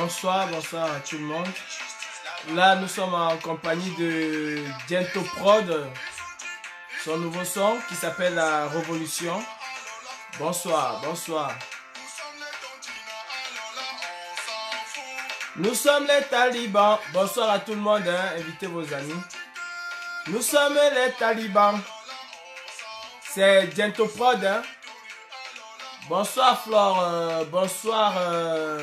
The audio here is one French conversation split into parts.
bonsoir, bonsoir à tout le monde. Là, nous sommes en compagnie de Diento Prod, son nouveau son qui s'appelle La Révolution. Bonsoir, bonsoir. Nous sommes les talibans. Bonsoir à tout le monde, hein. invitez vos amis. Nous sommes les talibans. C'est Diento Prod. Hein. Bonsoir Flore, euh, bonsoir. Euh,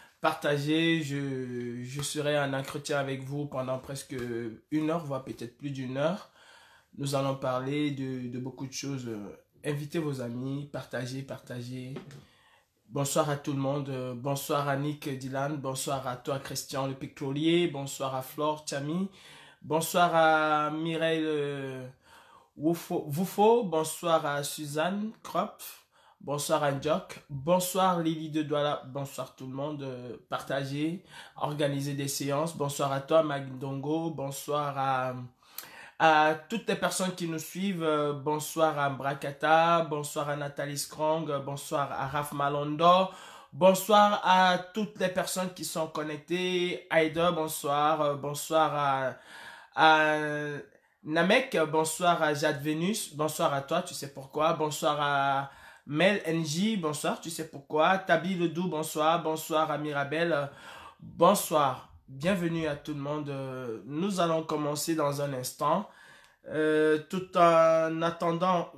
partager. Je, serai en entretien avec vous pendant presque une heure, voire peut-être plus d'une heure. Nous allons parler de, beaucoup de choses. Euh, invitez vos amis, partagez, partagez. Bonsoir à tout le monde. Euh, bonsoir à Nick Dylan. Bonsoir à toi, Christian le Pictolier. Bonsoir à Flore Chami. Bonsoir à Mireille euh, Woufo. Bonsoir à Suzanne Kropp. Bonsoir Anjok, bonsoir Lily de Douala, bonsoir tout le monde, euh, Partager, organiser des séances, bonsoir à toi Magdongo, bonsoir à, toutes les personnes qui nous suivent, euh, bonsoir à Brakata, bonsoir à Nathalie scrong bonsoir à Raf Malondo, bonsoir à toutes les personnes qui sont connectées, Aida, bonsoir, euh, bonsoir à, à Namek, bonsoir à Jade Vénus, bonsoir à toi, tu sais pourquoi, bonsoir à Mel NJ, bonsoir, tu sais pourquoi. Tabi Ledoux, bonsoir. Bonsoir à Bonsoir. Bienvenue à tout le monde. Nous allons commencer dans un instant. Euh, tout en attendant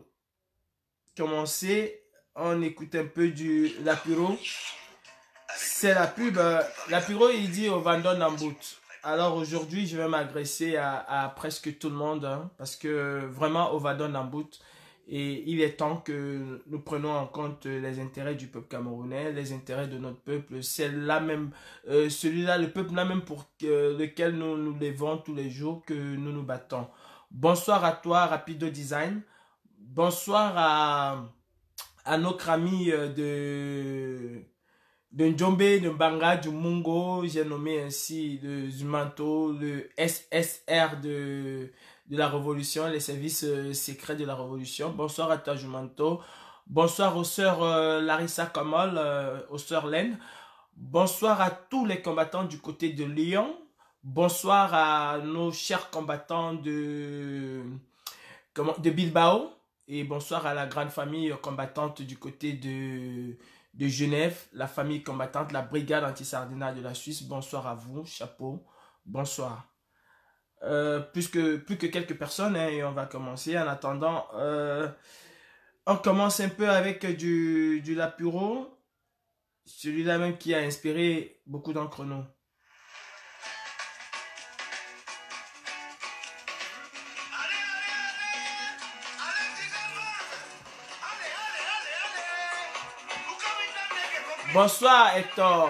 commencer, on écoute un peu du Lapuro. C'est la pub. Euh, Lapuro, il dit au Vandon Alors aujourd'hui, je vais m'agresser à, presque tout le monde hein, parce que vraiment, au Vandon et il est temps que nous prenions en compte les intérêts du peuple camerounais, les intérêts de notre peuple, C'est là même, euh, celui-là, le peuple là même pour lequel nous nous levons tous les jours, que nous nous battons. Bonsoir à toi, Rapido Design. Bonsoir à, à notre ami euh, de, de Njombe, de Mbanga, du Mungo, j'ai nommé ainsi de Zumanto, le SSR de de la Révolution, les services euh, secrets de la Révolution. Bonsoir à Tajumanto. Bonsoir aux sœurs euh, Larissa Kamal, euh, aux sœurs Len. Bonsoir à tous les combattants du côté de Lyon. Bonsoir à nos chers combattants de, de Bilbao. Et bonsoir à la grande famille combattante du côté de, de Genève, la famille combattante, la brigade anti de la Suisse. Bonsoir à vous, chapeau. Bonsoir. Euh, plus, que, quelques personnes hein, et on va commencer. En attendant, euh, on commence un peu avec du, Lapuro, celui-là même qui a inspiré beaucoup nous Bonsoir Hector.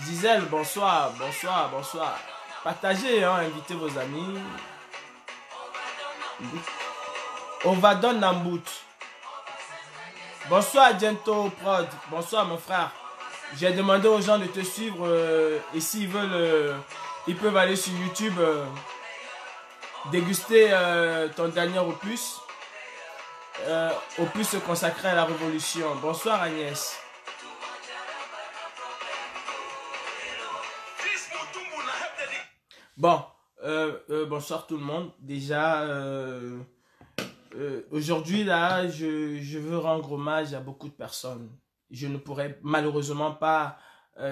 Gisèle, bonsoir, bonsoir, bonsoir. Partagez, hein, invitez vos amis. On va un Nambout. Bonsoir Gento Prod. Bonsoir mon frère. J'ai demandé aux gens de te suivre euh, et s'ils veulent, euh, ils peuvent aller sur YouTube euh, déguster ton dernier opus. opus consacré à la révolution. Bonsoir Agnès. Bon, euh, euh, bonsoir tout le monde. Déjà, euh, aujourd'hui, là, je, veux rendre hommage à beaucoup de personnes. Je ne pourrais malheureusement pas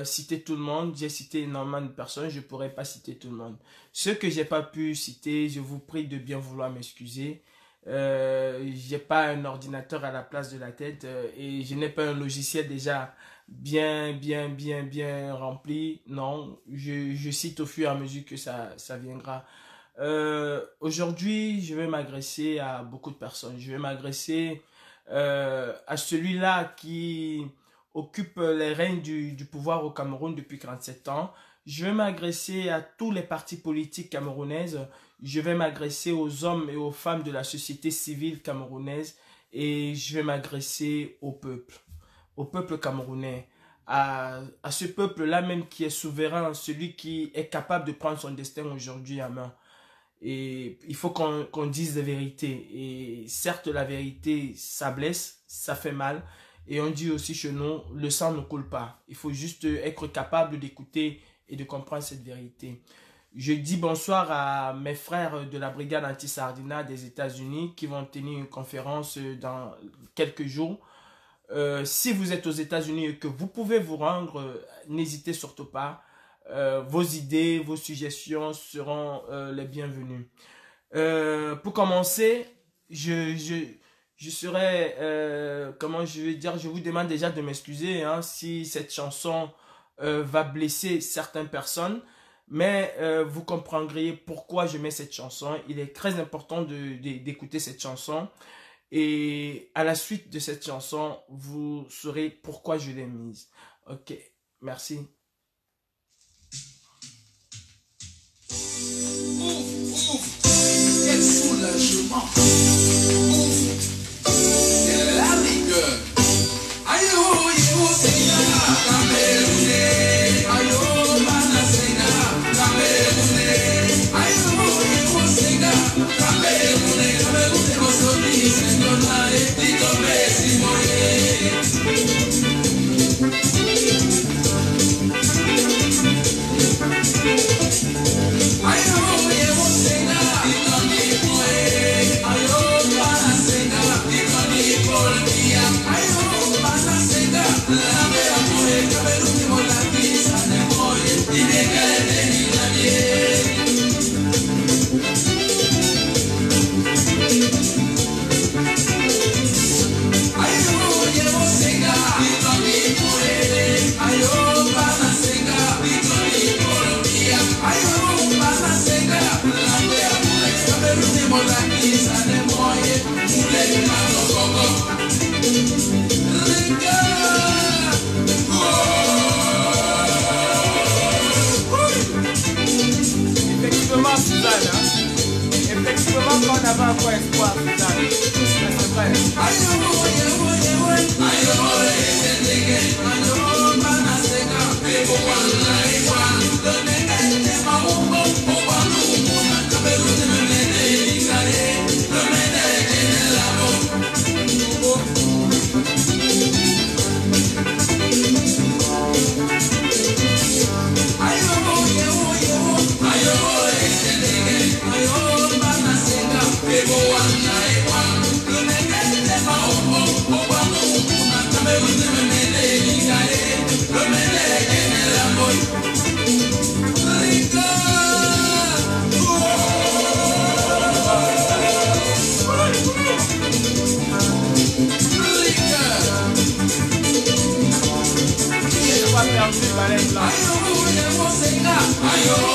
citer tout le monde. J'ai cité énormément de personnes, je ne pourrais pas citer tout le monde. Ceux que n'ai pas pu citer, je vous prie de bien vouloir m'excuser je euh, j'ai pas un ordinateur à la place de la tête euh, et je n'ai pas un logiciel déjà bien, bien, bien, bien rempli. Non, je, je cite au fur et à mesure que ça, ça viendra. Euh, aujourd'hui, je vais m'agresser à beaucoup de personnes. Je vais m'agresser à celui-là qui occupe les règnes du, du pouvoir au Cameroun depuis 47 ans, je vais m'agresser à tous les partis politiques camerounaises. Je vais m'agresser aux hommes et aux femmes de la société civile camerounaise. Et je vais m'agresser au peuple, au peuple camerounais. À, ce peuple-là même qui est souverain, celui qui est capable de prendre son destin aujourd'hui à main. Et il faut qu'on dise la vérité. Et certes, la vérité, ça blesse, ça fait mal. Et on dit aussi chez nous, le sang ne coule pas. Il faut juste être capable d'écouter et de comprendre cette vérité. Je dis bonsoir à mes frères de la brigade anti-sardina des États-Unis qui vont tenir une conférence euh, dans quelques jours. Euh, si vous êtes aux États-Unis et que vous pouvez vous rendre, euh, n'hésitez surtout pas. vos idées, vos suggestions seront les bienvenues. pour commencer, je, je, je serais, comment je vais dire, je vous demande déjà de m'excuser hein, si cette chanson euh, va blesser certaines personnes. Mais euh, vous comprendrez pourquoi je mets cette chanson. Il est très important d'écouter cette chanson. Et à la suite de cette chanson, vous saurez pourquoi je l'ai mise. Ok, merci. Are you?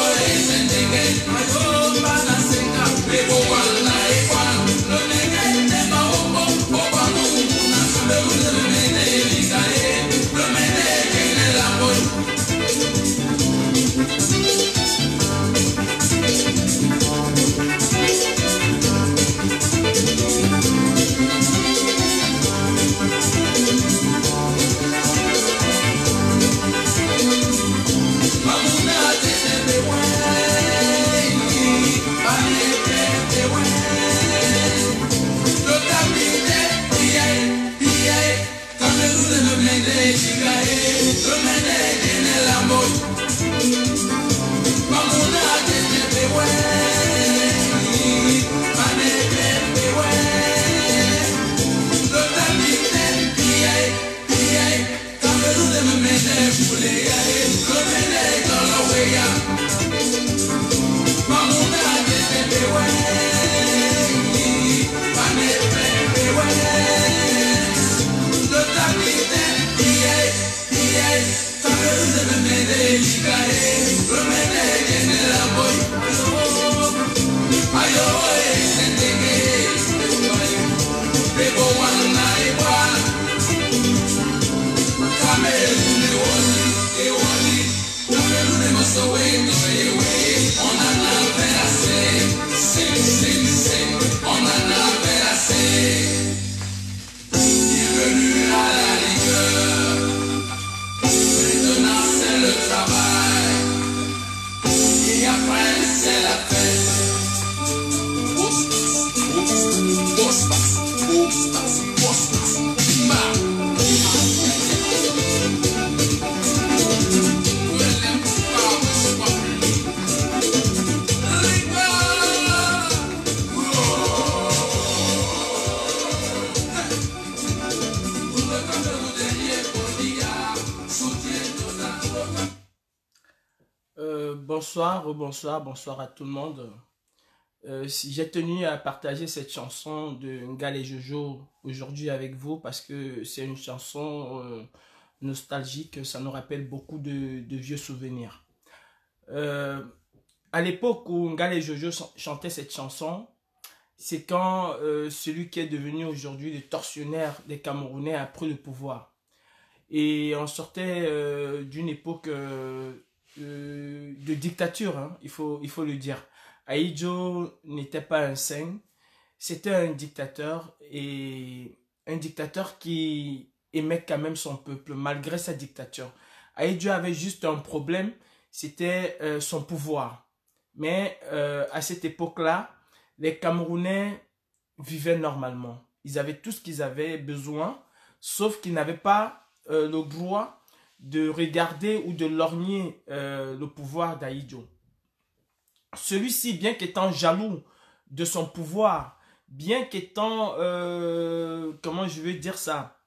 Bonsoir, bonsoir à tout le monde. Euh, j'ai tenu à partager cette chanson de Ngal Jojo aujourd'hui avec vous parce que c'est une chanson euh, nostalgique, ça nous rappelle beaucoup de, vieux souvenirs. Euh, à l'époque où Ngal Jojo chantait cette chanson, c'est quand celui qui est devenu aujourd'hui le tortionnaire des Camerounais a pris le pouvoir. Et on sortait d'une époque euh, de dictature, hein, il, faut, il faut le dire. Aïdjo n'était pas un saint, c'était un dictateur et un dictateur qui aimait quand même son peuple malgré sa dictature. Aïdjo avait juste un problème, c'était euh, son pouvoir. Mais euh, à cette époque-là, les Camerounais vivaient normalement. Ils avaient tout ce qu'ils avaient besoin, sauf qu'ils n'avaient pas le droit de regarder ou de lorgner euh, le pouvoir d'Aïdjo. Celui-ci, bien qu'étant jaloux de son pouvoir, bien qu'étant, euh, comment je veux dire ça,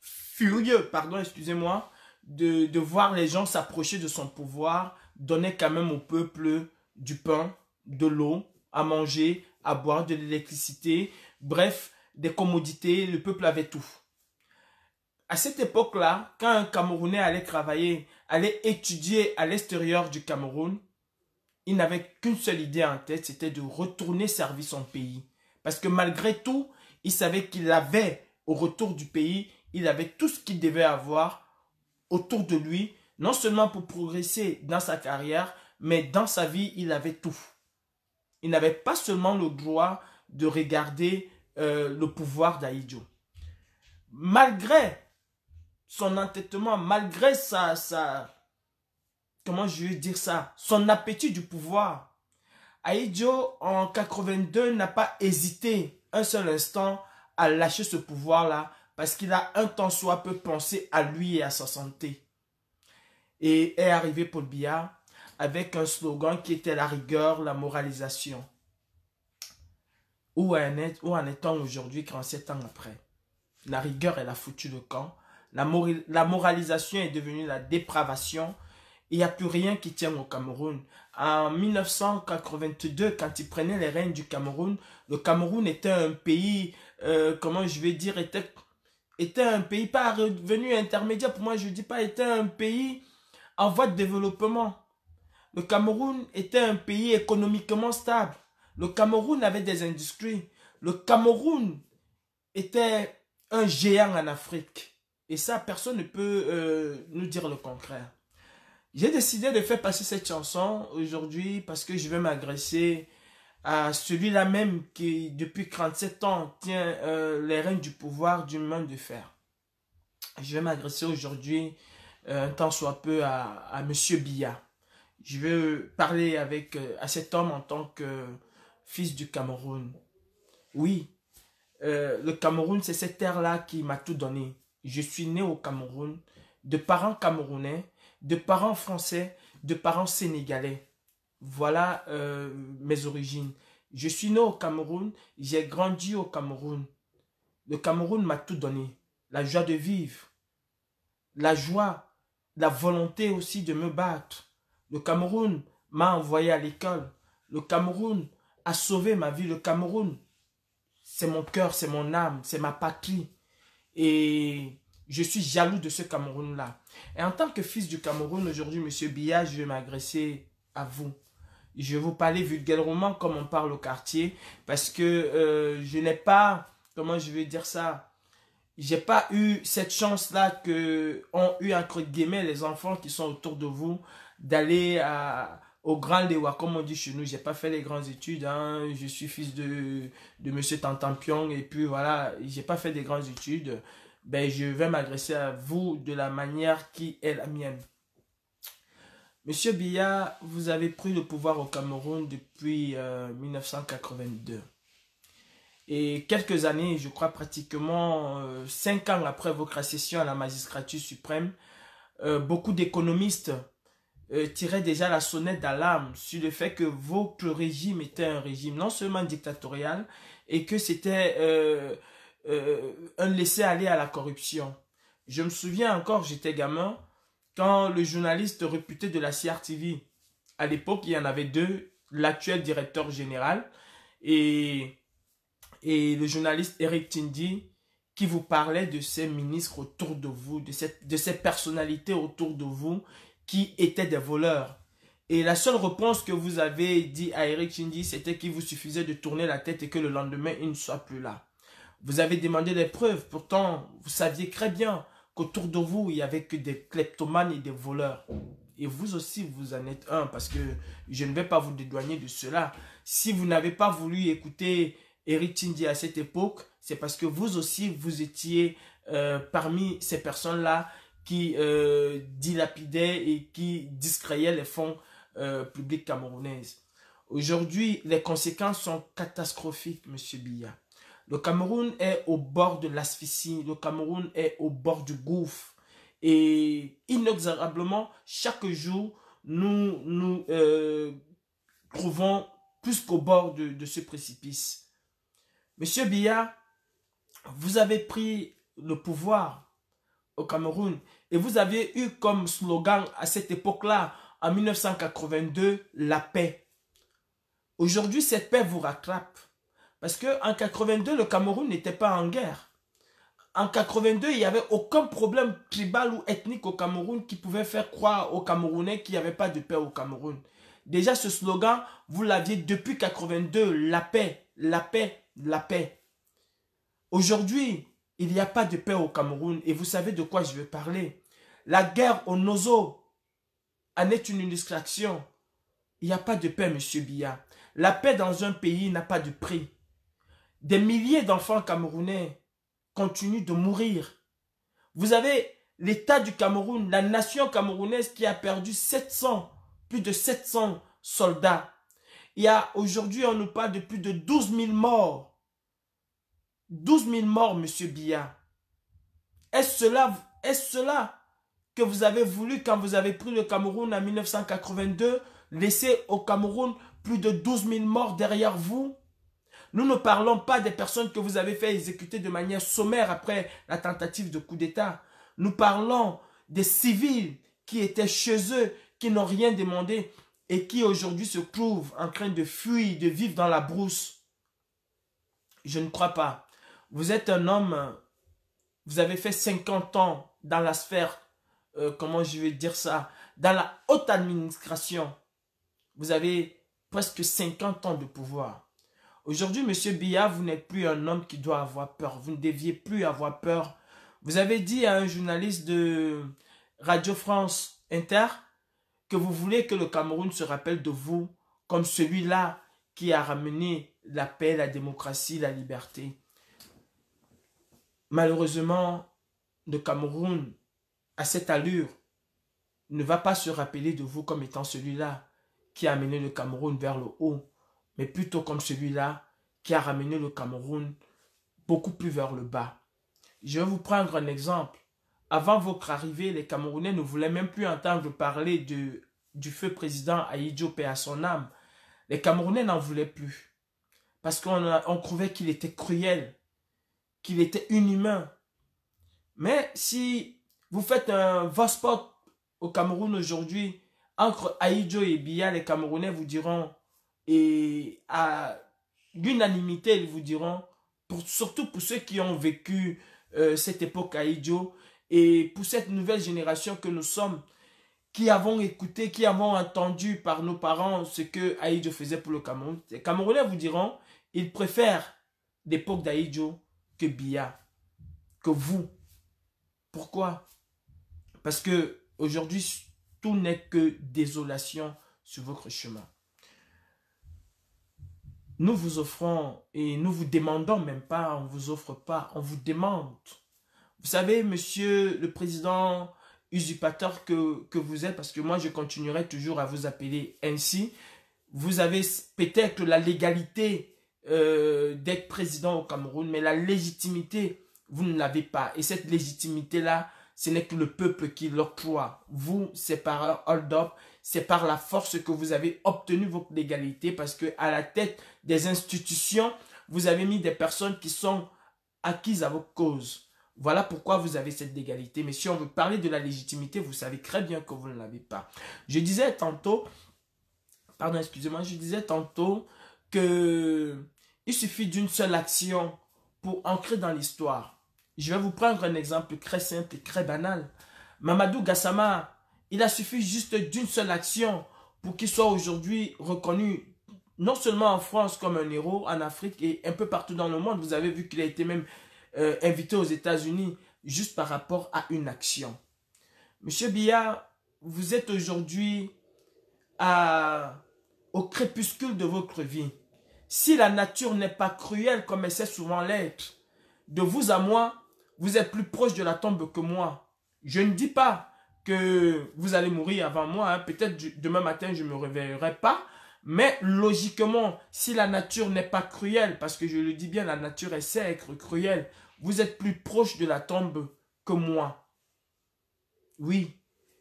furieux, pardon, excusez-moi, de, de voir les gens s'approcher de son pouvoir, donner quand même au peuple du pain, de l'eau, à manger, à boire, de l'électricité, bref, des commodités, le peuple avait tout à cette époque-là, quand un Camerounais allait travailler, allait étudier à l'extérieur du Cameroun, il n'avait qu'une seule idée en tête, c'était de retourner servir son pays. Parce que malgré tout, il savait qu'il avait, au retour du pays, il avait tout ce qu'il devait avoir autour de lui, non seulement pour progresser dans sa carrière, mais dans sa vie, il avait tout. Il n'avait pas seulement le droit de regarder euh, le pouvoir d'Aïdjo. Malgré son entêtement, malgré sa, sa, comment je vais dire ça, son appétit du pouvoir. Aïdjo, en 82, n'a pas hésité un seul instant à lâcher ce pouvoir-là parce qu'il a un temps soit peu pensé à lui et à sa santé. Et est arrivé pour le Biya avec un slogan qui était la rigueur, la moralisation. Où en est-on aujourd'hui 47 ans après La rigueur, elle a foutu le camp la, moralisation est devenue la dépravation. Il n'y a plus rien qui tient au Cameroun. En 1982, quand il prenait les règnes du Cameroun, le Cameroun était un pays, euh, comment je vais dire, était, était un pays pas revenu intermédiaire. Pour moi, je ne dis pas, était un pays en voie de développement. Le Cameroun était un pays économiquement stable. Le Cameroun avait des industries. Le Cameroun était un géant en Afrique. Et ça, personne ne peut euh, nous dire le contraire. J'ai décidé de faire passer cette chanson aujourd'hui parce que je vais m'agresser à celui-là même qui, depuis 37 ans, tient euh, les règnes du pouvoir d'une main de fer. Je vais m'agresser aujourd'hui, euh, un temps soit peu, à, M. Biya. Je vais parler avec, à cet homme en tant que fils du Cameroun. Oui, le Cameroun, c'est cette terre-là qui m'a tout donné. Je suis né au Cameroun, de parents camerounais, de parents français, de parents sénégalais. Voilà euh, mes origines. Je suis né au Cameroun, j'ai grandi au Cameroun. Le Cameroun m'a tout donné. La joie de vivre, la joie, la volonté aussi de me battre. Le Cameroun m'a envoyé à l'école. Le Cameroun a sauvé ma vie. Le Cameroun, c'est mon cœur, c'est mon âme, c'est ma patrie. Et je suis jaloux de ce Cameroun-là. Et en tant que fils du Cameroun, aujourd'hui, Monsieur Biya, je vais m'agresser à vous. Je vais vous parler vulgairement comme on parle au quartier parce que euh, je n'ai pas, comment je vais dire ça, j'ai pas eu cette chance-là qu'ont ont eu, entre guillemets, les enfants qui sont autour de vous d'aller à au grand Lewa, comme on dit chez nous, j'ai pas fait les grandes études, hein. je suis fils de, de monsieur Tantampion, et puis voilà, j'ai pas fait des grandes études, ben je vais m'adresser à vous de la manière qui est la mienne. Monsieur Billard, vous avez pris le pouvoir au Cameroun depuis 1982. Euh, et quelques années, je crois pratiquement euh, cinq ans après votre accession à la magistrature suprême, euh, beaucoup d'économistes euh, tirait déjà la sonnette d'alarme sur le fait que votre régime était un régime non seulement dictatorial et que c'était euh, euh, un laisser-aller à la corruption. Je me souviens encore, j'étais gamin, quand le journaliste réputé de la CRTV, à l'époque il y en avait deux, l'actuel directeur général et, et le journaliste Eric Tindy, qui vous parlait de ces ministres autour de vous, de, de ces personnalités autour de vous qui étaient des voleurs. Et la seule réponse que vous avez dit à Eric Chindi, c'était qu'il vous suffisait de tourner la tête et que le lendemain, il ne soit plus là. Vous avez demandé des preuves, pourtant, vous saviez très bien qu'autour de vous, il n'y avait que des kleptomanes et des voleurs. Et vous aussi, vous en êtes un, parce que je ne vais pas vous dédouaner de cela. Si vous n'avez pas voulu écouter Eric Chindi à cette époque, c'est parce que vous aussi, vous étiez euh, parmi ces personnes-là qui euh, dilapidait et qui distrayait les fonds euh, publics camerounais. Aujourd'hui, les conséquences sont catastrophiques, Monsieur Biya. Le Cameroun est au bord de l'asphyxie, le Cameroun est au bord du gouffre. Et inexorablement, chaque jour, nous nous euh, trouvons plus qu'au bord de, ce précipice. Monsieur Biya, vous avez pris le pouvoir au Cameroun et vous aviez eu comme slogan à cette époque-là, en 1982, la paix. Aujourd'hui, cette paix vous rattrape. Parce qu'en 82, le Cameroun n'était pas en guerre. En 82, il n'y avait aucun problème tribal ou ethnique au Cameroun qui pouvait faire croire aux Camerounais qu'il n'y avait pas de paix au Cameroun. Déjà, ce slogan, vous l'aviez depuis 82, la paix, la paix, la paix. Aujourd'hui, il n'y a pas de paix au Cameroun et vous savez de quoi je veux parler. La guerre au Nozo en est une illustration. Il n'y a pas de paix, Monsieur Biya. La paix dans un pays n'a pas de prix. Des milliers d'enfants camerounais continuent de mourir. Vous avez l'État du Cameroun, la nation camerounaise qui a perdu 700, plus de 700 soldats. Il y a aujourd'hui, on nous parle de plus de 12 000 morts 12 000 morts, Monsieur Biya. Est-ce cela, est -ce cela que vous avez voulu quand vous avez pris le Cameroun en 1982, laisser au Cameroun plus de 12 000 morts derrière vous Nous ne parlons pas des personnes que vous avez fait exécuter de manière sommaire après la tentative de coup d'État. Nous parlons des civils qui étaient chez eux, qui n'ont rien demandé et qui aujourd'hui se trouvent en train de fuir, de vivre dans la brousse. Je ne crois pas vous êtes un homme, vous avez fait 50 ans dans la sphère, euh, comment je vais dire ça, dans la haute administration. Vous avez presque 50 ans de pouvoir. Aujourd'hui, Monsieur Biya, vous n'êtes plus un homme qui doit avoir peur. Vous ne deviez plus avoir peur. Vous avez dit à un journaliste de Radio France Inter que vous voulez que le Cameroun se rappelle de vous comme celui-là qui a ramené la paix, la démocratie, la liberté malheureusement, le Cameroun, à cette allure, ne va pas se rappeler de vous comme étant celui-là qui a amené le Cameroun vers le haut, mais plutôt comme celui-là qui a ramené le Cameroun beaucoup plus vers le bas. Je vais vous prendre un exemple. Avant votre arrivée, les Camerounais ne voulaient même plus entendre parler de, du feu président Aïdjo et à son âme. Les Camerounais n'en voulaient plus parce qu'on trouvait qu'il était cruel, qu'il était inhumain. Mais si vous faites un Vosport au Cameroun aujourd'hui, entre Aïdjo et Bia, les Camerounais vous diront, et à l'unanimité, ils vous diront, surtout pour ceux qui ont vécu euh, cette époque Aïdjo, et pour cette nouvelle génération que nous sommes, qui avons écouté, qui avons entendu par nos parents ce que Aïdjo faisait pour le Cameroun, les Camerounais vous diront, ils préfèrent l'époque d'Aïdjo que Bia, que vous. Pourquoi Parce que aujourd'hui, tout n'est que désolation sur votre chemin. Nous vous offrons et nous vous demandons même pas, on vous offre pas, on vous demande. Vous savez, monsieur le président usurpateur que, que vous êtes, parce que moi je continuerai toujours à vous appeler ainsi, vous avez peut-être la légalité euh, d'être président au Cameroun, mais la légitimité, vous ne l'avez pas. Et cette légitimité-là, ce n'est que le peuple qui l'octroie. Vous, c'est par hold-up, c'est par la force que vous avez obtenu votre légalité parce que à la tête des institutions, vous avez mis des personnes qui sont acquises à vos causes. Voilà pourquoi vous avez cette légalité. Mais si on veut parler de la légitimité, vous savez très bien que vous ne l'avez pas. Je disais tantôt, pardon, excusez-moi, je disais tantôt que il suffit d'une seule action pour ancrer dans l'histoire. Je vais vous prendre un exemple très simple et très banal. Mamadou Gassama, il a suffi juste d'une seule action pour qu'il soit aujourd'hui reconnu non seulement en France comme un héros, en Afrique et un peu partout dans le monde. Vous avez vu qu'il a été même euh, invité aux États-Unis juste par rapport à une action. Monsieur Billard, vous êtes aujourd'hui au crépuscule de votre vie. Si la nature n'est pas cruelle comme elle sait souvent l'être, de vous à moi, vous êtes plus proche de la tombe que moi. Je ne dis pas que vous allez mourir avant moi. Hein. Peut-être demain matin, je ne me réveillerai pas. Mais logiquement, si la nature n'est pas cruelle, parce que je le dis bien, la nature est d'être cruelle, vous êtes plus proche de la tombe que moi. Oui,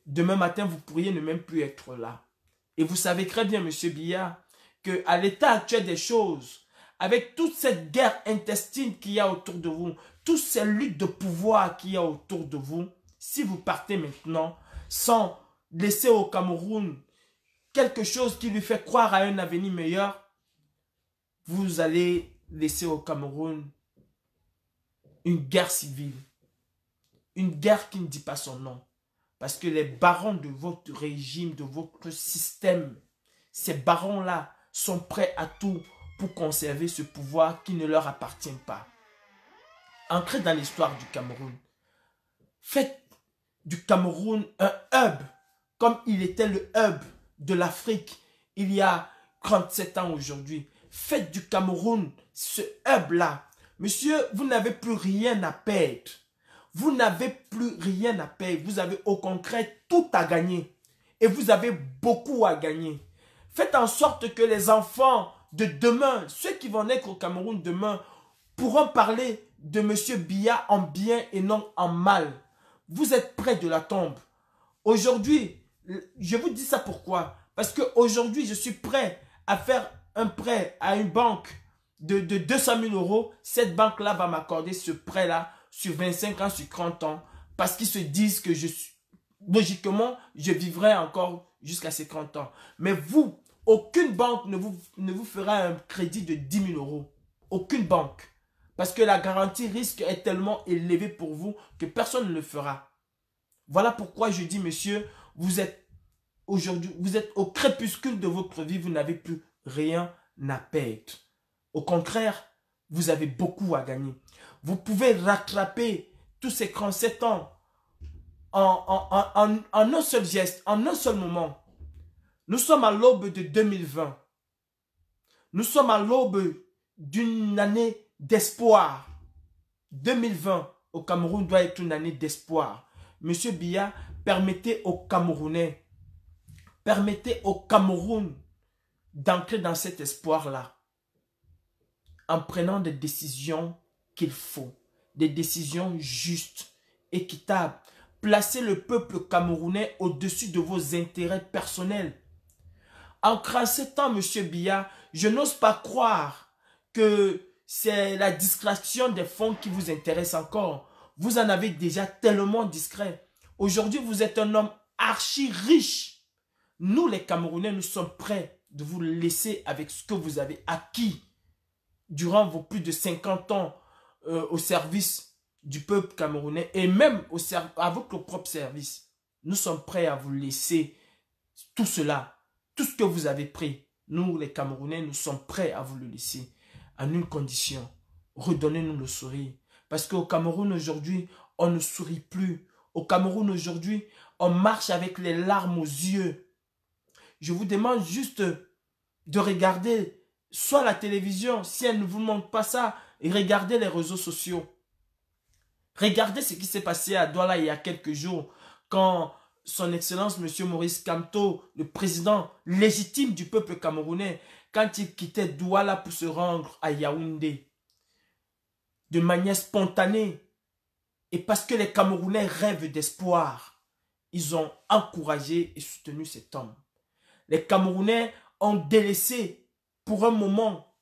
demain matin, vous pourriez ne même plus être là. Et vous savez très bien, monsieur Billard, à l'état actuel des choses, avec toute cette guerre intestine qu'il y a autour de vous, toutes ces luttes de pouvoir qu'il y a autour de vous, si vous partez maintenant sans laisser au Cameroun quelque chose qui lui fait croire à un avenir meilleur, vous allez laisser au Cameroun une guerre civile, une guerre qui ne dit pas son nom. Parce que les barons de votre régime, de votre système, ces barons-là sont prêts à tout pour conserver ce pouvoir qui ne leur appartient pas. Entrez dans l'histoire du Cameroun. Faites du Cameroun un hub, comme il était le hub de l'Afrique il y a 37 ans aujourd'hui. Faites du Cameroun ce hub-là. Monsieur, vous n'avez plus rien à perdre. Vous n'avez plus rien à perdre. Vous avez au concret tout à gagner. Et vous avez beaucoup à gagner. Faites en sorte que les enfants de demain, ceux qui vont naître au Cameroun demain, pourront parler de M. Biya en bien et non en mal. Vous êtes près de la tombe. Aujourd'hui, je vous dis ça pourquoi Parce qu'aujourd'hui, je suis prêt à faire un prêt à une banque de, 200 000 euros. Cette banque-là va m'accorder ce prêt-là sur 25 ans, sur 30 ans. Parce qu'ils se disent que je Logiquement, je vivrai encore jusqu'à ces 30 ans. Mais vous, aucune banque ne vous, ne vous fera un crédit de 10 000 euros. Aucune banque. Parce que la garantie risque est tellement élevée pour vous que personne ne le fera. Voilà pourquoi je dis, monsieur, vous êtes aujourd'hui, vous êtes au crépuscule de votre vie, vous n'avez plus rien à perdre. Au contraire, vous avez beaucoup à gagner. Vous pouvez rattraper tous ces 37 ans en, en un seul geste, en un seul moment. Nous sommes à l'aube de 2020. Nous sommes à l'aube d'une année d'espoir. 2020 au Cameroun doit être une année d'espoir. Monsieur Biya, permettez aux Camerounais, permettez au Cameroun d'entrer dans cet espoir-là en prenant des décisions qu'il faut, des décisions justes, équitables. Placez le peuple camerounais au-dessus de vos intérêts personnels en tant Monsieur Biya, je n'ose pas croire que c'est la discrétion des fonds qui vous intéresse encore. Vous en avez déjà tellement discret. Aujourd'hui, vous êtes un homme archi riche. Nous, les Camerounais, nous sommes prêts de vous laisser avec ce que vous avez acquis durant vos plus de 50 ans euh, au service du peuple camerounais et même au à votre propre service. Nous sommes prêts à vous laisser tout cela tout ce que vous avez pris, nous les Camerounais, nous sommes prêts à vous le laisser. En une condition, redonnez-nous le sourire. Parce qu'au Cameroun aujourd'hui, on ne sourit plus. Au Cameroun aujourd'hui, on marche avec les larmes aux yeux. Je vous demande juste de regarder soit la télévision, si elle ne vous manque pas ça, et regardez les réseaux sociaux. Regardez ce qui s'est passé à Douala il y a quelques jours, quand son Excellence M. Maurice Kamto, le président légitime du peuple camerounais, quand il quittait Douala pour se rendre à Yaoundé, de manière spontanée, et parce que les Camerounais rêvent d'espoir, ils ont encouragé et soutenu cet homme. Les Camerounais ont délaissé pour un moment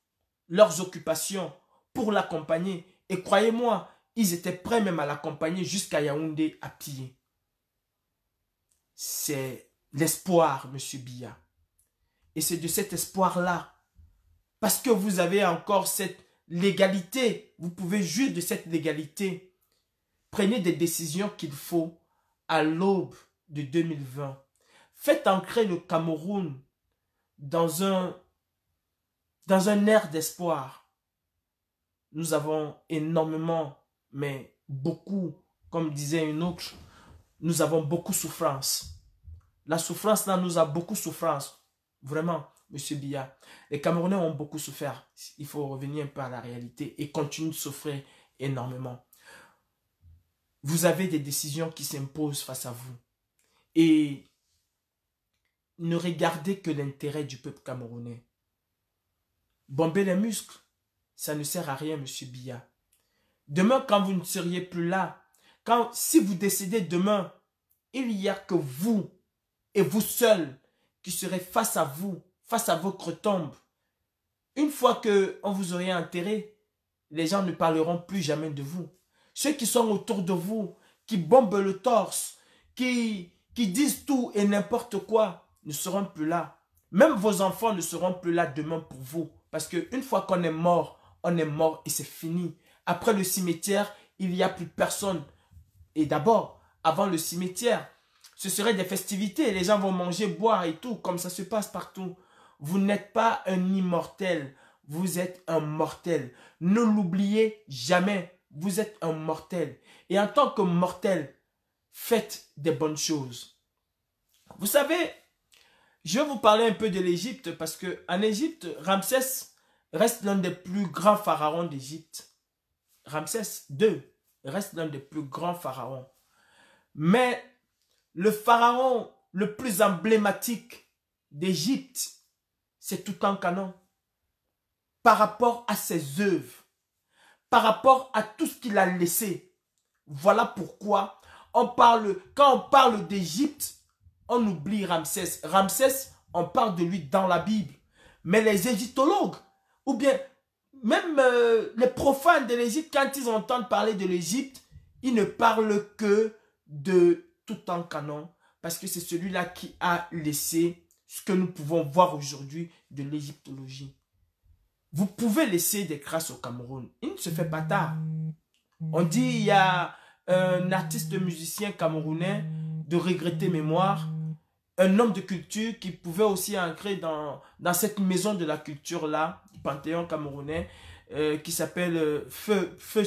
leurs occupations pour l'accompagner, et croyez-moi, ils étaient prêts même à l'accompagner jusqu'à Yaoundé à pied c'est l'espoir, Monsieur Bia. Et c'est de cet espoir-là, parce que vous avez encore cette légalité, vous pouvez juger de cette légalité. Prenez des décisions qu'il faut à l'aube de 2020. Faites ancrer le Cameroun dans un, dans un air d'espoir. Nous avons énormément, mais beaucoup, comme disait une autre, nous avons beaucoup souffrance. La souffrance là nous a beaucoup souffrance. Vraiment, Monsieur Biya. Les Camerounais ont beaucoup souffert. Il faut revenir un peu à la réalité et continuer de souffrir énormément. Vous avez des décisions qui s'imposent face à vous. Et ne regardez que l'intérêt du peuple camerounais. Bomber les muscles, ça ne sert à rien, Monsieur Biya. Demain, quand vous ne seriez plus là, quand, si vous décidez demain, il n'y a que vous et vous seul qui serez face à vous, face à votre tombe. Une fois que on vous aurait enterré, les gens ne parleront plus jamais de vous. Ceux qui sont autour de vous, qui bombent le torse, qui, qui disent tout et n'importe quoi, ne seront plus là. Même vos enfants ne seront plus là demain pour vous. Parce qu'une fois qu'on est mort, on est mort et c'est fini. Après le cimetière, il n'y a plus personne. Et d'abord, avant le cimetière, ce serait des festivités. Les gens vont manger, boire et tout, comme ça se passe partout. Vous n'êtes pas un immortel, vous êtes un mortel. Ne l'oubliez jamais, vous êtes un mortel. Et en tant que mortel, faites des bonnes choses. Vous savez, je vais vous parler un peu de l'Égypte parce que en Égypte, Ramsès reste l'un des plus grands pharaons d'Égypte. Ramsès II reste l'un des plus grands pharaons. Mais le pharaon le plus emblématique d'Égypte, c'est tout en canon. Par rapport à ses œuvres, par rapport à tout ce qu'il a laissé. Voilà pourquoi on parle, quand on parle d'Égypte, on oublie Ramsès. Ramsès, on parle de lui dans la Bible. Mais les égyptologues, ou bien même euh, les profanes de l'Égypte, quand ils entendent parler de l'Égypte, ils ne parlent que de tout en canon, parce que c'est celui-là qui a laissé ce que nous pouvons voir aujourd'hui de l'égyptologie. Vous pouvez laisser des crasses au Cameroun. Il ne se fait pas tard. On dit il y a un artiste musicien camerounais de regretter mémoire un homme de culture qui pouvait aussi ancrer dans, dans cette maison de la culture-là, du Panthéon camerounais, euh, qui s'appelle euh, Feu, Feu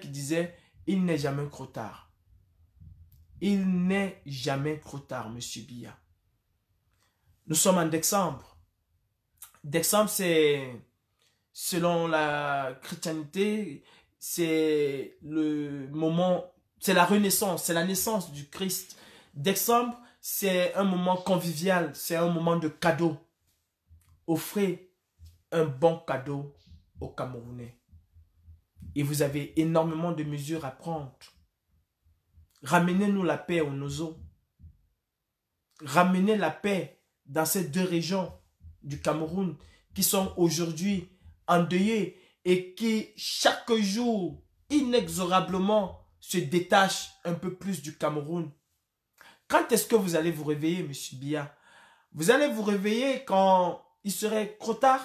qui disait « Il n'est jamais trop tard. Il n'est jamais trop tard, Monsieur Bia. » Nous sommes en décembre. Décembre, c'est, selon la chrétienté, c'est le moment, c'est la renaissance, c'est la naissance du Christ. Décembre, c'est un moment convivial, c'est un moment de cadeau. Offrez un bon cadeau aux Camerounais. Et vous avez énormément de mesures à prendre. Ramenez-nous la paix aux nos Ramenez la paix dans ces deux régions du Cameroun qui sont aujourd'hui endeuillées et qui chaque jour inexorablement se détachent un peu plus du Cameroun quand est-ce que vous allez vous réveiller, monsieur Bia Vous allez vous réveiller quand il serait trop tard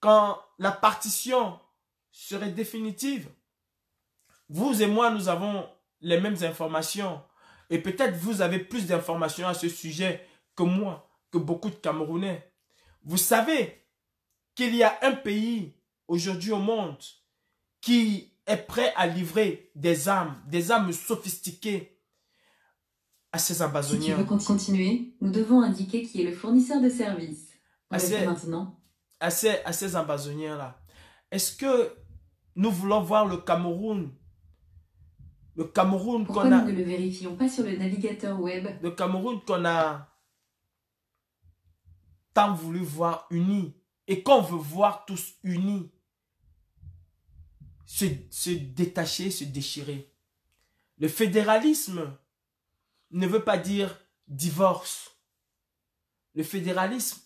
Quand la partition serait définitive Vous et moi, nous avons les mêmes informations. Et peut-être vous avez plus d'informations à ce sujet que moi, que beaucoup de Camerounais. Vous savez qu'il y a un pays aujourd'hui au monde qui est prêt à livrer des armes, des armes sophistiquées ah, si tu veux hein. continuer, nous devons indiquer qui est le fournisseur de services. à ah, maintenant. À ces, à là Est-ce que nous voulons voir le Cameroun le Cameroun qu'on a. ne le vérifions pas sur le navigateur web. Le Cameroun qu'on a tant voulu voir uni et qu'on veut voir tous unis se, se détacher, se déchirer. Le fédéralisme ne veut pas dire divorce. Le fédéralisme,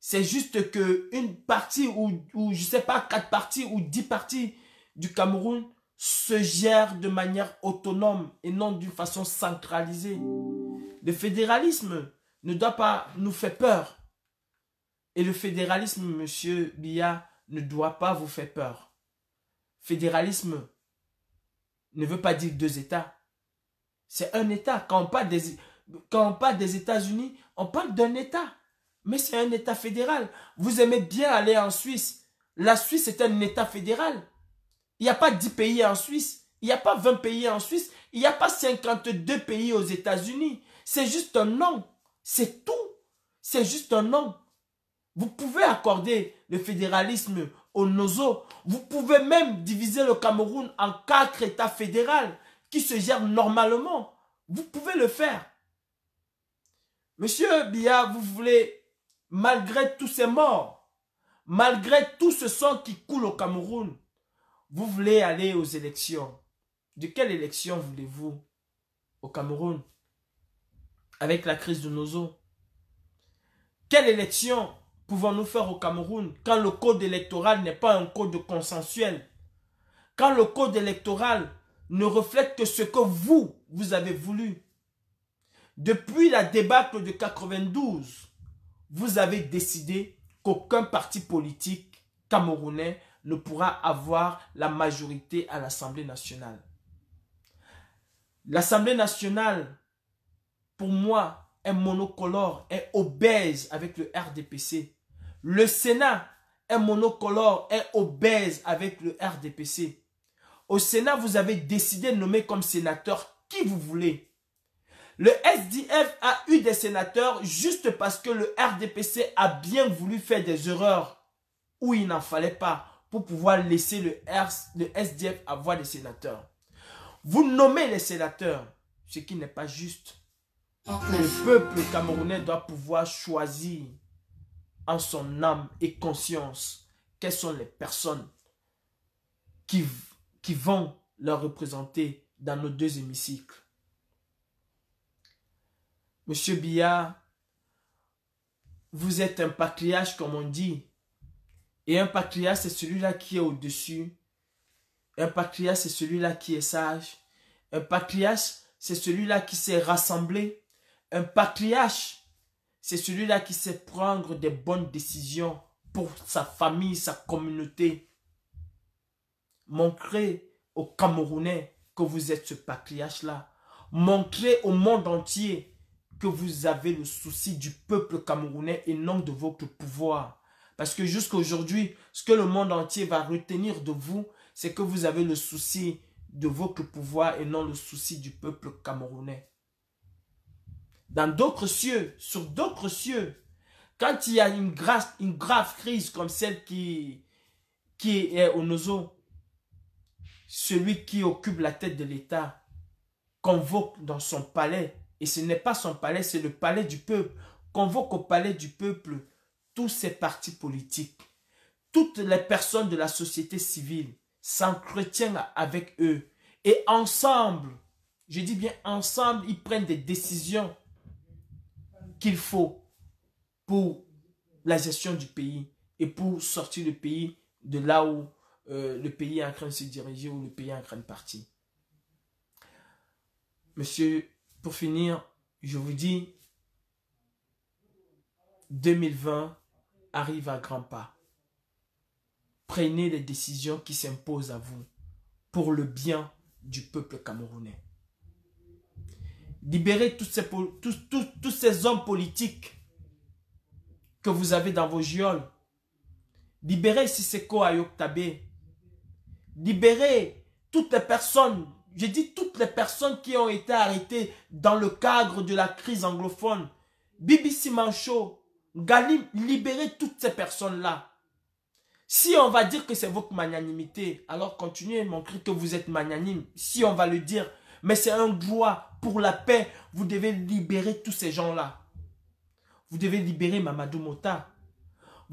c'est juste que une partie ou, je je sais pas, quatre parties ou dix parties du Cameroun se gèrent de manière autonome et non d'une façon centralisée. Le fédéralisme ne doit pas nous faire peur. Et le fédéralisme, monsieur Bia, ne doit pas vous faire peur. Fédéralisme ne veut pas dire deux États. C'est un État. Quand on parle des, États-Unis, on parle d'un État. Mais c'est un État fédéral. Vous aimez bien aller en Suisse. La Suisse est un État fédéral. Il n'y a pas 10 pays en Suisse. Il n'y a pas 20 pays en Suisse. Il n'y a pas 52 pays aux États-Unis. C'est juste un nom. C'est tout. C'est juste un nom. Vous pouvez accorder le fédéralisme au Nozo. Vous pouvez même diviser le Cameroun en quatre États fédérales qui se gère normalement. Vous pouvez le faire. Monsieur Bia, vous voulez, malgré tous ces morts, malgré tout ce sang qui coule au Cameroun, vous voulez aller aux élections. De quelle élection voulez-vous au Cameroun avec la crise de nos eaux Quelle élection pouvons-nous faire au Cameroun quand le code électoral n'est pas un code consensuel Quand le code électoral ne reflète que ce que vous, vous avez voulu. Depuis la débâcle de 92, vous avez décidé qu'aucun parti politique camerounais ne pourra avoir la majorité à l'Assemblée nationale. L'Assemblée nationale, pour moi, est monocolore, est obèse avec le RDPC. Le Sénat est monocolore, est obèse avec le RDPC. Au Sénat, vous avez décidé de nommer comme sénateur qui vous voulez. Le SDF a eu des sénateurs juste parce que le RDPC a bien voulu faire des erreurs où il n'en fallait pas pour pouvoir laisser le, SDF avoir des sénateurs. Vous nommez les sénateurs, ce qui n'est pas juste. Le peuple camerounais doit pouvoir choisir en son âme et conscience quelles sont les personnes qui qui vont leur représenter dans nos deux hémicycles. Monsieur Billard, vous êtes un patriarche comme on dit. Et un patriarche, c'est celui-là qui est au-dessus. Un patriarche, c'est celui-là qui est sage. Un patriarche, c'est celui-là qui s'est rassemblé. Un patriarche, c'est celui-là qui sait prendre des bonnes décisions pour sa famille, sa communauté. Montrez aux Camerounais que vous êtes ce patriarche-là. Montrez au monde entier que vous avez le souci du peuple camerounais et non de votre pouvoir. Parce que jusqu'à aujourd'hui, ce que le monde entier va retenir de vous, c'est que vous avez le souci de votre pouvoir et non le souci du peuple camerounais. Dans d'autres cieux, sur d'autres cieux, quand il y a une, grave, crise comme celle qui, qui est au Nozo, celui qui occupe la tête de l'État convoque dans son palais, et ce n'est pas son palais, c'est le palais du peuple, convoque au palais du peuple tous ses partis politiques, toutes les personnes de la société civile S'entretiennent avec eux et ensemble, je dis bien ensemble, ils prennent des décisions qu'il faut pour la gestion du pays et pour sortir le pays de là où euh, le pays est en train de se diriger ou le pays est en train de partir. Monsieur, pour finir, je vous dis, 2020 arrive à grands pas. Prenez les décisions qui s'imposent à vous pour le bien du peuple camerounais. Libérez tous ces, ces hommes politiques que vous avez dans vos geôles. Libérez Siseko Ayoktabe libérer toutes les personnes, j'ai dit toutes les personnes qui ont été arrêtées dans le cadre de la crise anglophone. BBC Manchot, Galim, libérez toutes ces personnes-là. Si on va dire que c'est votre magnanimité, alors continuez mon cri que vous êtes magnanime. Si on va le dire, mais c'est un droit pour la paix. Vous devez libérer tous ces gens-là. Vous devez libérer Mamadou Mota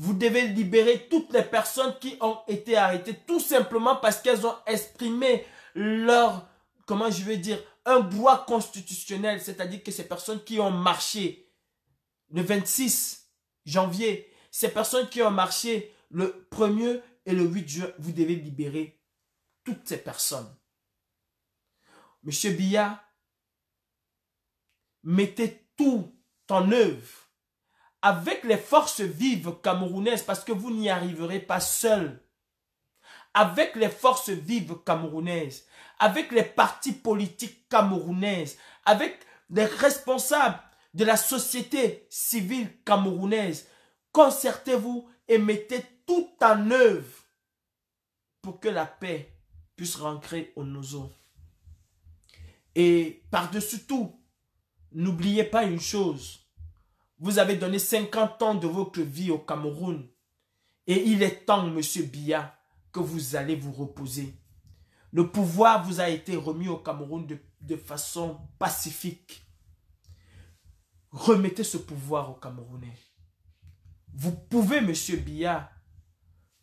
vous devez libérer toutes les personnes qui ont été arrêtées tout simplement parce qu'elles ont exprimé leur, comment je veux dire, un droit constitutionnel, c'est-à-dire que ces personnes qui ont marché le 26 janvier, ces personnes qui ont marché le 1er et le 8 juin, vous devez libérer toutes ces personnes. Monsieur billard mettez tout en œuvre avec les forces vives camerounaises, parce que vous n'y arriverez pas seul. Avec les forces vives camerounaises, avec les partis politiques camerounaises, avec les responsables de la société civile camerounaise, concertez-vous et mettez tout en œuvre pour que la paix puisse rentrer au zones. Et par-dessus tout, n'oubliez pas une chose, vous avez donné 50 ans de votre vie au Cameroun. Et il est temps, Monsieur Biya, que vous allez vous reposer. Le pouvoir vous a été remis au Cameroun de, façon pacifique. Remettez ce pouvoir aux Camerounais. Vous pouvez, Monsieur Biya,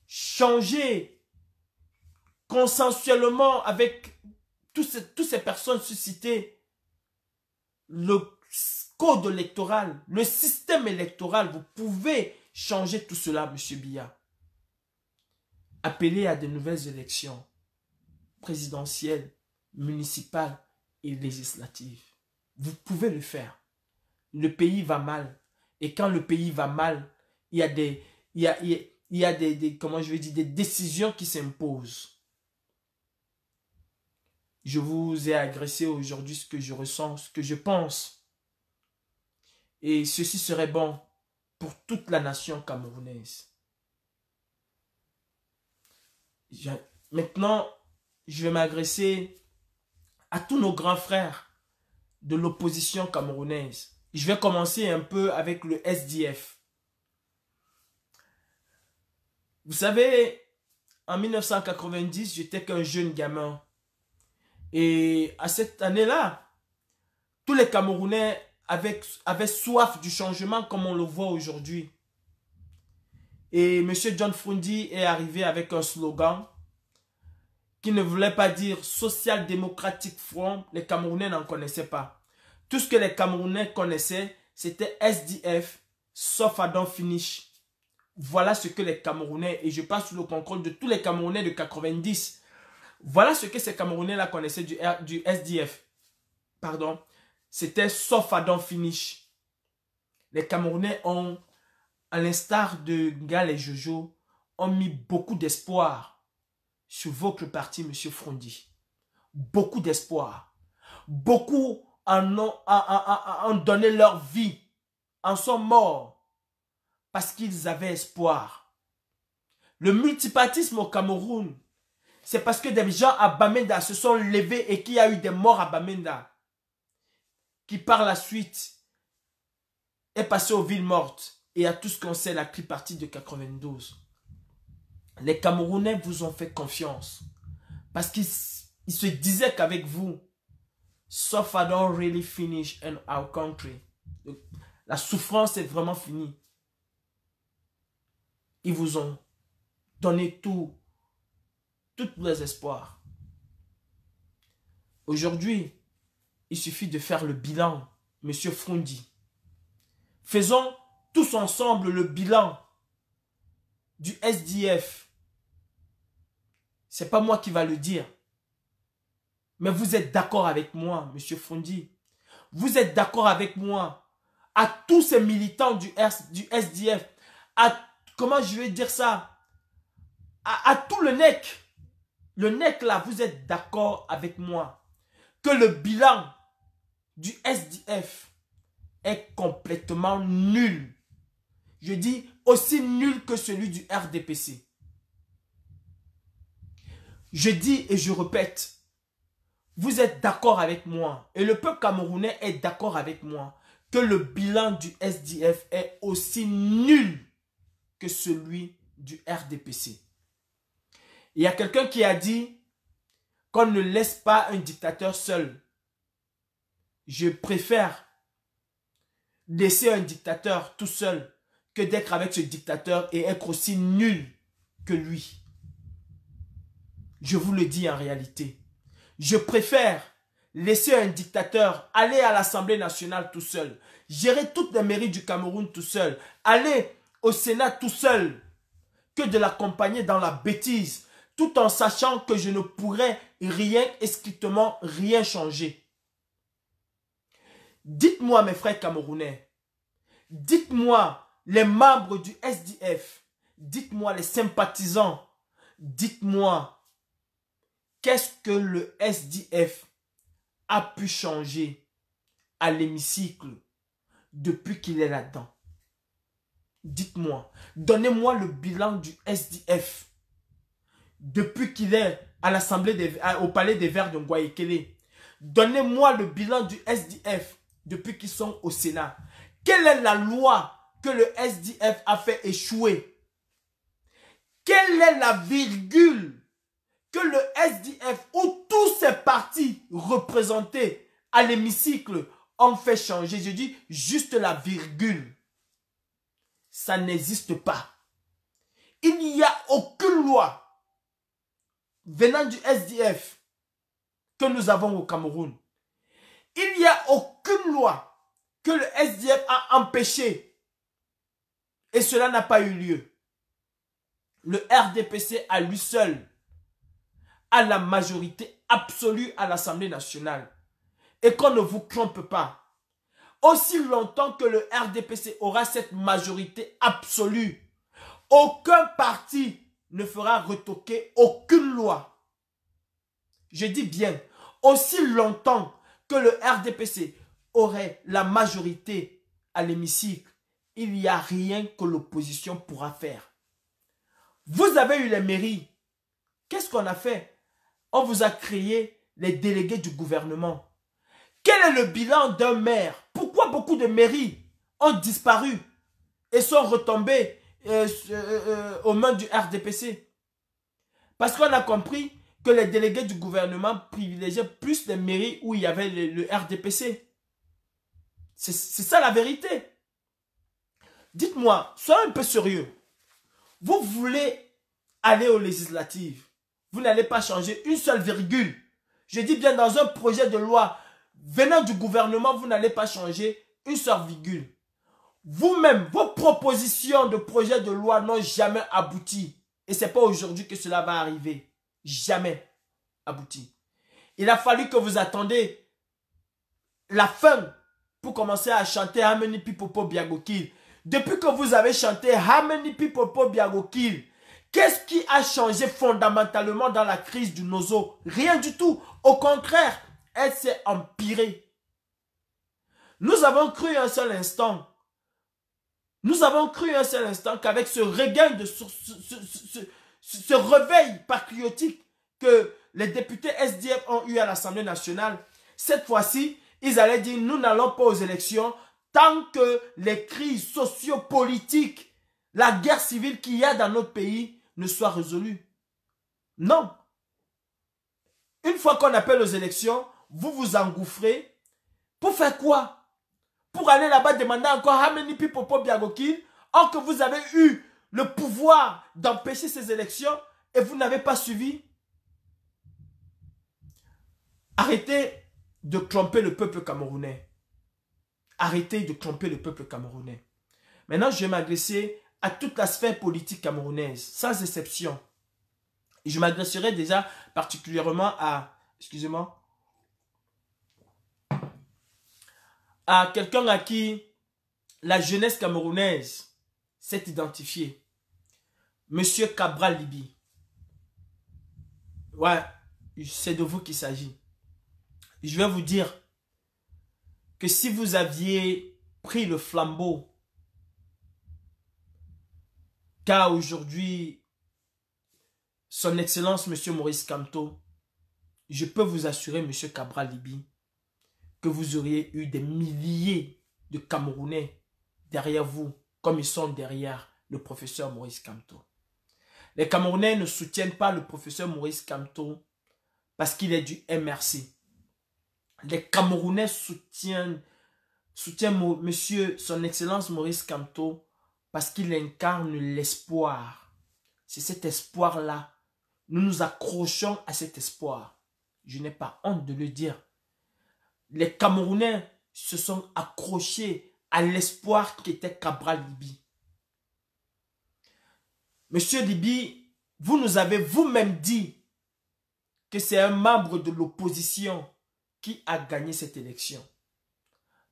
changer consensuellement avec toutes ces, toutes ces personnes suscitées le code électoral, le système électoral, vous pouvez changer tout cela, Monsieur Bia. Appelez à de nouvelles élections présidentielles, municipales et législatives. Vous pouvez le faire. Le pays va mal. Et quand le pays va mal, il y a des, il y a, il y a des, comment je vais dire, des décisions qui s'imposent. Je vous ai agressé aujourd'hui ce que je ressens, ce que je pense. Et ceci serait bon pour toute la nation camerounaise. Maintenant, je vais m'agresser à tous nos grands frères de l'opposition camerounaise. Je vais commencer un peu avec le SDF. Vous savez, en 1990, j'étais qu'un jeune gamin. Et à cette année-là, tous les Camerounais avec, soif du changement comme on le voit aujourd'hui. Et M. John Frundi est arrivé avec un slogan qui ne voulait pas dire social-démocratique front, les Camerounais n'en connaissaient pas. Tout ce que les Camerounais connaissaient, c'était SDF, sauf Adam finish. Voilà ce que les Camerounais, et je passe sous le contrôle de tous les Camerounais de 90, voilà ce que ces Camerounais-là connaissaient du, du SDF. Pardon c'était sauf Adam Finish. Les Camerounais ont, à l'instar de Ngal et Jojo, ont mis beaucoup d'espoir sur votre parti, Monsieur Frondi. Beaucoup d'espoir. Beaucoup en ont, donné leur vie, en sont morts, parce qu'ils avaient espoir. Le multipartisme au Cameroun, c'est parce que des gens à Bamenda se sont levés et qu'il y a eu des morts à Bamenda qui par la suite est passé aux villes mortes et à tout ce qu'on sait la tripartite de 92. Les Camerounais vous ont fait confiance parce qu'ils se disaient qu'avec vous, sauf really finish our country, la souffrance est vraiment finie. Ils vous ont donné tout, tous les espoirs. Aujourd'hui, il suffit de faire le bilan, Monsieur Frondi. Faisons tous ensemble le bilan du SDF. C'est pas moi qui va le dire. Mais vous êtes d'accord avec moi, Monsieur Frondi. Vous êtes d'accord avec moi. À tous ces militants du, SDF, à, comment je vais dire ça, à, à tout le nec, le nec là, vous êtes d'accord avec moi que le bilan du SDF est complètement nul. Je dis aussi nul que celui du RDPC. Je dis et je répète, vous êtes d'accord avec moi, et le peuple camerounais est d'accord avec moi, que le bilan du SDF est aussi nul que celui du RDPC. Il y a quelqu'un qui a dit qu'on ne laisse pas un dictateur seul je préfère laisser un dictateur tout seul que d'être avec ce dictateur et être aussi nul que lui. Je vous le dis en réalité. Je préfère laisser un dictateur aller à l'Assemblée nationale tout seul, gérer toutes les mairies du Cameroun tout seul, aller au Sénat tout seul, que de l'accompagner dans la bêtise, tout en sachant que je ne pourrais rien et rien changer. Dites-moi, mes frères camerounais, dites-moi les membres du SDF, dites-moi les sympathisants, dites-moi qu'est-ce que le SDF a pu changer à l'hémicycle depuis qu'il est là-dedans. Dites-moi, donnez-moi le bilan du SDF depuis qu'il est à l'Assemblée, au Palais des Verts de Donnez-moi le bilan du SDF depuis qu'ils sont au Sénat. Quelle est la loi que le SDF a fait échouer Quelle est la virgule que le SDF ou tous ces partis représentés à l'hémicycle ont fait changer Je dis juste la virgule. Ça n'existe pas. Il n'y a aucune loi venant du SDF que nous avons au Cameroun il n'y a aucune loi que le SDF a empêchée. Et cela n'a pas eu lieu. Le RDPC à lui seul a la majorité absolue à l'Assemblée nationale. Et qu'on ne vous trompe pas. Aussi longtemps que le RDPC aura cette majorité absolue, aucun parti ne fera retoquer aucune loi. Je dis bien, aussi longtemps que le RDPC aurait la majorité à l'hémicycle, il n'y a rien que l'opposition pourra faire. Vous avez eu les mairies. Qu'est-ce qu'on a fait On vous a créé les délégués du gouvernement. Quel est le bilan d'un maire Pourquoi beaucoup de mairies ont disparu et sont retombées euh, euh, euh, aux mains du RDPC Parce qu'on a compris les délégués du gouvernement privilégiaient plus les mairies où il y avait le, RDPC. C'est ça la vérité. Dites-moi, soyez un peu sérieux. Vous voulez aller aux législatives. Vous n'allez pas changer une seule virgule. Je dis bien dans un projet de loi venant du gouvernement, vous n'allez pas changer une seule virgule. Vous-même, vos propositions de projet de loi n'ont jamais abouti. Et c'est pas aujourd'hui que cela va arriver jamais abouti. Il a fallu que vous attendez la fin pour commencer à chanter How many people pour Biagokil. Depuis que vous avez chanté How many people pour Kill, qu'est-ce qui a changé fondamentalement dans la crise du Nozo Rien du tout. Au contraire, elle s'est empirée. Nous avons cru un seul instant. Nous avons cru un seul instant qu'avec ce regain de, ce réveil patriotique que les députés SDF ont eu à l'Assemblée nationale, cette fois-ci, ils allaient dire nous n'allons pas aux élections tant que les crises sociopolitiques, la guerre civile qu'il y a dans notre pays ne soit résolue. Non. Une fois qu'on appelle aux élections, vous vous engouffrez pour faire quoi Pour aller là-bas demander encore how many people pour or que vous avez eu le pouvoir d'empêcher ces élections et vous n'avez pas suivi. Arrêtez de tromper le peuple camerounais. Arrêtez de tromper le peuple camerounais. Maintenant, je vais m'agresser à toute la sphère politique camerounaise, sans exception. Et je m'adresserai déjà particulièrement à, excusez-moi, à quelqu'un à qui la jeunesse camerounaise s'est identifiée. Monsieur Cabral Libi. Ouais, c'est de vous qu'il s'agit. Je vais vous dire que si vous aviez pris le flambeau, car aujourd'hui, son Excellence, Monsieur Maurice Camto, je peux vous assurer, Monsieur Cabral Libi, que vous auriez eu des milliers de Camerounais derrière vous, comme ils sont derrière le professeur Maurice Camto. Les Camerounais ne soutiennent pas le professeur Maurice Camteau parce qu'il est du MRC. Les Camerounais soutiennent, soutiennent monsieur, son excellence Maurice Camteau parce qu'il incarne l'espoir. C'est cet espoir-là. Nous nous accrochons à cet espoir. Je n'ai pas honte de le dire. Les Camerounais se sont accrochés à l'espoir qu'était Cabral Libi. Monsieur Libi, vous nous avez vous-même dit que c'est un membre de l'opposition qui a gagné cette élection.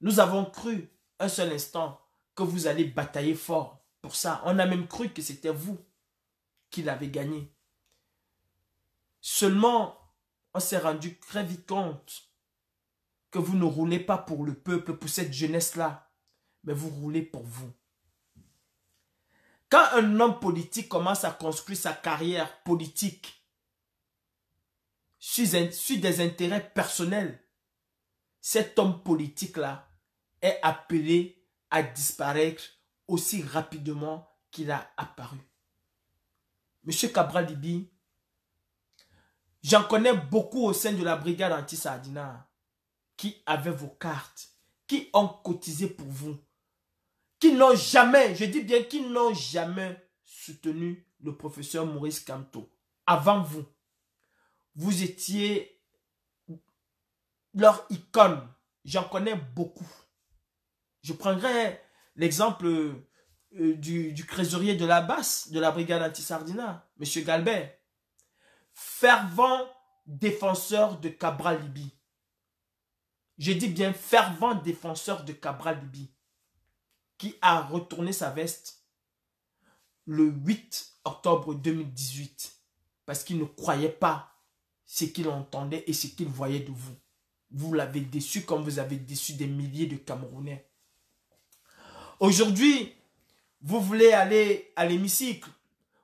Nous avons cru un seul instant que vous allez batailler fort pour ça. On a même cru que c'était vous qui l'avez gagné. Seulement, on s'est rendu très vite compte que vous ne roulez pas pour le peuple, pour cette jeunesse-là, mais vous roulez pour vous. Quand un homme politique commence à construire sa carrière politique sur, des intérêts personnels, cet homme politique-là est appelé à disparaître aussi rapidement qu'il a apparu. Monsieur Cabral Libi, j'en connais beaucoup au sein de la brigade anti-Sardina qui avaient vos cartes, qui ont cotisé pour vous, qui n'ont jamais, je dis bien qui n'ont jamais soutenu le professeur Maurice Canto. Avant vous, vous étiez leur icône. J'en connais beaucoup. Je prendrai l'exemple euh, du, du trésorier de la basse de la brigade anti-sardina, M. Galbert, fervent défenseur de Cabral Je dis bien fervent défenseur de Cabral qui a retourné sa veste le 8 octobre 2018 parce qu'il ne croyait pas ce qu'il entendait et ce qu'il voyait de vous. Vous l'avez déçu comme vous avez déçu des milliers de Camerounais. Aujourd'hui, vous voulez aller à l'hémicycle.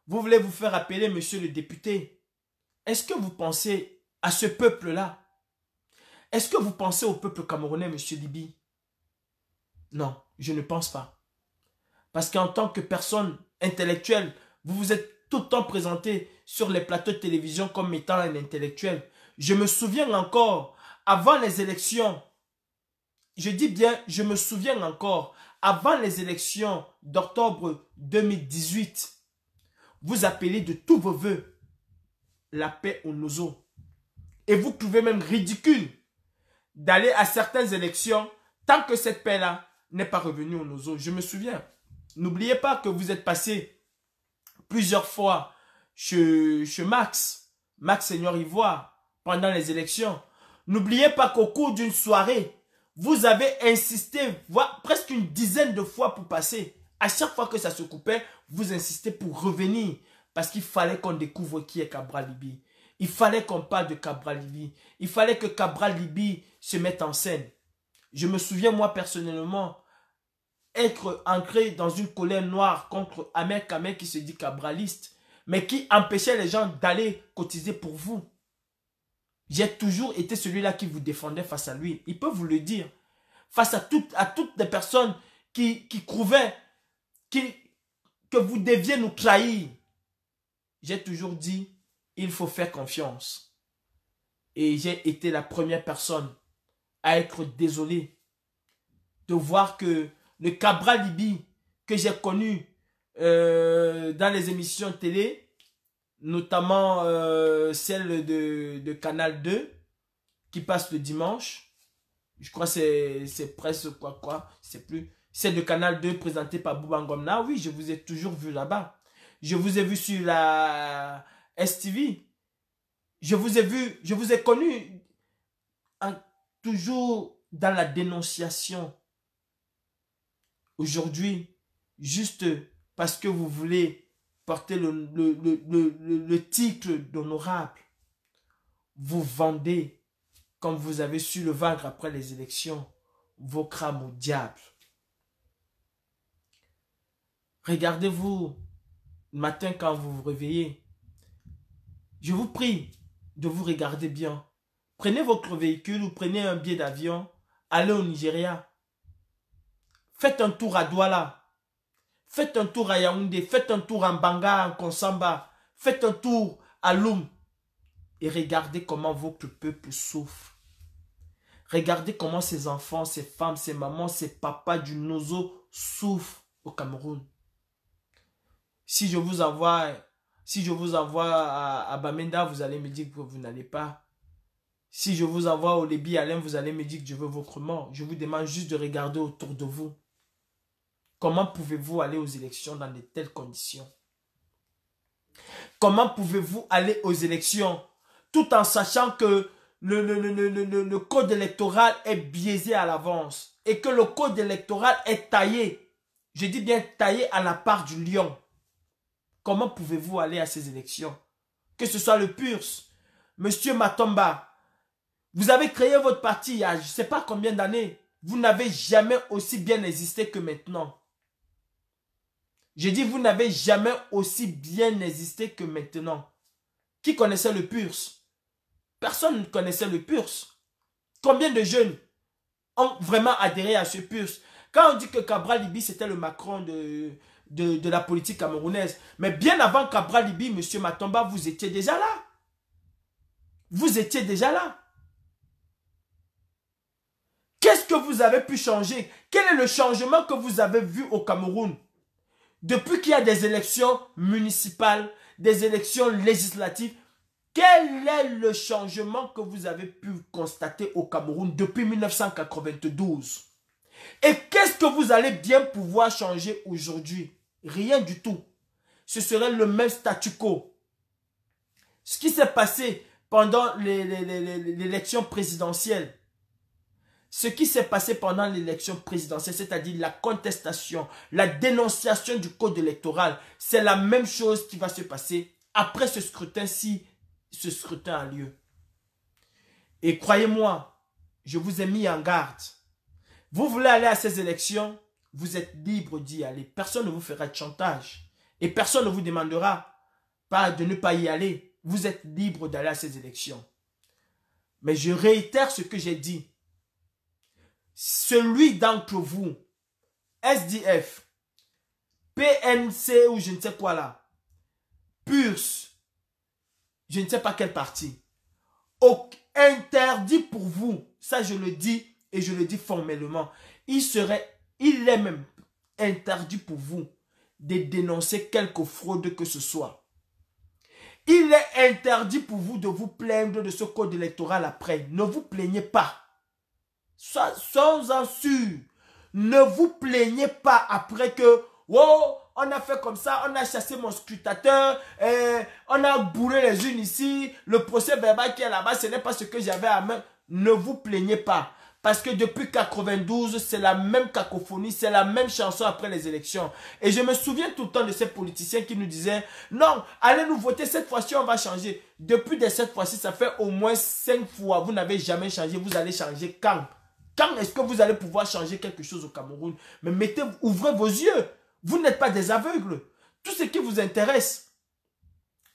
Vous voulez vous faire appeler monsieur le député. Est-ce que vous pensez à ce peuple-là Est-ce que vous pensez au peuple camerounais, monsieur Libi non, je ne pense pas. Parce qu'en tant que personne intellectuelle, vous vous êtes tout le temps présenté sur les plateaux de télévision comme étant un intellectuel. Je me souviens encore, avant les élections, je dis bien, je me souviens encore, avant les élections d'octobre 2018, vous appelez de tous vos voeux la paix au nozo. Et vous trouvez même ridicule d'aller à certaines élections tant que cette paix-là n'est pas revenu aux nos Je me souviens. N'oubliez pas que vous êtes passé plusieurs fois chez, Max, Max Seigneur Ivoire, pendant les élections. N'oubliez pas qu'au cours d'une soirée, vous avez insisté, voire presque une dizaine de fois pour passer. À chaque fois que ça se coupait, vous insistez pour revenir. Parce qu'il fallait qu'on découvre qui est Cabral Il fallait qu'on parle de Cabral Libi. Il fallait que Cabral se mette en scène. Je me souviens, moi, personnellement, être ancré dans une colère noire contre Ahmed Kamek qui se dit cabraliste, mais qui empêchait les gens d'aller cotiser pour vous. J'ai toujours été celui-là qui vous défendait face à lui. Il peut vous le dire. Face à, tout, à toutes les personnes qui, qui trouvaient qui, que vous deviez nous trahir. J'ai toujours dit, il faut faire confiance. Et j'ai été la première personne à être désolé de voir que le Cabra Libi que j'ai connu euh, dans les émissions télé, notamment euh, celle de, Canal 2 qui passe le dimanche. Je crois que c'est presque quoi quoi, c'est plus. Celle de Canal 2 présentée par Boubangomna. Oui, je vous ai toujours vu là-bas. Je vous ai vu sur la STV. Je vous ai vu, je vous ai connu toujours dans la dénonciation Aujourd'hui, juste parce que vous voulez porter le, titre d'honorable, vous vendez, comme vous avez su le vaincre après les élections, vos crames au diable. Regardez-vous le matin quand vous vous réveillez. Je vous prie de vous regarder bien. Prenez votre véhicule ou prenez un billet d'avion, allez au Nigeria, Faites un tour à Douala. Faites un tour à Yaoundé. Faites un tour à Banga, en Konsamba. Faites un tour à Loum. Et regardez comment votre peuple souffre. Regardez comment ces enfants, ces femmes, ces mamans, ces papas du nozo souffrent au Cameroun. Si je vous envoie, si je vous à, Bamenda, vous allez me dire que vous n'allez pas. Si je vous envoie au Lébi Alain, vous allez me dire que je veux votre mort. Je vous demande juste de regarder autour de vous. Comment pouvez-vous aller aux élections dans de telles conditions Comment pouvez-vous aller aux élections tout en sachant que le, le, code électoral est biaisé à l'avance et que le code électoral est taillé, je dis bien taillé à la part du lion Comment pouvez-vous aller à ces élections Que ce soit le PURS, Monsieur Matomba, vous avez créé votre parti il y a je ne sais pas combien d'années. Vous n'avez jamais aussi bien existé que maintenant. Je dit, vous n'avez jamais aussi bien existé que maintenant. Qui connaissait le PURS Personne ne connaissait le PURS. Combien de jeunes ont vraiment adhéré à ce PURS Quand on dit que Cabral Libi, c'était le Macron de, de, la politique camerounaise, mais bien avant Cabral Libi, M. Matomba, vous étiez déjà là. Vous étiez déjà là. Qu'est-ce que vous avez pu changer Quel est le changement que vous avez vu au Cameroun depuis qu'il y a des élections municipales, des élections législatives, quel est le changement que vous avez pu constater au Cameroun depuis 1992 Et qu'est-ce que vous allez bien pouvoir changer aujourd'hui Rien du tout. Ce serait le même statu quo. Ce qui s'est passé pendant l'élection présidentielle, ce qui s'est passé pendant l'élection présidentielle, c'est-à-dire la contestation, la dénonciation du code électoral, c'est la même chose qui va se passer après ce scrutin si ce scrutin a lieu. Et croyez-moi, je vous ai mis en garde. Vous voulez aller à ces élections, vous êtes libre d'y aller. Personne ne vous fera de chantage. Et personne ne vous demandera pas de ne pas y aller. Vous êtes libre d'aller à ces élections. Mais je réitère ce que j'ai dit celui d'entre vous, SDF, PNC ou je ne sais quoi là, PURS, je ne sais pas quel parti, interdit pour vous, ça je le dis et je le dis formellement, il serait, il est même interdit pour vous de dénoncer quelque fraude que ce soit. Il est interdit pour vous de vous plaindre de ce code électoral après. Ne vous plaignez pas. Sois en sûr, Ne vous plaignez pas après que, oh, on a fait comme ça, on a chassé mon scrutateur, eh, on a bourré les unes ici, le procès verbal qui est là-bas, ce n'est pas ce que j'avais à main. Ne vous plaignez pas. Parce que depuis 92, c'est la même cacophonie, c'est la même chanson après les élections. Et je me souviens tout le temps de ces politiciens qui nous disaient, non, allez nous voter, cette fois-ci on va changer. Depuis cette fois-ci, ça fait au moins cinq fois, vous n'avez jamais changé, vous allez changer quand quand est-ce que vous allez pouvoir changer quelque chose au Cameroun Mais mettez, ouvrez vos yeux. Vous n'êtes pas des aveugles. Tout ce qui vous intéresse,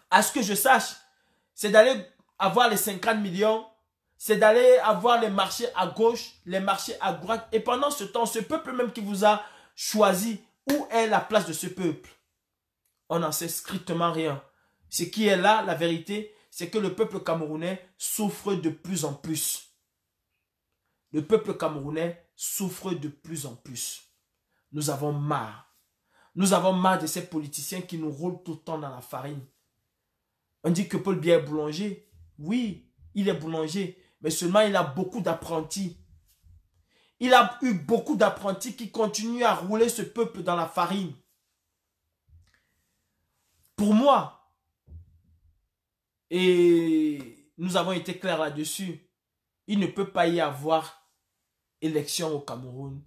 à ce que je sache, c'est d'aller avoir les 50 millions, c'est d'aller avoir les marchés à gauche, les marchés à droite. Et pendant ce temps, ce peuple même qui vous a choisi, où est la place de ce peuple On n'en sait strictement rien. Ce qui est là, la vérité, c'est que le peuple camerounais souffre de plus en plus le peuple camerounais souffre de plus en plus. Nous avons marre. Nous avons marre de ces politiciens qui nous roulent tout le temps dans la farine. On dit que Paul Bier est boulanger. Oui, il est boulanger, mais seulement il a beaucoup d'apprentis. Il a eu beaucoup d'apprentis qui continuent à rouler ce peuple dans la farine. Pour moi, et nous avons été clairs là-dessus, il ne peut pas y avoir élection au Cameroun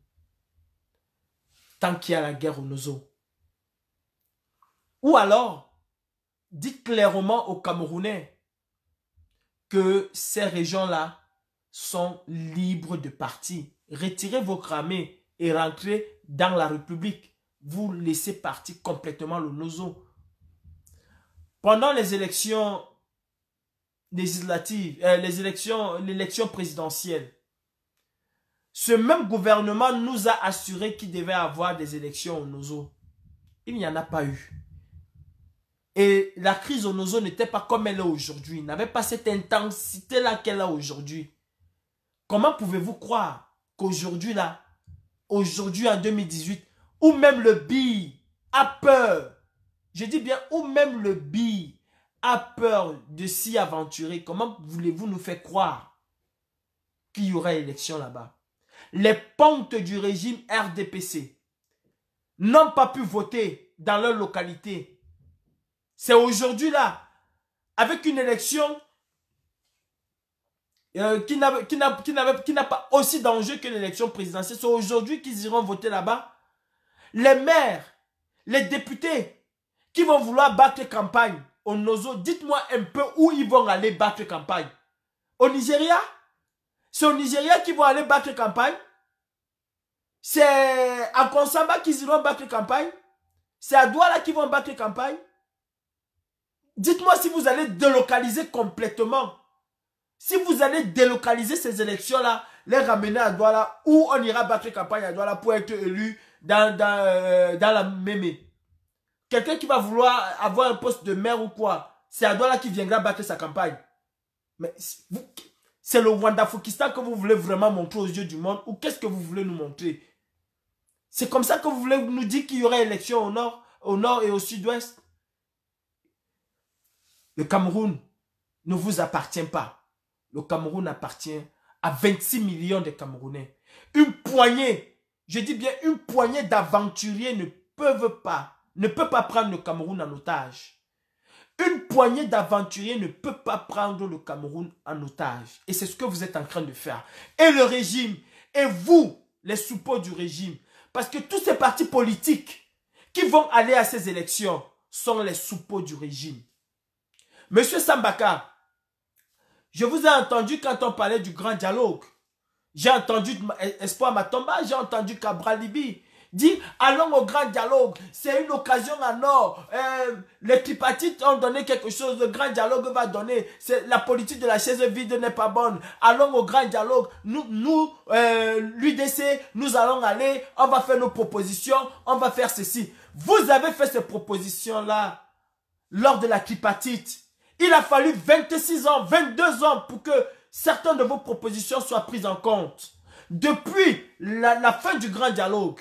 tant qu'il y a la guerre au Nozo. Ou alors, dites clairement aux Camerounais que ces régions-là sont libres de parti. Retirez vos cramés et rentrez dans la République. Vous laissez partir complètement le Nozo. Pendant les élections législatives, euh, les élections, l'élection présidentielle. Ce même gouvernement nous a assuré qu'il devait avoir des élections au Nozo. Il n'y en a pas eu. Et la crise au Nozo n'était pas comme elle est aujourd'hui, n'avait pas cette intensité-là qu'elle a aujourd'hui. Comment pouvez-vous croire qu'aujourd'hui, là, aujourd'hui en 2018, ou même le bill a peur, je dis bien, ou même le BI a peur de s'y aventurer, comment voulez-vous nous faire croire qu'il y aura élection là-bas Les pontes du régime RDPC n'ont pas pu voter dans leur localité. C'est aujourd'hui là, avec une élection euh, qui n'a pas aussi d'enjeu que l'élection présidentielle. C'est aujourd'hui qu'ils iront voter là-bas. Les maires, les députés qui vont vouloir battre campagne Onozo, dites-moi un peu où ils vont aller battre campagne. Au Nigeria C'est au Nigeria qu'ils vont aller battre campagne C'est à Konsamba qu'ils iront battre campagne C'est à Douala qu'ils vont battre campagne Dites-moi si vous allez délocaliser complètement. Si vous allez délocaliser ces élections-là, les ramener à Douala, où on ira battre campagne à Douala pour être élu dans, dans, euh, dans la mémé. Quelqu'un qui va vouloir avoir un poste de maire ou quoi, c'est Adola qui viendra battre sa campagne. Mais c'est le Wandafokistan que vous voulez vraiment montrer aux yeux du monde ou qu'est-ce que vous voulez nous montrer C'est comme ça que vous voulez nous dire qu'il y aurait élection au nord, au nord et au sud-ouest Le Cameroun ne vous appartient pas. Le Cameroun appartient à 26 millions de Camerounais. Une poignée, je dis bien une poignée d'aventuriers ne peuvent pas ne peut pas prendre le Cameroun en otage. Une poignée d'aventuriers ne peut pas prendre le Cameroun en otage. Et c'est ce que vous êtes en train de faire. Et le régime, et vous, les supports du régime. Parce que tous ces partis politiques qui vont aller à ces élections sont les suppôts du régime. Monsieur Sambaka, je vous ai entendu quand on parlait du grand dialogue. J'ai entendu eh, Espoir Matomba, j'ai entendu Cabral dit allons au grand dialogue. C'est une occasion en or. Euh, les tripatites ont donné quelque chose. Le grand dialogue va donner. la politique de la chaise vide n'est pas bonne. Allons au grand dialogue. Nous, euh, l'UDC, nous allons aller. On va faire nos propositions. On va faire ceci. Vous avez fait ces propositions-là lors de la tripatite. Il a fallu 26 ans, 22 ans pour que certaines de vos propositions soient prises en compte. Depuis la fin du grand dialogue,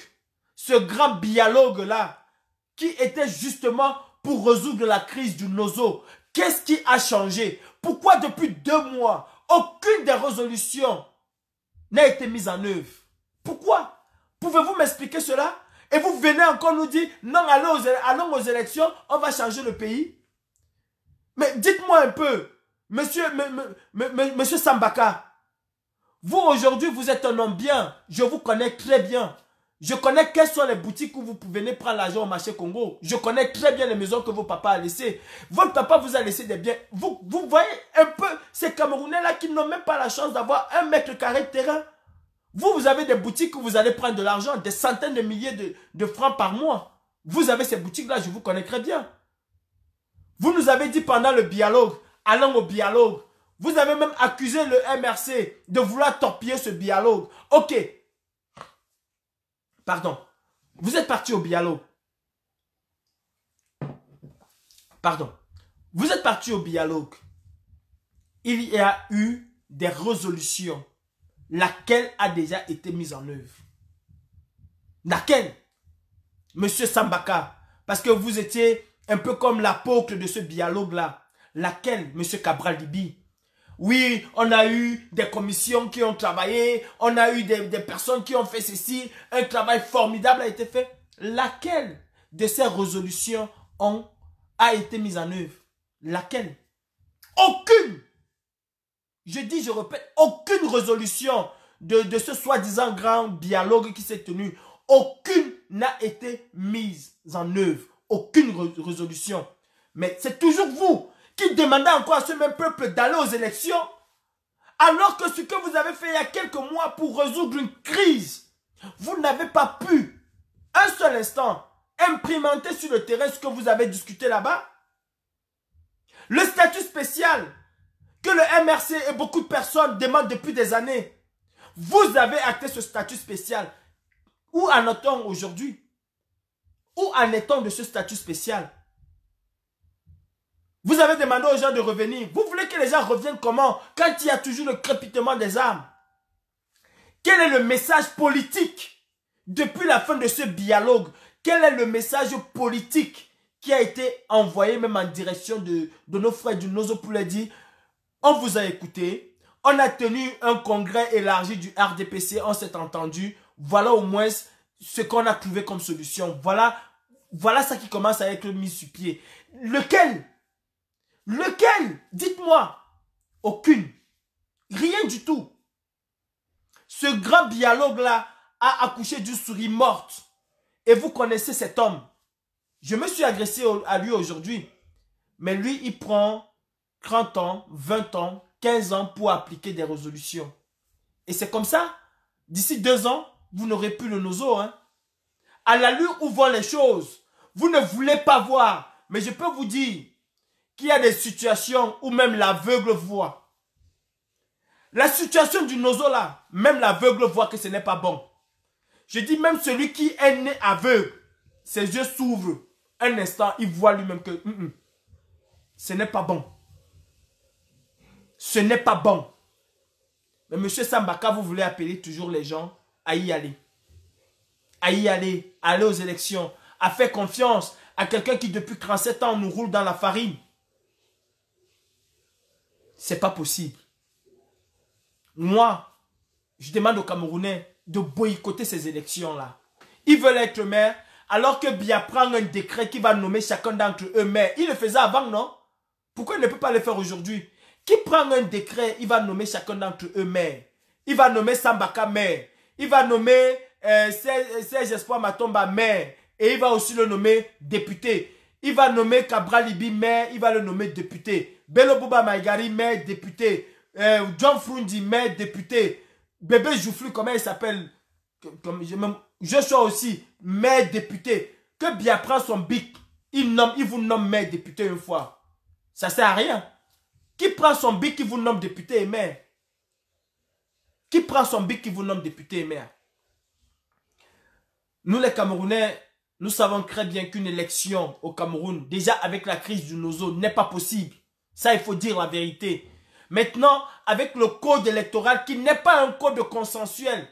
ce grand dialogue-là, qui était justement pour résoudre la crise du nozo. Qu'est-ce qui a changé Pourquoi depuis deux mois, aucune des résolutions n'a été mise en œuvre Pourquoi Pouvez-vous m'expliquer cela Et vous venez encore nous dire, non, allons aux, allons aux élections, on va changer le pays Mais dites-moi un peu, monsieur, monsieur Sambaka, vous aujourd'hui, vous êtes un homme bien, je vous connais très bien. Je connais quelles sont les boutiques où vous venez prendre l'argent au marché Congo. Je connais très bien les maisons que vos papas a laissées. Votre papa vous a laissé des biens. Vous, vous voyez un peu ces Camerounais-là qui n'ont même pas la chance d'avoir un mètre carré de terrain. Vous, vous avez des boutiques où vous allez prendre de l'argent, des centaines de milliers de, francs par mois. Vous avez ces boutiques-là, je vous connais très bien. Vous nous avez dit pendant le dialogue, allons au dialogue, vous avez même accusé le MRC de vouloir torpiller ce dialogue. Ok, Pardon. Vous êtes parti au dialogue. Pardon. Vous êtes parti au dialogue. Il y a eu des résolutions. Laquelle a déjà été mise en œuvre. Laquelle Monsieur Sambaka. Parce que vous étiez un peu comme l'apôtre de ce dialogue-là. Laquelle, monsieur Cabral Dibi oui, on a eu des commissions qui ont travaillé, on a eu des, personnes qui ont fait ceci, un travail formidable a été fait. Laquelle de ces résolutions ont, a été mise en œuvre Laquelle Aucune Je dis, je répète, aucune résolution de, de ce soi-disant grand dialogue qui s'est tenu, aucune n'a été mise en œuvre, aucune résolution. Mais c'est toujours vous qui demandait encore à ce même peuple d'aller aux élections, alors que ce que vous avez fait il y a quelques mois pour résoudre une crise, vous n'avez pas pu, un seul instant, imprimer sur le terrain ce que vous avez discuté là-bas. Le statut spécial que le MRC et beaucoup de personnes demandent depuis des années. Vous avez acté ce statut spécial. Où en est-on aujourd'hui Où en est-on de ce statut spécial vous avez demandé aux gens de revenir. Vous voulez que les gens reviennent comment Quand il y a toujours le crépitement des armes. Quel est le message politique depuis la fin de ce dialogue Quel est le message politique qui a été envoyé même en direction de, de nos frères du Nozo pour leur dire on vous a écouté, on a tenu un congrès élargi du RDPC, on s'est entendu, voilà au moins ce qu'on a trouvé comme solution. Voilà, voilà ça qui commence à être mis sur pied. Lequel Lequel Dites-moi. Aucune. Rien du tout. Ce grand dialogue-là a accouché d'une souris morte. Et vous connaissez cet homme. Je me suis agressé à lui aujourd'hui. Mais lui, il prend 30 ans, 20 ans, 15 ans pour appliquer des résolutions. Et c'est comme ça. D'ici deux ans, vous n'aurez plus le nozo. Hein. À la lue, où vont les choses, vous ne voulez pas voir. Mais je peux vous dire, qu'il y a des situations où même l'aveugle voit. La situation du nozola, même l'aveugle voit que ce n'est pas bon. Je dis même celui qui est né aveugle, ses yeux s'ouvrent. Un instant, il voit lui-même que mm, mm, ce n'est pas bon. Ce n'est pas bon. Mais monsieur Sambaka, vous voulez appeler toujours les gens à y aller. À y aller, à aller aux élections, à faire confiance à quelqu'un qui depuis 37 ans nous roule dans la farine. C'est pas possible. Moi, je demande aux Camerounais de boycotter ces élections-là. Ils veulent être maires, alors que Bia prend un décret qui va nommer chacun d'entre eux maire. Il le faisait avant, non Pourquoi il ne peut pas le faire aujourd'hui Qui prend un décret, il va nommer chacun d'entre eux maire. Il va nommer Sambaka maire. Il va nommer euh, Serge Espoir Matomba maire. Et il va aussi le nommer député. Il va nommer Cabral maire, il va le nommer député. Bello Bouba Maigari, maire, député. Euh, John Frundi maire, député. Bébé Joufflu, comment il s'appelle je, sois aussi maire, député. Que bien prend son bic, il, nomme, il vous nomme maire, député une fois. Ça sert à rien. Qui prend son bic, il vous nomme député et maire Qui prend son bic, qui vous nomme député et maire Nous les Camerounais, nous savons très bien qu'une élection au Cameroun, déjà avec la crise du Nozo, n'est pas possible. Ça, il faut dire la vérité. Maintenant, avec le code électoral qui n'est pas un code consensuel,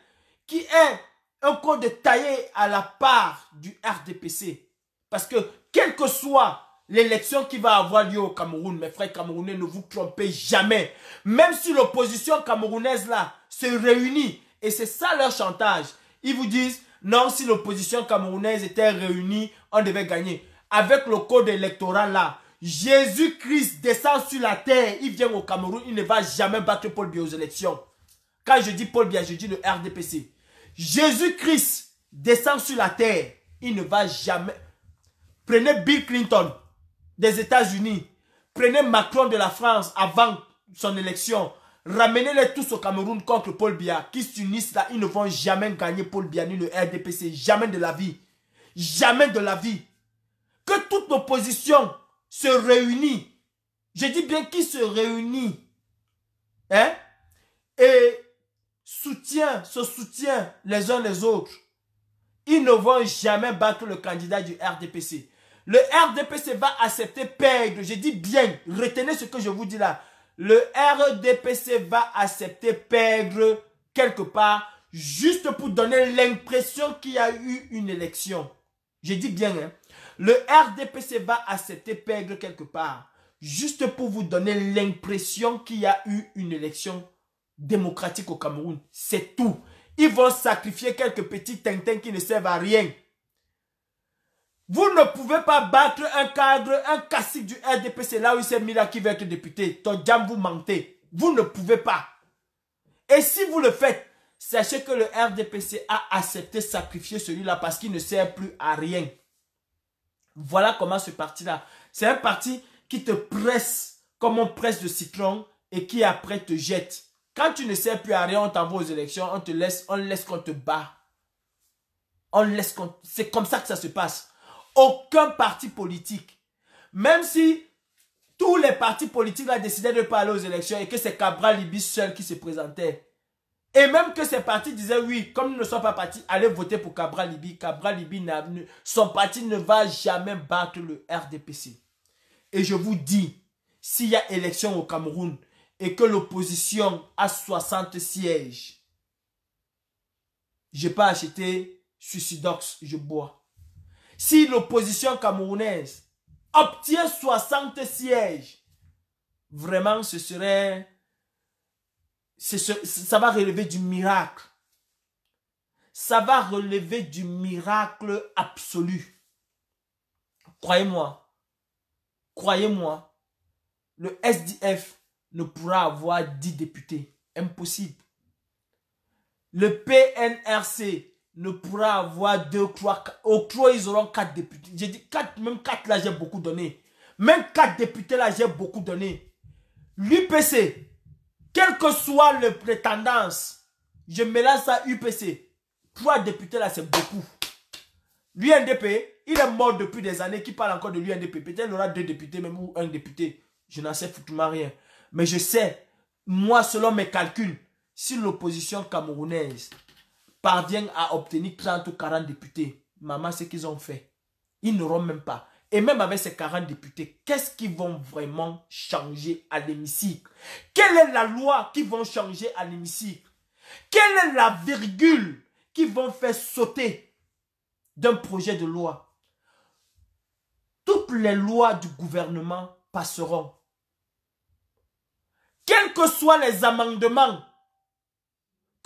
qui est un code taillé à la part du RDPC. Parce que, quelle que soit l'élection qui va avoir lieu au Cameroun, mes frères camerounais, ne vous trompez jamais. Même si l'opposition camerounaise là se réunit, et c'est ça leur chantage, ils vous disent, non, si l'opposition camerounaise était réunie, on devait gagner. Avec le code électoral là, Jésus-Christ descend sur la terre, il vient au Cameroun, il ne va jamais battre Paul Biya aux élections. Quand je dis Paul Biya, je dis le RDPC. Jésus-Christ descend sur la terre, il ne va jamais... Prenez Bill Clinton des États-Unis, prenez Macron de la France avant son élection, Ramenez-les tous au Cameroun contre Paul Biya. Qui s'unissent là, ils ne vont jamais gagner Paul Biya ni le RDPC. Jamais de la vie. Jamais de la vie. Que toute l'opposition se réunit. Je dis bien qui se réunit. Hein? Et soutient, se soutient les uns les autres. Ils ne vont jamais battre le candidat du RDPC. Le RDPC va accepter perdre. Je dis bien, retenez ce que je vous dis là le RDPC va accepter perdre quelque part juste pour donner l'impression qu'il y a eu une élection. J'ai dit bien, hein? le RDPC va accepter perdre quelque part juste pour vous donner l'impression qu'il y a eu une élection démocratique au Cameroun. C'est tout. Ils vont sacrifier quelques petits tintins qui ne servent à rien. Vous ne pouvez pas battre un cadre, un classique du RDPC là où il s'est mis là qui veut être député. Ton diable, vous mentez. Vous ne pouvez pas. Et si vous le faites, sachez que le RDPC a accepté sacrifier celui-là parce qu'il ne sert plus à rien. Voilà comment ce parti-là. C'est un parti qui te presse comme on presse le citron et qui après te jette. Quand tu ne sers plus à rien, on t'envoie aux élections, on te laisse, on laisse qu'on te bat. On laisse C'est comme ça que ça se passe aucun parti politique. Même si tous les partis politiques ont décidé de ne pas aller aux élections et que c'est Cabral seul qui se présentait. Et même que ces partis disaient oui, comme nous ne sommes pas partis, allez voter pour Cabral Libi. Cabral son parti ne va jamais battre le RDPC. Et je vous dis, s'il y a élection au Cameroun et que l'opposition a 60 sièges, j'ai pas acheté Suicidox, je bois si l'opposition camerounaise obtient 60 sièges, vraiment ce serait... ça va relever du miracle. Ça va relever du miracle absolu. Croyez-moi. Croyez-moi. Le SDF ne pourra avoir 10 députés. Impossible. Le PNRC ne pourra avoir deux, trois, Au trois, ils auront quatre députés. J'ai dit quatre, même quatre là, j'ai beaucoup donné. Même quatre députés là, j'ai beaucoup donné. L'UPC, quelle que soit le prétendance, je mélange à UPC. Trois députés là, c'est beaucoup. L'UNDP, il est mort depuis des années. Qui parle encore de l'UNDP Peut-être il aura deux députés, même ou un député. Je n'en sais foutrement rien. Mais je sais, moi, selon mes calculs, si l'opposition camerounaise parviennent à obtenir 30 ou 40 députés, maman, ce qu'ils ont fait, ils n'auront même pas. Et même avec ces 40 députés, qu'est-ce qu'ils vont vraiment changer à l'hémicycle Quelle est la loi qu'ils vont changer à l'hémicycle Quelle est la virgule qu'ils vont faire sauter d'un projet de loi Toutes les lois du gouvernement passeront. Quels que soient les amendements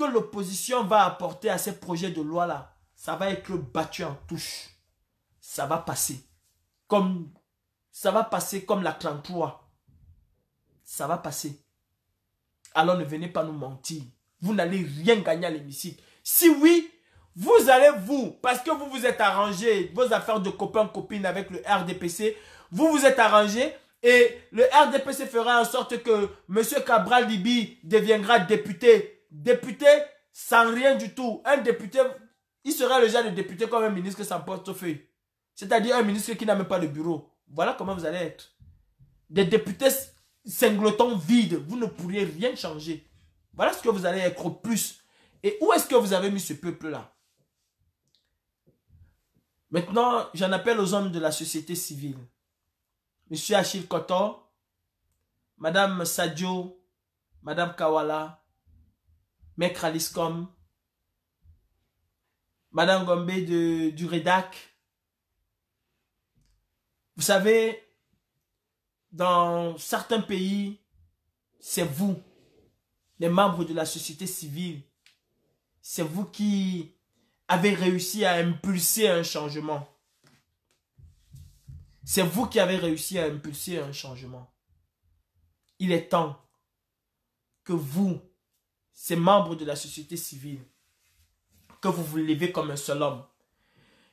l'opposition va apporter à ces projets de loi-là, ça va être battu en touche. Ça va passer. Comme, ça va passer comme la 33. Ça va passer. Alors ne venez pas nous mentir. Vous n'allez rien gagner à l'hémicycle. Si oui, vous allez vous, parce que vous vous êtes arrangé, vos affaires de copain-copine avec le RDPC, vous vous êtes arrangé et le RDPC fera en sorte que M. Cabral Libi deviendra député député sans rien du tout. Un député, il sera le genre de député comme un ministre sans portefeuille. C'est-à-dire un ministre qui n'a même pas le bureau. Voilà comment vous allez être. Des députés singletons vides, vous ne pourriez rien changer. Voilà ce que vous allez être au plus. Et où est-ce que vous avez mis ce peuple-là Maintenant, j'en appelle aux hommes de la société civile. Monsieur Achille Kotor, Madame Sadio, Madame Kawala, Maître Madame Gombe de, du REDAC, Vous savez, dans certains pays, c'est vous, les membres de la société civile, c'est vous qui avez réussi à impulser un changement. C'est vous qui avez réussi à impulser un changement. Il est temps que vous, ces membres de la société civile, que vous vous levez comme un seul homme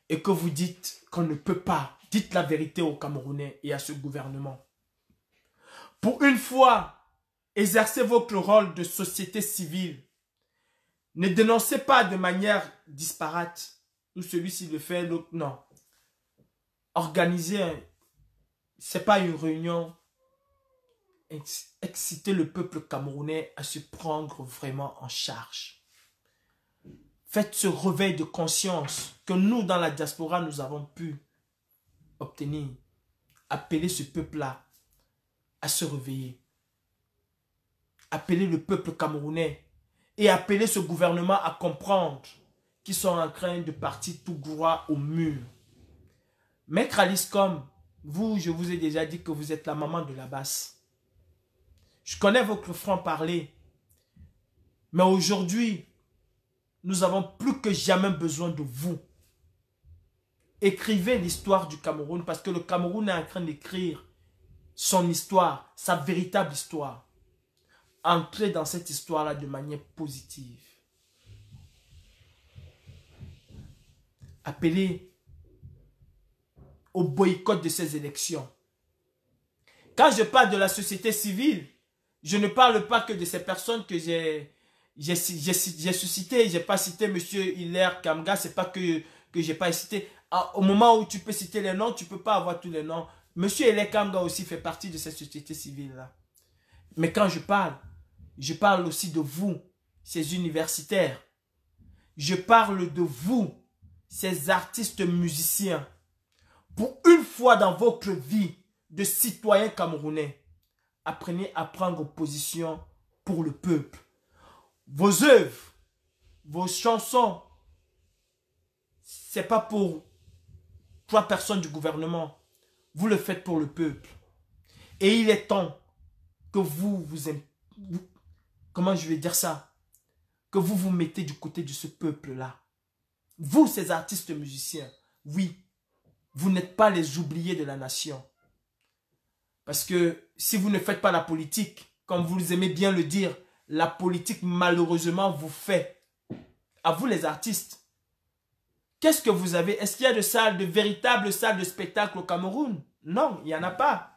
et que vous dites qu'on ne peut pas, dites la vérité aux Camerounais et à ce gouvernement. Pour une fois, exercez votre rôle de société civile. Ne dénoncez pas de manière disparate ou celui-ci le fait, l'autre non. Organisez, c'est pas une réunion exciter le peuple camerounais à se prendre vraiment en charge. Faites ce réveil de conscience que nous, dans la diaspora, nous avons pu obtenir. Appelez ce peuple-là à se réveiller. Appelez le peuple camerounais et appelez ce gouvernement à comprendre qu'ils sont en train de partir tout droit au mur. Maître Alice, comme vous, je vous ai déjà dit que vous êtes la maman de la basse. Je connais votre franc-parler. Mais aujourd'hui, nous avons plus que jamais besoin de vous. Écrivez l'histoire du Cameroun parce que le Cameroun est en train d'écrire son histoire, sa véritable histoire. Entrez dans cette histoire-là de manière positive. Appelez au boycott de ces élections. Quand je parle de la société civile, je ne parle pas que de ces personnes que j'ai j'ai suscité, j'ai pas cité monsieur Hilaire Kamga, c'est pas que que j'ai pas cité. Ah, au moment où tu peux citer les noms, tu peux pas avoir tous les noms. Monsieur Hilaire Kamga aussi fait partie de cette société civile là. Mais quand je parle, je parle aussi de vous, ces universitaires. Je parle de vous, ces artistes musiciens. Pour une fois dans votre vie de citoyen camerounais, apprenez à prendre position pour le peuple. Vos œuvres, vos chansons, c'est pas pour trois personnes du gouvernement. Vous le faites pour le peuple. Et il est temps que vous vous, vous comment je vais dire ça, que vous vous mettez du côté de ce peuple-là. Vous, ces artistes musiciens, oui, vous n'êtes pas les oubliés de la nation. Parce que si vous ne faites pas la politique, comme vous aimez bien le dire, la politique malheureusement vous fait. À vous les artistes. Qu'est-ce que vous avez Est-ce qu'il y a de salles, de véritables salles de spectacle au Cameroun Non, il n'y en a pas.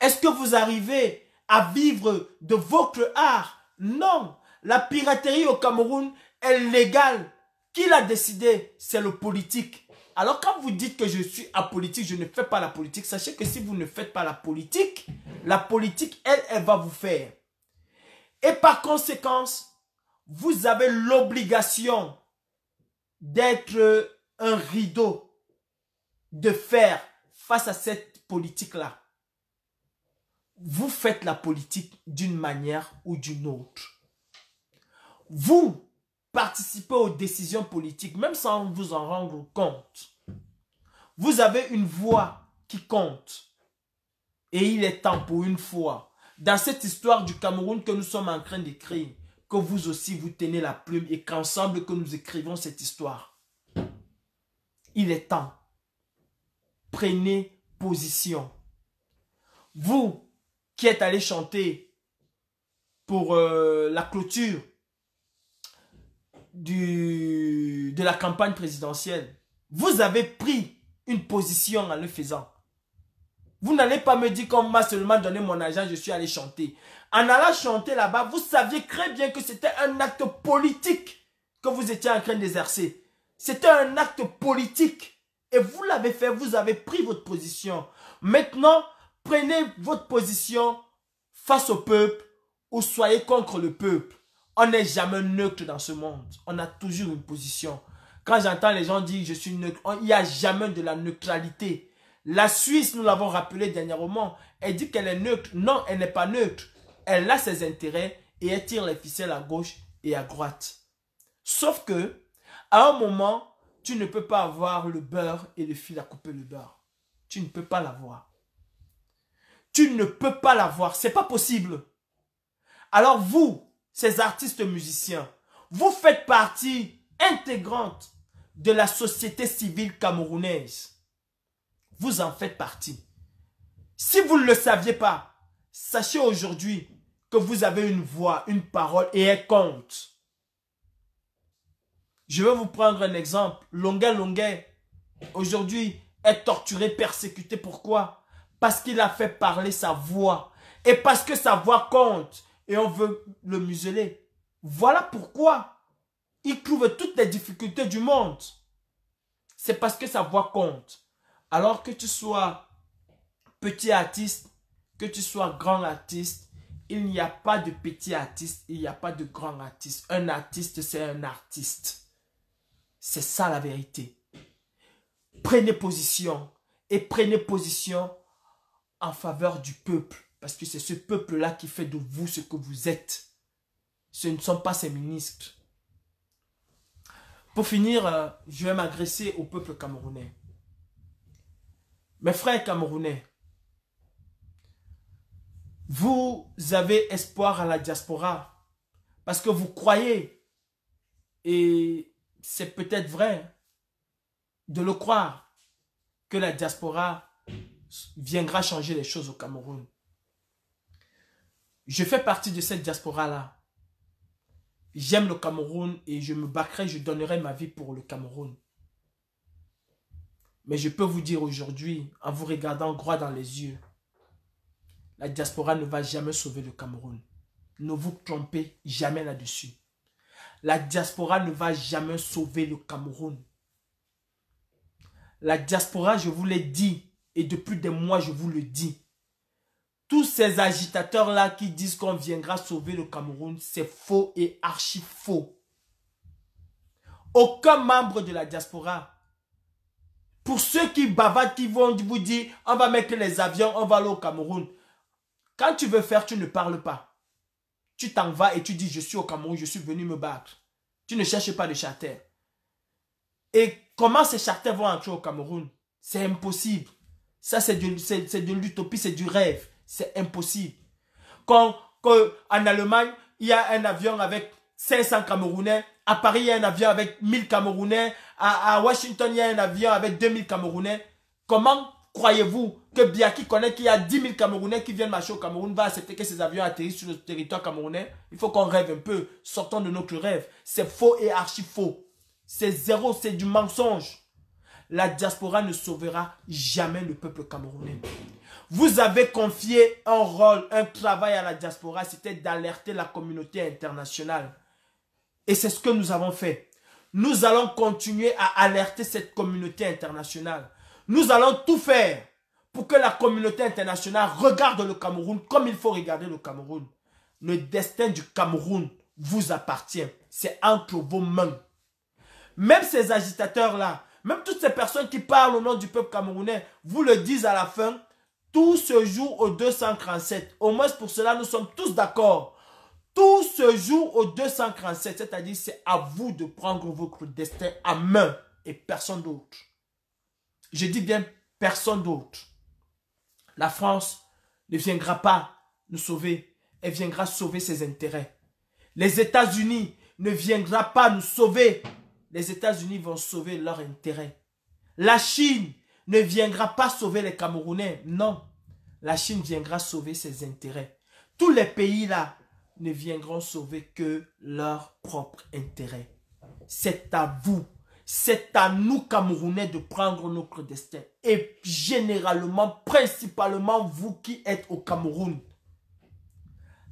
Est-ce que vous arrivez à vivre de votre art Non. La piraterie au Cameroun est légale. Qui l'a décidé C'est le politique. Alors quand vous dites que je suis apolitique, je ne fais pas la politique, sachez que si vous ne faites pas la politique, la politique, elle, elle va vous faire. Et par conséquence, vous avez l'obligation d'être un rideau, de faire face à cette politique-là. Vous faites la politique d'une manière ou d'une autre. Vous, participer aux décisions politiques, même sans vous en rendre compte. Vous avez une voix qui compte. Et il est temps pour une fois, dans cette histoire du Cameroun que nous sommes en train d'écrire, que vous aussi vous tenez la plume et qu'ensemble que nous écrivons cette histoire. Il est temps. Prenez position. Vous qui êtes allé chanter pour euh, la clôture de la campagne présidentielle. Vous avez pris une position en le faisant. Vous n'allez pas me dire qu'on m'a seulement donné mon argent, je suis allé chanter. En allant chanter là-bas, vous saviez très bien que c'était un acte politique que vous étiez en train d'exercer. C'était un acte politique. Et vous l'avez fait, vous avez pris votre position. Maintenant, prenez votre position face au peuple ou soyez contre le peuple. On n'est jamais neutre dans ce monde. On a toujours une position. Quand j'entends les gens dire je suis neutre, il n'y a jamais de la neutralité. La Suisse, nous l'avons rappelé dernièrement, elle dit qu'elle est neutre. Non, elle n'est pas neutre. Elle a ses intérêts et elle tire les ficelles à gauche et à droite. Sauf que, à un moment, tu ne peux pas avoir le beurre et le fil à couper le beurre. Tu ne peux pas l'avoir. Tu ne peux pas l'avoir. C'est pas possible. Alors vous, ces artistes musiciens, vous faites partie intégrante de la société civile camerounaise. Vous en faites partie. Si vous ne le saviez pas, sachez aujourd'hui que vous avez une voix, une parole et elle compte. Je vais vous prendre un exemple. Longuet Longuet, aujourd'hui, est torturé, persécuté. Pourquoi Parce qu'il a fait parler sa voix. Et parce que sa voix compte et on veut le museler. Voilà pourquoi il trouve toutes les difficultés du monde. C'est parce que sa voix compte. Alors que tu sois petit artiste, que tu sois grand artiste, il n'y a pas de petit artiste, il n'y a pas de grand artiste. Un artiste, c'est un artiste. C'est ça la vérité. Prenez position et prenez position en faveur du peuple parce que c'est ce peuple-là qui fait de vous ce que vous êtes. Ce ne sont pas ces ministres. Pour finir, euh, je vais m'agresser au peuple camerounais. Mes frères camerounais, vous avez espoir à la diaspora parce que vous croyez, et c'est peut-être vrai de le croire, que la diaspora viendra changer les choses au Cameroun. Je fais partie de cette diaspora-là. J'aime le Cameroun et je me battrai, je donnerai ma vie pour le Cameroun. Mais je peux vous dire aujourd'hui, en vous regardant droit dans les yeux, la diaspora ne va jamais sauver le Cameroun. Ne vous trompez jamais là-dessus. La diaspora ne va jamais sauver le Cameroun. La diaspora, je vous l'ai dit, et depuis des mois, je vous le dis, tous ces agitateurs-là qui disent qu'on viendra sauver le Cameroun, c'est faux et archi faux. Aucun membre de la diaspora. Pour ceux qui bavardent, qui vont vous dire, on va mettre les avions, on va aller au Cameroun. Quand tu veux faire, tu ne parles pas. Tu t'en vas et tu dis, je suis au Cameroun, je suis venu me battre. Tu ne cherches pas de charter. Et comment ces charters vont entrer au Cameroun C'est impossible. Ça, c'est de l'utopie, c'est du rêve. C'est impossible. Quand, en Allemagne, il y a un avion avec 500 Camerounais, à Paris, il y a un avion avec 1000 Camerounais, à, Washington, il y a un avion avec 2000 Camerounais. Comment croyez-vous que Biaki connaît qu'il y a 10 000 Camerounais qui viennent marcher au Cameroun, va accepter que ces avions atterrissent sur le territoire camerounais Il faut qu'on rêve un peu. Sortons de notre rêve. C'est faux et archi faux. C'est zéro, c'est du mensonge. La diaspora ne sauvera jamais le peuple camerounais. Vous avez confié un rôle, un travail à la diaspora, c'était d'alerter la communauté internationale. Et c'est ce que nous avons fait. Nous allons continuer à alerter cette communauté internationale. Nous allons tout faire pour que la communauté internationale regarde le Cameroun comme il faut regarder le Cameroun. Le destin du Cameroun vous appartient. C'est entre vos mains. Même ces agitateurs-là, même toutes ces personnes qui parlent au nom du peuple camerounais, vous le disent à la fin, tout se joue au 237. Au moins pour cela, nous sommes tous d'accord. Tout se joue au 237, c'est-à-dire c'est à vous de prendre votre destin à main et personne d'autre. Je dis bien personne d'autre. La France ne viendra pas nous sauver, elle viendra sauver ses intérêts. Les États-Unis ne viendra pas nous sauver, les États-Unis vont sauver leurs intérêts. La Chine ne viendra pas sauver les Camerounais. Non, la Chine viendra sauver ses intérêts. Tous les pays-là ne viendront sauver que leurs propres intérêts. C'est à vous, c'est à nous Camerounais de prendre notre destin. Et généralement, principalement vous qui êtes au Cameroun.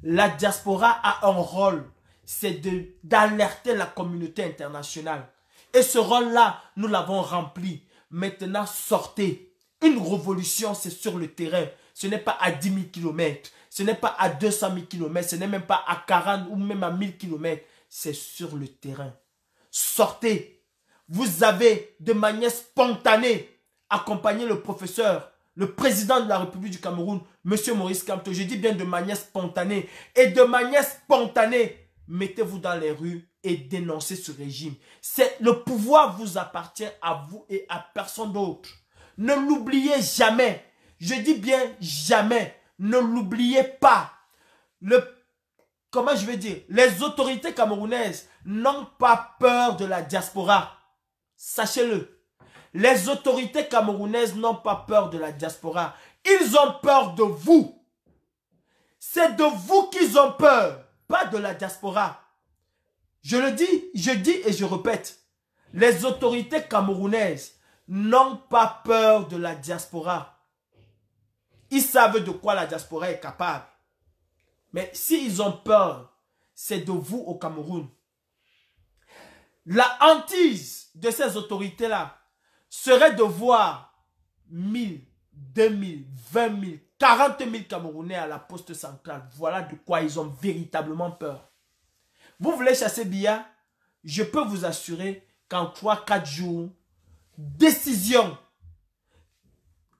La diaspora a un rôle, c'est d'alerter la communauté internationale. Et ce rôle-là, nous l'avons rempli. Maintenant, sortez. Une révolution, c'est sur le terrain. Ce n'est pas à 10 000 km. Ce n'est pas à 200 000 km. Ce n'est même pas à 40 ou même à 1000 km. C'est sur le terrain. Sortez. Vous avez de manière spontanée accompagné le professeur, le président de la République du Cameroun, M. Maurice Kamto. Je dis bien de manière spontanée. Et de manière spontanée, mettez-vous dans les rues et dénoncer ce régime. C'est le pouvoir vous appartient à vous et à personne d'autre. Ne l'oubliez jamais. Je dis bien jamais. Ne l'oubliez pas. Le comment je vais dire Les autorités camerounaises n'ont pas peur de la diaspora. Sachez-le. Les autorités camerounaises n'ont pas peur de la diaspora. Ils ont peur de vous. C'est de vous qu'ils ont peur, pas de la diaspora. Je le dis, je dis et je répète, les autorités camerounaises n'ont pas peur de la diaspora. Ils savent de quoi la diaspora est capable. Mais s'ils ont peur, c'est de vous au Cameroun. La hantise de ces autorités-là serait de voir 1000, 2000, 20 000, 40 000 Camerounais à la poste centrale. Voilà de quoi ils ont véritablement peur. Vous voulez chasser Bia Je peux vous assurer qu'en 3-4 jours, décision.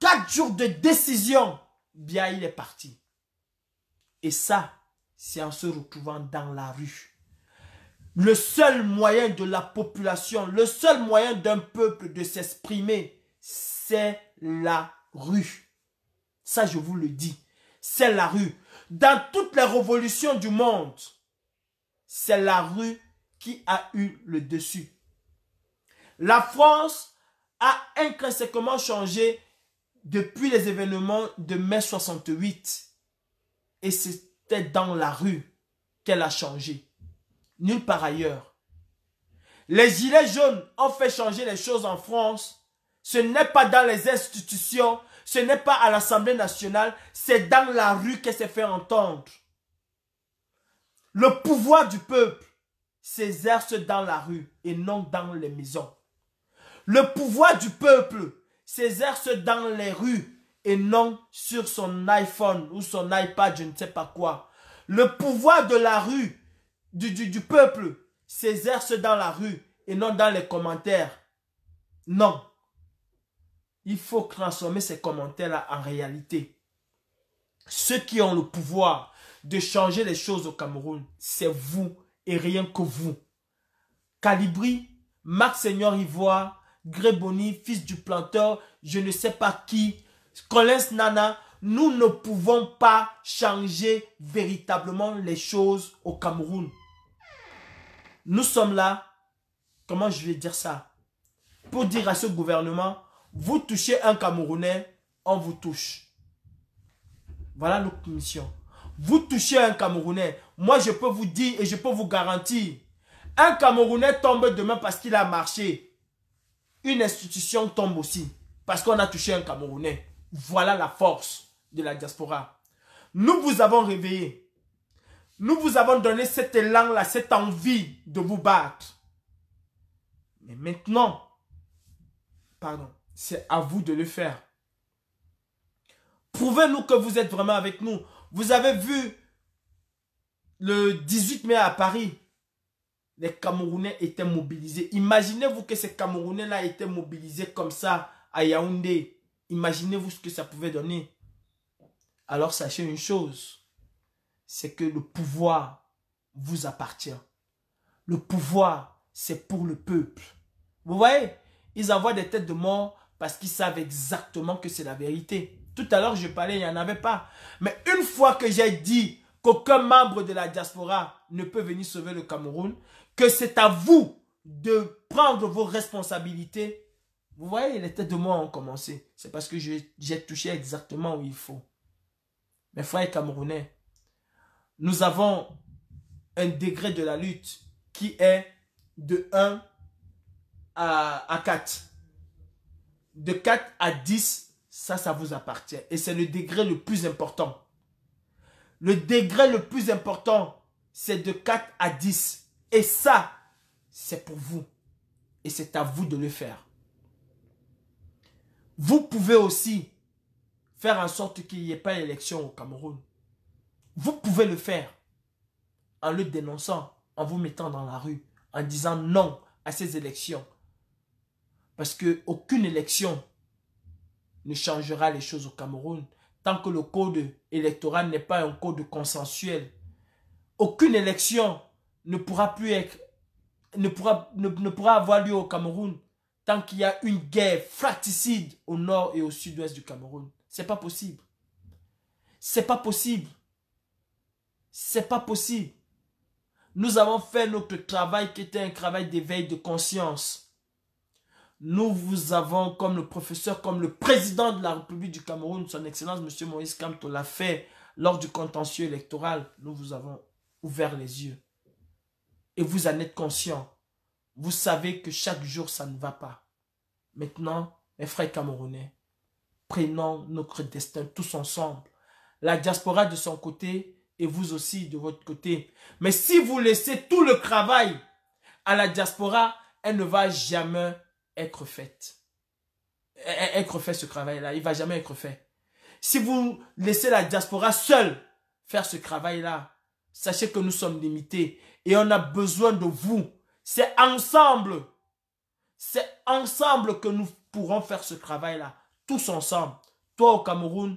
4 jours de décision. Bia, il est parti. Et ça, c'est en se retrouvant dans la rue. Le seul moyen de la population, le seul moyen d'un peuple de s'exprimer, c'est la rue. Ça, je vous le dis. C'est la rue. Dans toutes les révolutions du monde, c'est la rue qui a eu le dessus. La France a intrinsèquement changé depuis les événements de mai 68. Et c'était dans la rue qu'elle a changé. Nulle part ailleurs. Les gilets jaunes ont fait changer les choses en France. Ce n'est pas dans les institutions, ce n'est pas à l'Assemblée nationale, c'est dans la rue qu'elle s'est fait entendre. Le pouvoir du peuple s'exerce dans la rue et non dans les maisons. Le pouvoir du peuple s'exerce dans les rues et non sur son iPhone ou son iPad, je ne sais pas quoi. Le pouvoir de la rue, du, du, du peuple, s'exerce dans la rue et non dans les commentaires. Non. Il faut transformer ces commentaires-là en réalité. Ceux qui ont le pouvoir de changer les choses au Cameroun, c'est vous et rien que vous. Calibri, Marc Seigneur Ivoire, Gréboni, fils du planteur, je ne sais pas qui, Collins Nana, nous ne pouvons pas changer véritablement les choses au Cameroun. Nous sommes là, comment je vais dire ça Pour dire à ce gouvernement, vous touchez un Camerounais, on vous touche. Voilà notre mission vous touchez un Camerounais, moi je peux vous dire et je peux vous garantir, un Camerounais tombe demain parce qu'il a marché. Une institution tombe aussi parce qu'on a touché un Camerounais. Voilà la force de la diaspora. Nous vous avons réveillé. Nous vous avons donné cet élan-là, cette envie de vous battre. Mais maintenant, pardon, c'est à vous de le faire. Prouvez-nous que vous êtes vraiment avec nous. Vous avez vu le 18 mai à Paris, les Camerounais étaient mobilisés. Imaginez-vous que ces Camerounais-là étaient mobilisés comme ça à Yaoundé. Imaginez-vous ce que ça pouvait donner. Alors sachez une chose, c'est que le pouvoir vous appartient. Le pouvoir, c'est pour le peuple. Vous voyez, ils envoient des têtes de mort parce qu'ils savent exactement que c'est la vérité. Tout à l'heure, je parlais, il n'y en avait pas. Mais une fois que j'ai dit qu'aucun membre de la diaspora ne peut venir sauver le Cameroun, que c'est à vous de prendre vos responsabilités, vous voyez, les têtes de moi ont commencé. C'est parce que j'ai touché exactement où il faut. Mes frères camerounais, nous avons un degré de la lutte qui est de 1 à, 4. De 4 à 10, ça, ça vous appartient. Et c'est le degré le plus important. Le degré le plus important, c'est de 4 à 10. Et ça, c'est pour vous. Et c'est à vous de le faire. Vous pouvez aussi faire en sorte qu'il n'y ait pas d'élection au Cameroun. Vous pouvez le faire en le dénonçant, en vous mettant dans la rue, en disant non à ces élections. Parce que aucune élection ne changera les choses au Cameroun tant que le code électoral n'est pas un code consensuel. Aucune élection ne pourra plus être, ne pourra, ne, pourra avoir lieu au Cameroun tant qu'il y a une guerre fratricide au nord et au sud-ouest du Cameroun. C'est pas possible. C'est pas possible. C'est pas possible. Nous avons fait notre travail qui était un travail d'éveil de conscience nous vous avons comme le professeur, comme le président de la République du Cameroun, son Excellence M. Moïse Kamto l'a fait lors du contentieux électoral, nous vous avons ouvert les yeux. Et vous en êtes conscient. Vous savez que chaque jour, ça ne va pas. Maintenant, mes frères camerounais, prenons notre destin tous ensemble. La diaspora de son côté et vous aussi de votre côté. Mais si vous laissez tout le travail à la diaspora, elle ne va jamais être faite. E-, e-, être fait ce travail-là. Il va jamais être fait. Si vous laissez la diaspora seule faire ce travail-là, sachez que nous sommes limités et on a besoin de vous. C'est ensemble. C'est ensemble que nous pourrons faire ce travail-là. Tous ensemble. Toi au Cameroun,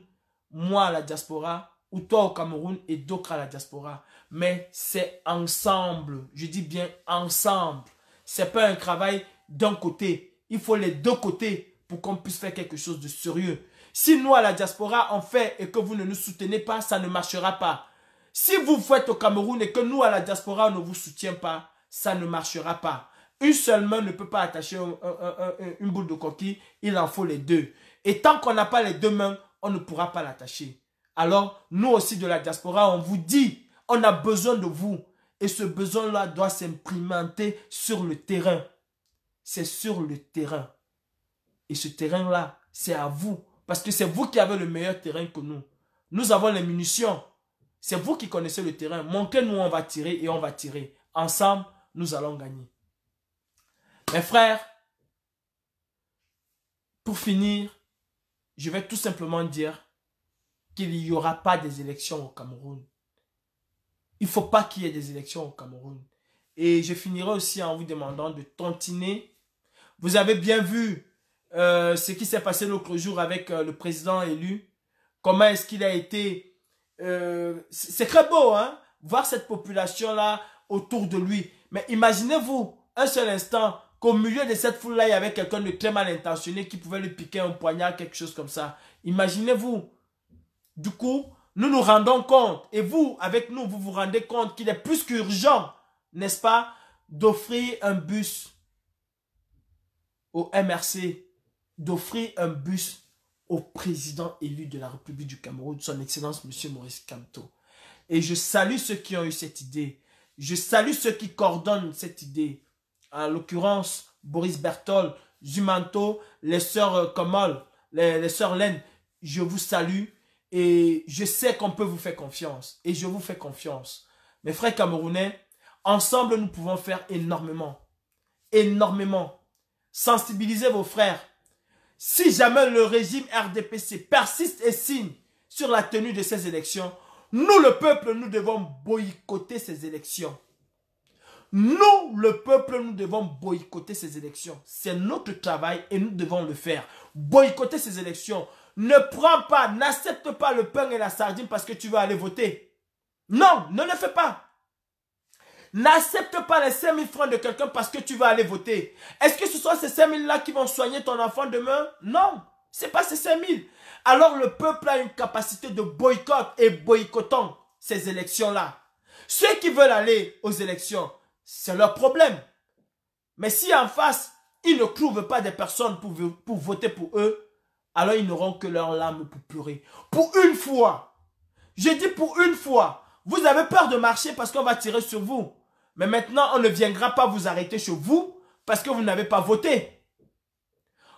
moi à la diaspora, ou toi au Cameroun et d'autres à la diaspora. Mais c'est ensemble. Je dis bien ensemble. C'est pas un travail d'un côté, il faut les deux côtés pour qu'on puisse faire quelque chose de sérieux. Si nous, à la diaspora, on fait et que vous ne nous soutenez pas, ça ne marchera pas. Si vous faites au Cameroun et que nous, à la diaspora, on ne vous soutient pas, ça ne marchera pas. Une seule main ne peut pas attacher une boule de coquille, il en faut les deux. Et tant qu'on n'a pas les deux mains, on ne pourra pas l'attacher. Alors, nous aussi de la diaspora, on vous dit, on a besoin de vous. Et ce besoin-là doit s'imprimer sur le terrain c'est sur le terrain. Et ce terrain-là, c'est à vous. Parce que c'est vous qui avez le meilleur terrain que nous. Nous avons les munitions. C'est vous qui connaissez le terrain. Montrez-nous, on va tirer et on va tirer. Ensemble, nous allons gagner. Mes frères, pour finir, je vais tout simplement dire qu'il n'y aura pas des élections au Cameroun. Il ne faut pas qu'il y ait des élections au Cameroun. Et je finirai aussi en vous demandant de tontiner vous avez bien vu euh, ce qui s'est passé l'autre jour avec euh, le président élu. Comment est-ce qu'il a été... Euh, c'est très beau, hein, voir cette population-là autour de lui. Mais imaginez-vous un seul instant qu'au milieu de cette foule-là, il y avait quelqu'un de très mal intentionné qui pouvait lui piquer un poignard, quelque chose comme ça. Imaginez-vous. Du coup, nous nous rendons compte, et vous, avec nous, vous vous rendez compte qu'il est plus qu'urgent, n'est-ce pas, d'offrir un bus au MRC d'offrir un bus au président élu de la République du Cameroun, son Excellence Monsieur Maurice Kamto. Et je salue ceux qui ont eu cette idée. Je salue ceux qui coordonnent cette idée. En l'occurrence, Boris Berthold, Zumanto, les sœurs Kamal, euh, les, sœurs Len. Je vous salue et je sais qu'on peut vous faire confiance. Et je vous fais confiance. Mes frères camerounais, ensemble, nous pouvons faire énormément. Énormément sensibilisez vos frères. Si jamais le régime RDPC persiste et signe sur la tenue de ces élections, nous, le peuple, nous devons boycotter ces élections. Nous, le peuple, nous devons boycotter ces élections. C'est notre travail et nous devons le faire. Boycotter ces élections. Ne prends pas, n'accepte pas le pain et la sardine parce que tu veux aller voter. Non, ne le fais pas. N'accepte pas les 5 francs de quelqu'un parce que tu vas aller voter. Est-ce que ce sont ces 5000 là qui vont soigner ton enfant demain Non, c'est pas ces 5 000. Alors le peuple a une capacité de boycott et boycottant ces élections-là. Ceux qui veulent aller aux élections, c'est leur problème. Mais si en face, ils ne trouvent pas des personnes pour, pour voter pour eux, alors ils n'auront que leurs larmes pour pleurer. Pour une fois, je dis pour une fois, vous avez peur de marcher parce qu'on va tirer sur vous. Mais maintenant, on ne viendra pas vous arrêter chez vous parce que vous n'avez pas voté.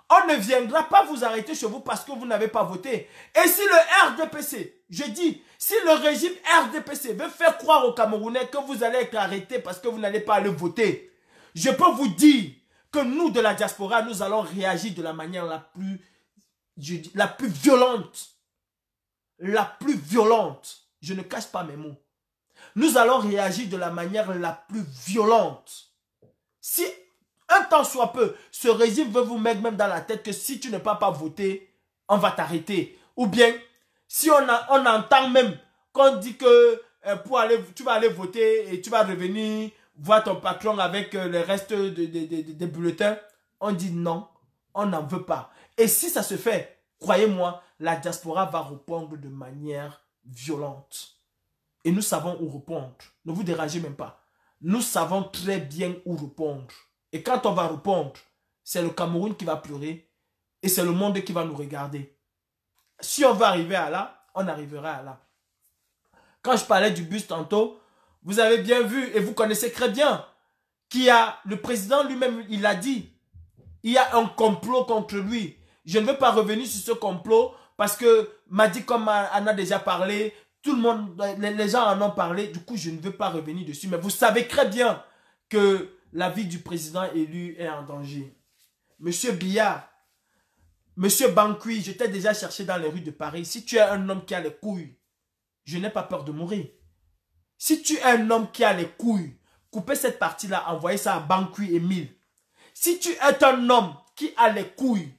On ne viendra pas vous arrêter chez vous parce que vous n'avez pas voté. Et si le RDPC, je dis, si le régime RDPC veut faire croire aux Camerounais que vous allez être arrêtés parce que vous n'allez pas aller voter, je peux vous dire que nous de la diaspora, nous allons réagir de la manière la plus, je dis, la plus violente. La plus violente. Je ne cache pas mes mots nous allons réagir de la manière la plus violente. Si un temps soit peu, ce régime veut vous mettre même dans la tête que si tu ne peux pas voter, on va t'arrêter. Ou bien, si on, a, entend même qu'on dit que euh, pour aller, tu vas aller voter et tu vas revenir voir ton patron avec euh, le reste des bulletins, on dit non, on n'en veut pas. Et si ça se fait, croyez-moi, la diaspora va répondre de manière violente et nous savons où répondre. Ne vous dérangez même pas. Nous savons très bien où répondre. Et quand on va répondre, c'est le Cameroun qui va pleurer et c'est le monde qui va nous regarder. Si on va arriver à là, on arrivera à là. Quand je parlais du bus tantôt, vous avez bien vu et vous connaissez très bien qu'il y a le président lui-même, il a dit, il y a un complot contre lui. Je ne veux pas revenir sur ce complot parce que Madi, comme en a déjà parlé, tout le monde, les, gens en ont parlé. Du coup, je ne veux pas revenir dessus. Mais vous savez très bien que la vie du président élu est en danger. Monsieur Billard, Monsieur Banqui, je t'ai déjà cherché dans les rues de Paris. Si tu es un homme qui a les couilles, je n'ai pas peur de mourir. Si tu es un homme qui a les couilles, coupez cette partie-là, envoyez ça à Banqui et Mille. Si tu es un homme qui a les couilles,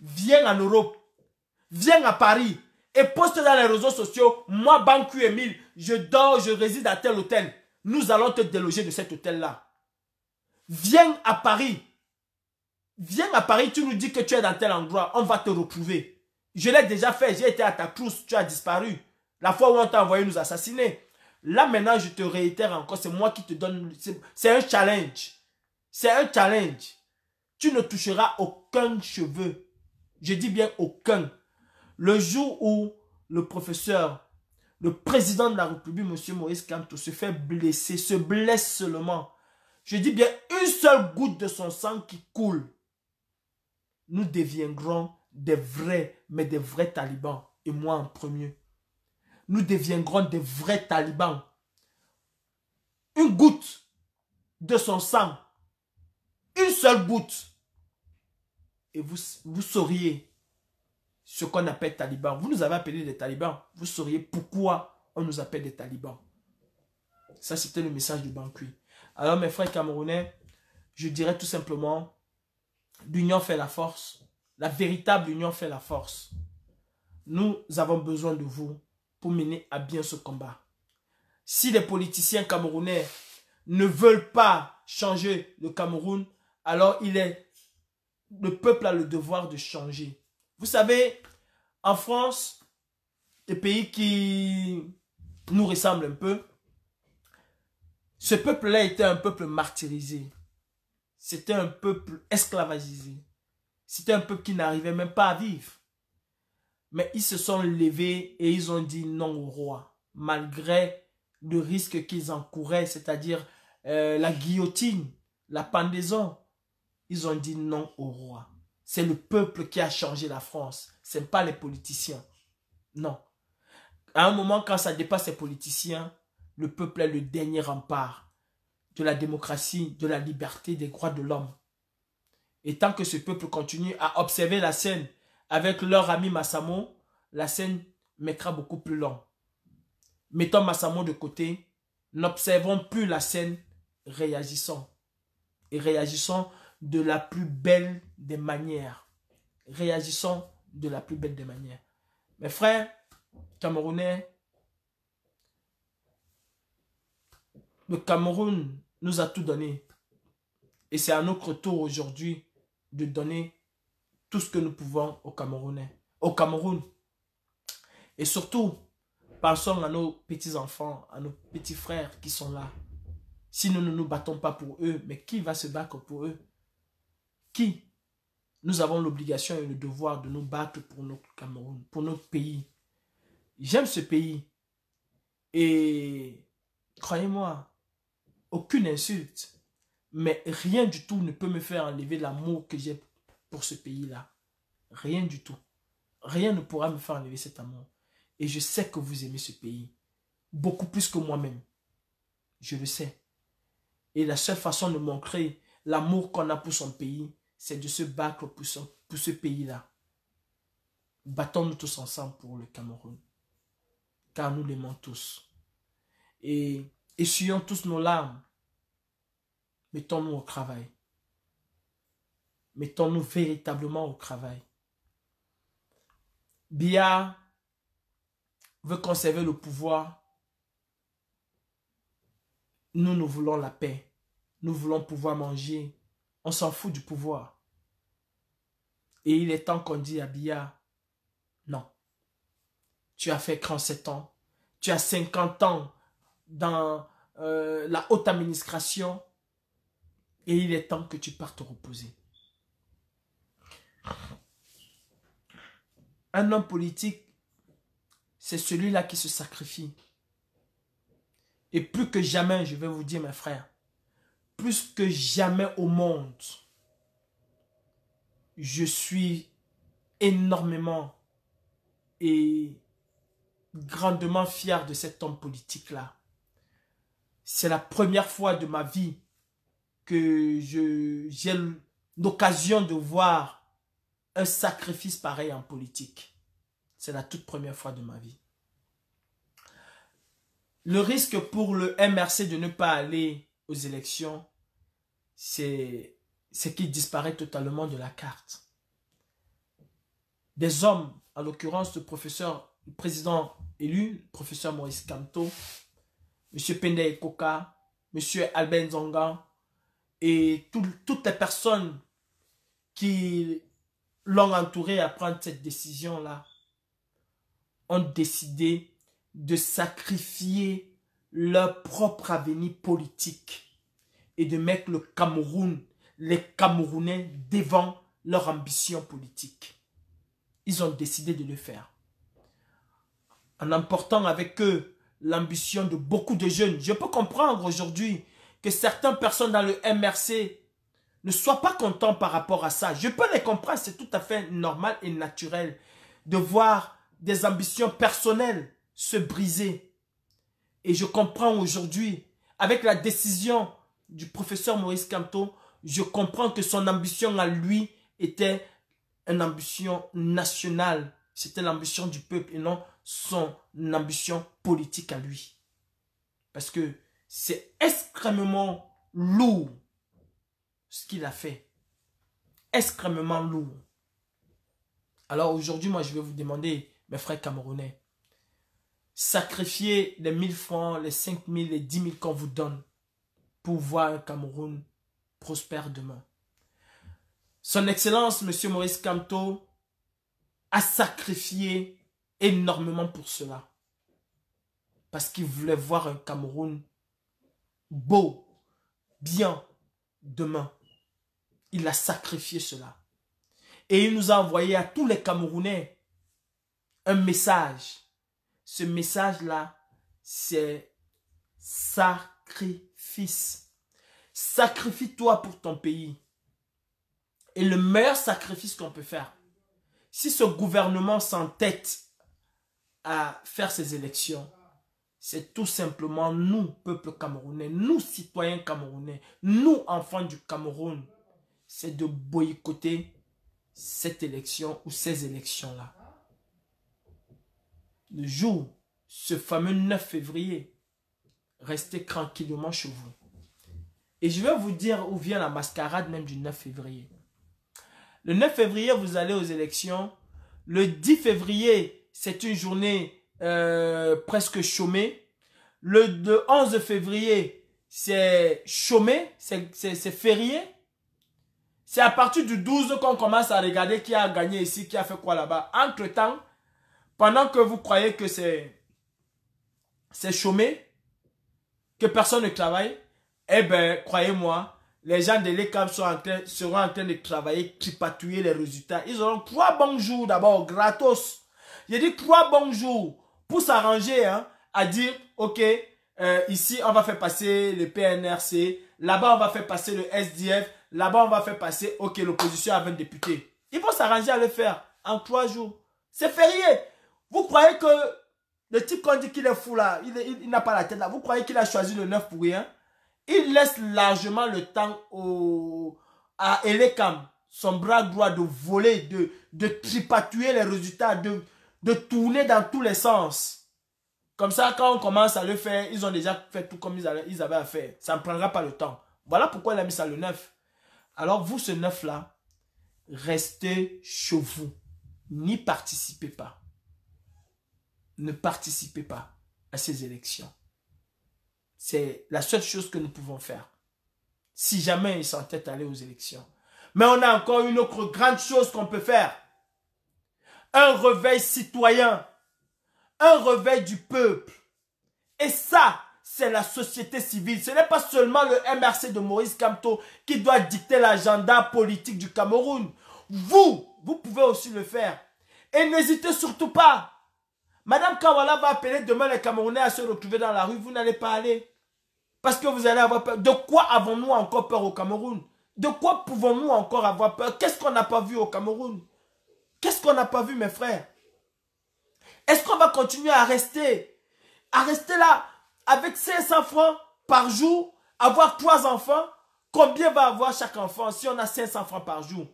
viens en Europe, viens à Paris, et poste dans les réseaux sociaux, moi, Bancu Emile, je dors, je réside à tel hôtel. Nous allons te déloger de cet hôtel-là. Viens à Paris. Viens à Paris, tu nous dis que tu es dans tel endroit, on va te retrouver. Je l'ai déjà fait, j'ai été à ta crousse, tu as disparu. La fois où on t'a envoyé nous assassiner. Là maintenant, je te réitère encore, c'est moi qui te donne... C'est un challenge. C'est un challenge. Tu ne toucheras aucun cheveu. Je dis bien aucun. Le jour où le professeur, le président de la République, M. Maurice Kamto, se fait blesser, se blesse seulement, je dis bien une seule goutte de son sang qui coule, nous deviendrons des vrais, mais des vrais talibans, et moi en premier. Nous deviendrons des vrais talibans. Une goutte de son sang, une seule goutte, et vous, vous sauriez ce qu'on appelle talibans. Vous nous avez appelé des talibans. Vous sauriez pourquoi on nous appelle des talibans. Ça, c'était le message du Bancuit. Alors, mes frères camerounais, je dirais tout simplement, l'union fait la force. La véritable union fait la force. Nous avons besoin de vous pour mener à bien ce combat. Si les politiciens camerounais ne veulent pas changer le Cameroun, alors il est, le peuple a le devoir de changer. Vous savez, en France, des pays qui nous ressemblent un peu, ce peuple-là était un peuple martyrisé. C'était un peuple esclavagisé. C'était un peuple qui n'arrivait même pas à vivre. Mais ils se sont levés et ils ont dit non au roi, malgré le risque qu'ils encouraient, c'est-à-dire euh, la guillotine, la pendaison. Ils ont dit non au roi. C'est le peuple qui a changé la France. Ce n'est pas les politiciens. Non. À un moment, quand ça dépasse les politiciens, le peuple est le dernier rempart de la démocratie, de la liberté, des droits de l'homme. Et tant que ce peuple continue à observer la scène avec leur ami Massamo, la scène mettra beaucoup plus long. Mettons Massamo de côté, n'observons plus la scène, réagissons. Et réagissons de la plus belle des manières. Réagissons de la plus belle des manières. Mes frères camerounais, le Cameroun nous a tout donné. Et c'est à notre tour aujourd'hui de donner tout ce que nous pouvons aux Camerounais, au Cameroun. Et surtout, pensons à nos petits-enfants, à nos petits frères qui sont là. Si nous ne nous battons pas pour eux, mais qui va se battre pour eux Qui nous avons l'obligation et le devoir de nous battre pour notre Cameroun, pour notre pays. J'aime ce pays. Et croyez-moi, aucune insulte, mais rien du tout ne peut me faire enlever l'amour que j'ai pour ce pays-là. Rien du tout. Rien ne pourra me faire enlever cet amour. Et je sais que vous aimez ce pays. Beaucoup plus que moi-même. Je le sais. Et la seule façon de montrer l'amour qu'on a pour son pays, c'est de se battre pour ce, ce pays-là. Battons-nous tous ensemble pour le Cameroun, car nous l'aimons tous. Et essuyons tous nos larmes. Mettons-nous au travail. Mettons-nous véritablement au travail. Bia veut conserver le pouvoir. Nous, nous voulons la paix. Nous voulons pouvoir manger. On s'en fout du pouvoir. Et il est temps qu'on dise à Bia, non. Tu as fait 37 ans. Tu as 50 ans dans euh, la haute administration. Et il est temps que tu partes te reposer. Un homme politique, c'est celui-là qui se sacrifie. Et plus que jamais, je vais vous dire, mes frères, plus que jamais au monde, je suis énormément et grandement fier de cet homme politique-là. C'est la première fois de ma vie que j'ai l'occasion de voir un sacrifice pareil en politique. C'est la toute première fois de ma vie. Le risque pour le MRC de ne pas aller aux élections, c'est c'est qu'il disparaît totalement de la carte. Des hommes, en l'occurrence le professeur, président élu, le professeur Maurice Kamto, M. Pende Koka, M. Albert Zonga, et toutes les personnes qui l'ont entouré à prendre cette décision-là, ont décidé de sacrifier leur propre avenir politique et de mettre le Cameroun les Camerounais devant leur ambition politique. Ils ont décidé de le faire. En emportant avec eux l'ambition de beaucoup de jeunes, je peux comprendre aujourd'hui que certaines personnes dans le MRC ne soient pas contents par rapport à ça. Je peux les comprendre, c'est tout à fait normal et naturel de voir des ambitions personnelles se briser. Et je comprends aujourd'hui, avec la décision du professeur Maurice Canto, je comprends que son ambition à lui était une ambition nationale. C'était l'ambition du peuple et non son ambition politique à lui. Parce que c'est extrêmement lourd ce qu'il a fait. Extrêmement lourd. Alors aujourd'hui, moi, je vais vous demander, mes frères camerounais, sacrifiez les 1000 francs, les 5000, les 10 000 qu'on vous donne pour voir un Cameroun prospère demain. Son Excellence, Monsieur Maurice Canto a sacrifié énormément pour cela. Parce qu'il voulait voir un Cameroun beau, bien, demain. Il a sacrifié cela. Et il nous a envoyé à tous les Camerounais un message. Ce message-là, c'est sacrifice. Sacrifie-toi pour ton pays. Et le meilleur sacrifice qu'on peut faire, si ce gouvernement s'entête à faire ces élections, c'est tout simplement nous, peuple camerounais, nous, citoyens camerounais, nous, enfants du Cameroun, c'est de boycotter cette élection ou ces élections-là. Le jour, ce fameux 9 février, restez tranquillement chez vous. Et je vais vous dire où vient la mascarade même du 9 février. Le 9 février, vous allez aux élections. Le 10 février, c'est une journée euh, presque chômée. Le, le 11 février, c'est chômé, c'est férié. C'est à partir du 12 qu'on commence à regarder qui a gagné ici, qui a fait quoi là-bas. Entre-temps, pendant que vous croyez que c'est chômé, que personne ne travaille, eh bien, croyez-moi, les gens de l'ECAM seront en train de travailler, tripatouiller les résultats. Ils auront trois bons jours d'abord, gratos. J'ai dit trois bons jours pour s'arranger hein, à dire, OK, euh, ici, on va faire passer le PNRC, là-bas, on va faire passer le SDF, là-bas, on va faire passer, OK, l'opposition à 20 députés. Ils vont s'arranger à le faire en trois jours. C'est férié. Vous croyez que le type qu'on dit qu'il est fou là, il, n'a pas la tête là, vous croyez qu'il a choisi le 9 pour rien il laisse largement le temps à Elekam, son bras droit, de voler, de, de tripatuer les résultats, de, de tourner dans tous les sens. Comme ça, quand on commence à le faire, ils ont déjà fait tout comme ils avaient à faire. Ça ne prendra pas le temps. Voilà pourquoi il a mis ça le 9. Alors vous, ce 9-là, restez chez vous. N'y participez pas. Ne participez pas à ces élections. C'est la seule chose que nous pouvons faire. Si jamais ils s'entêtent à aller aux élections. Mais on a encore une autre grande chose qu'on peut faire. Un réveil citoyen. Un réveil du peuple. Et ça, c'est la société civile. Ce n'est pas seulement le MRC de Maurice Camto qui doit dicter l'agenda politique du Cameroun. Vous, vous pouvez aussi le faire. Et n'hésitez surtout pas. Madame Kawala va appeler demain les Camerounais à se retrouver dans la rue. Vous n'allez pas aller. Parce que vous allez avoir peur. De quoi avons-nous encore peur au Cameroun De quoi pouvons-nous encore avoir peur Qu'est-ce qu'on n'a pas vu au Cameroun Qu'est-ce qu'on n'a pas vu, mes frères Est-ce qu'on va continuer à rester À rester là avec 500 francs par jour Avoir trois enfants Combien va avoir chaque enfant si on a 500 francs par jour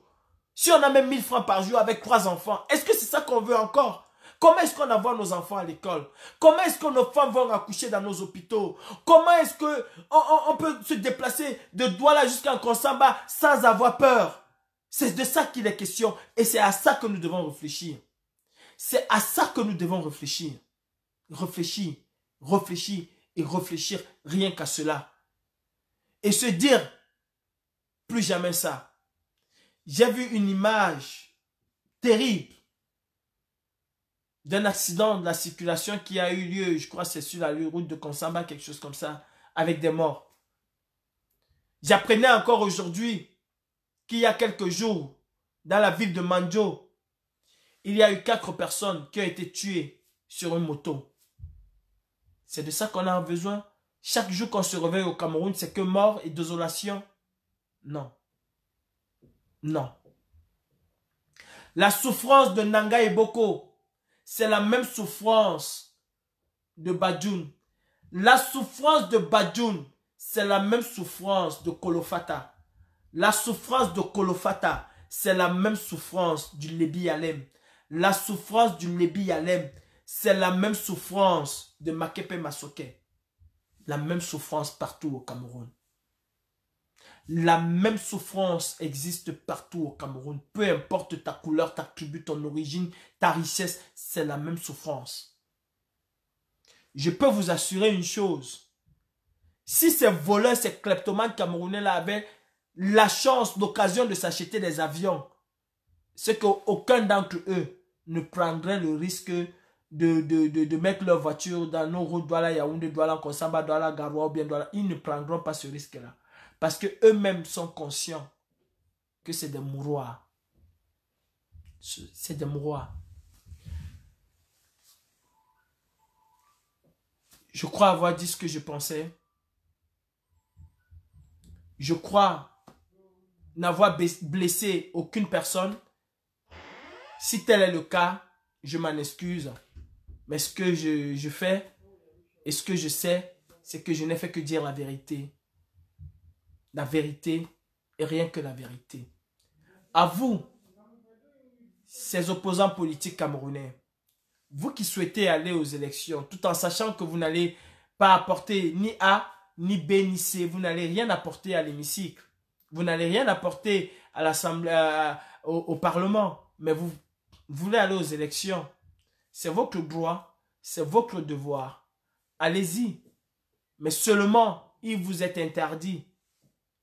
Si on a même 1000 francs par jour avec trois enfants Est-ce que c'est ça qu'on veut encore Comment est-ce qu'on envoie nos enfants à l'école Comment est-ce que nos femmes vont accoucher dans nos hôpitaux Comment est-ce qu'on on, peut se déplacer de Douala jusqu'à Konsamba sans avoir peur C'est de ça qu'il est question et c'est à ça que nous devons réfléchir. C'est à ça que nous devons réfléchir. Réfléchir, réfléchir et réfléchir rien qu'à cela. Et se dire, plus jamais ça. J'ai vu une image terrible d'un accident de la circulation qui a eu lieu, je crois c'est sur la route de Konsamba, quelque chose comme ça, avec des morts. J'apprenais encore aujourd'hui qu'il y a quelques jours, dans la ville de Manjo, il y a eu quatre personnes qui ont été tuées sur une moto. C'est de ça qu'on a besoin. Chaque jour qu'on se réveille au Cameroun, c'est que mort et désolation. Non. Non. La souffrance de Nanga et Boko, c'est la même souffrance de Badoun. La souffrance de Badoun, c'est la même souffrance de Kolofata. La souffrance de Kolofata, c'est la même souffrance du Lébi Yalem. La souffrance du Lébi Yalem, c'est la même souffrance de Makepe Masoke. La même souffrance partout au Cameroun. La même souffrance existe partout au Cameroun. Peu importe ta couleur, ta tribu, ton origine, ta richesse, c'est la même souffrance. Je peux vous assurer une chose. Si ces voleurs, ces kleptomanes camerounais-là avaient la chance, l'occasion de s'acheter des avions, c'est qu'aucun d'entre eux ne prendrait le risque de, de, mettre leur voiture dans nos routes Douala, Yaoundé, Douala, Konsamba, Douala, Garoua ou bien Ils ne prendront pas ce risque-là. Parce que eux-mêmes sont conscients que c'est des mouroirs. C'est des mouroirs. Je crois avoir dit ce que je pensais. Je crois n'avoir blessé aucune personne. Si tel est le cas, je m'en excuse. Mais ce que je, je fais et ce que je sais, c'est que je n'ai fait que dire la vérité. La vérité et rien que la vérité. À vous, ces opposants politiques camerounais, vous qui souhaitez aller aux élections, tout en sachant que vous n'allez pas apporter ni A ni B ni C, vous n'allez rien apporter à l'hémicycle, vous n'allez rien apporter à l'Assemblée, au Parlement, mais vous voulez aller aux élections. C'est votre droit, c'est votre devoir. Allez-y. Mais seulement, il vous est interdit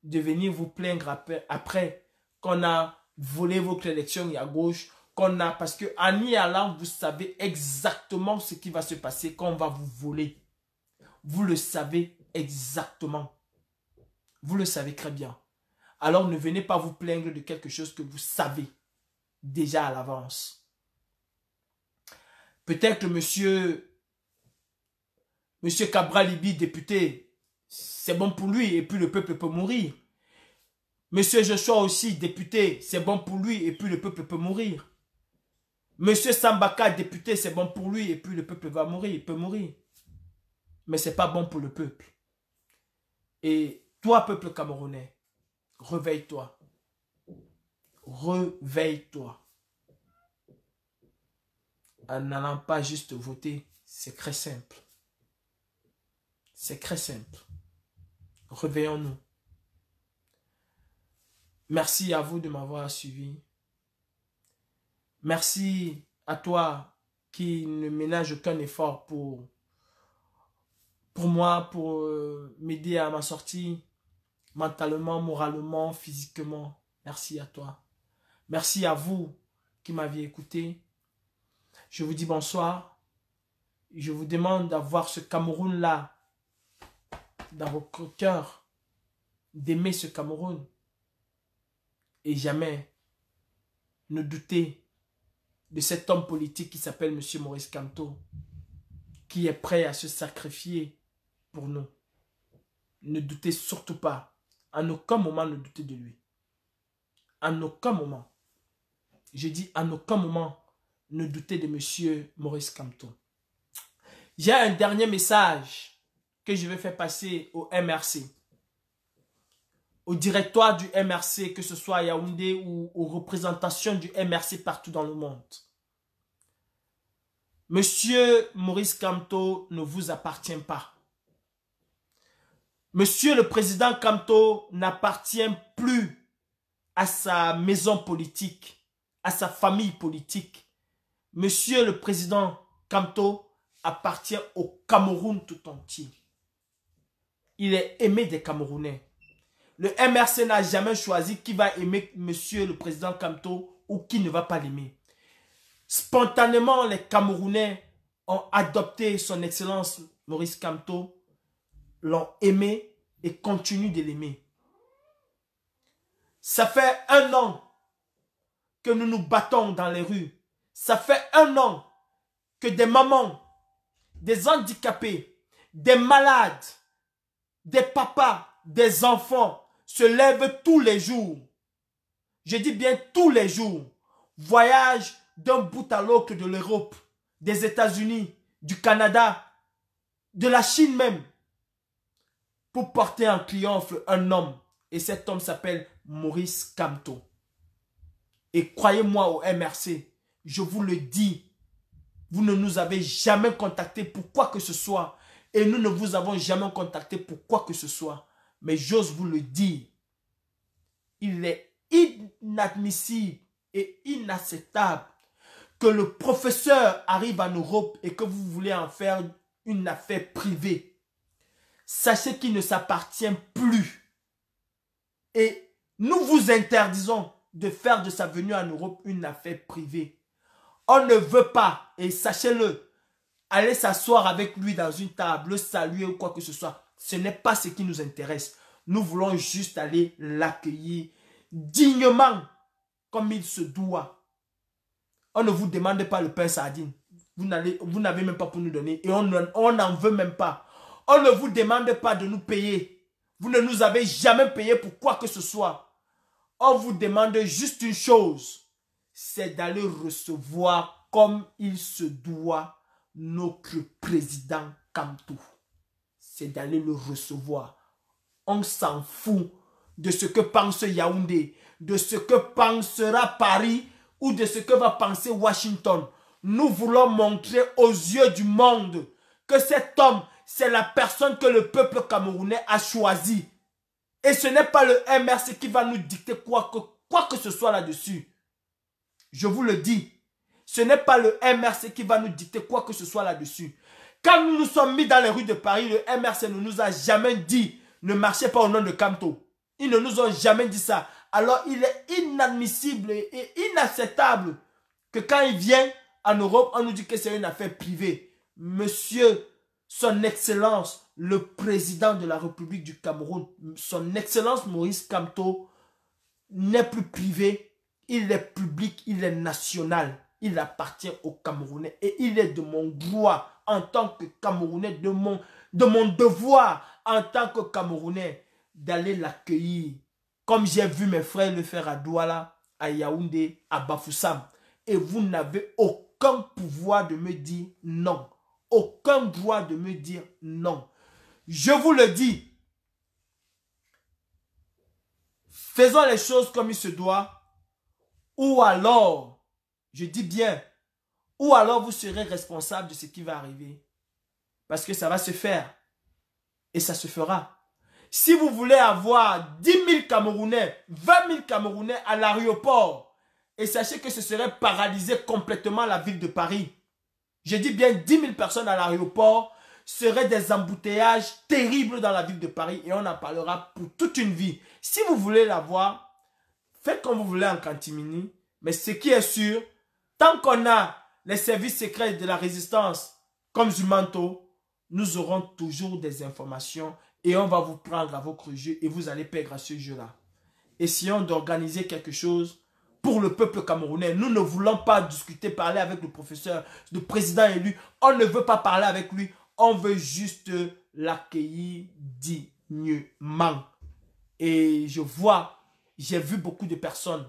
de venir vous plaindre après, qu'on a volé votre élection à gauche, qu'on a, parce qu'en y allant, vous savez exactement ce qui va se passer, quand on va vous voler. Vous le savez exactement. Vous le savez très bien. Alors ne venez pas vous plaindre de quelque chose que vous savez déjà à l'avance. Peut-être que monsieur, monsieur Cabralibi, député, c'est bon pour lui et puis le peuple peut mourir. Monsieur Joshua aussi, député, c'est bon pour lui et puis le peuple peut mourir. Monsieur Sambaka, député, c'est bon pour lui et puis le peuple va mourir, il peut mourir. Mais c'est pas bon pour le peuple. Et toi, peuple camerounais, réveille-toi. Réveille-toi. En n'allant pas juste voter, c'est très simple. C'est très simple reveillons nous Merci à vous de m'avoir suivi. Merci à toi qui ne ménage aucun effort pour, pour moi, pour euh, m'aider à ma sortie, mentalement, moralement, physiquement. Merci à toi. Merci à vous qui m'aviez écouté. Je vous dis bonsoir. Je vous demande d'avoir ce Cameroun-là dans vos cœurs d'aimer ce Cameroun. Et jamais ne douter de cet homme politique qui s'appelle M. Maurice Canto, qui est prêt à se sacrifier pour nous. Ne doutez surtout pas. En aucun moment ne doutez de lui. En aucun moment. Je dis en aucun moment ne doutez de M. Maurice Campton. J'ai un dernier message que je vais faire passer au MRC, au directoire du MRC, que ce soit à Yaoundé ou aux représentations du MRC partout dans le monde. Monsieur Maurice Kamto ne vous appartient pas. Monsieur le président Kamto n'appartient plus à sa maison politique, à sa famille politique. Monsieur le président Kamto appartient au Cameroun tout entier. Il est aimé des Camerounais. Le MRC n'a jamais choisi qui va aimer Monsieur le Président Kamto ou qui ne va pas l'aimer. Spontanément, les Camerounais ont adopté son excellence Maurice Kamto, l'ont aimé et continuent de l'aimer. Ça fait un an que nous nous battons dans les rues. Ça fait un an que des mamans, des handicapés, des malades, des papas, des enfants se lèvent tous les jours. Je dis bien tous les jours. Voyage d'un bout à l'autre de l'Europe, des États-Unis, du Canada, de la Chine même, pour porter en triomphe un homme. Et cet homme s'appelle Maurice Camto. Et croyez-moi au MRC, je vous le dis, vous ne nous avez jamais contacté pour quoi que ce soit et nous ne vous avons jamais contacté pour quoi que ce soit. Mais j'ose vous le dire, il est inadmissible et inacceptable que le professeur arrive en Europe et que vous voulez en faire une affaire privée. Sachez qu'il ne s'appartient plus. Et nous vous interdisons de faire de sa venue en Europe une affaire privée. On ne veut pas, et sachez-le, aller s'asseoir avec lui dans une table, saluer ou quoi que ce soit. Ce n'est pas ce qui nous intéresse. Nous voulons juste aller l'accueillir dignement, comme il se doit. On ne vous demande pas le pain sardine. Vous n'avez même pas pour nous donner et on n'en veut même pas. On ne vous demande pas de nous payer. Vous ne nous avez jamais payé pour quoi que ce soit. On vous demande juste une chose, c'est d'aller recevoir comme il se doit notre président Kamtou, c'est d'aller le recevoir. On s'en fout de ce que pense Yaoundé, de ce que pensera Paris ou de ce que va penser Washington. Nous voulons montrer aux yeux du monde que cet homme, c'est la personne que le peuple camerounais a choisie. Et ce n'est pas le MRC qui va nous dicter quoi que, quoi que ce soit là-dessus. Je vous le dis, ce n'est pas le MRC qui va nous dicter quoi que ce soit là-dessus. Quand nous nous sommes mis dans les rues de Paris, le MRC ne nous a jamais dit ne marchez pas au nom de Camto. Ils ne nous ont jamais dit ça. Alors il est inadmissible et inacceptable que quand il vient en Europe, on nous dit que c'est une affaire privée. Monsieur, son Excellence, le président de la République du Cameroun, son Excellence Maurice Camto, n'est plus privé, il est public, il est national il appartient au Camerounais et il est de mon droit en tant que Camerounais, de mon, de mon devoir en tant que Camerounais d'aller l'accueillir. Comme j'ai vu mes frères le faire à Douala, à Yaoundé, à Bafoussam. Et vous n'avez aucun pouvoir de me dire non. Aucun droit de me dire non. Je vous le dis. Faisons les choses comme il se doit. Ou alors, je dis bien. Ou alors vous serez responsable de ce qui va arriver. Parce que ça va se faire. Et ça se fera. Si vous voulez avoir 10 000 Camerounais, 20 000 Camerounais à l'aéroport, et sachez que ce serait paralyser complètement la ville de Paris. Je dis bien 10 000 personnes à l'aéroport seraient des embouteillages terribles dans la ville de Paris et on en parlera pour toute une vie. Si vous voulez l'avoir, faites comme vous voulez en Cantimini, mais ce qui est sûr, Tant qu'on a les services secrets de la résistance comme Zumanto, nous aurons toujours des informations et on va vous prendre à vos jeu et vous allez perdre à ce jeu-là. Essayons d'organiser quelque chose pour le peuple camerounais. Nous ne voulons pas discuter, parler avec le professeur, le président élu. On ne veut pas parler avec lui. On veut juste l'accueillir dignement. Et je vois, j'ai vu beaucoup de personnes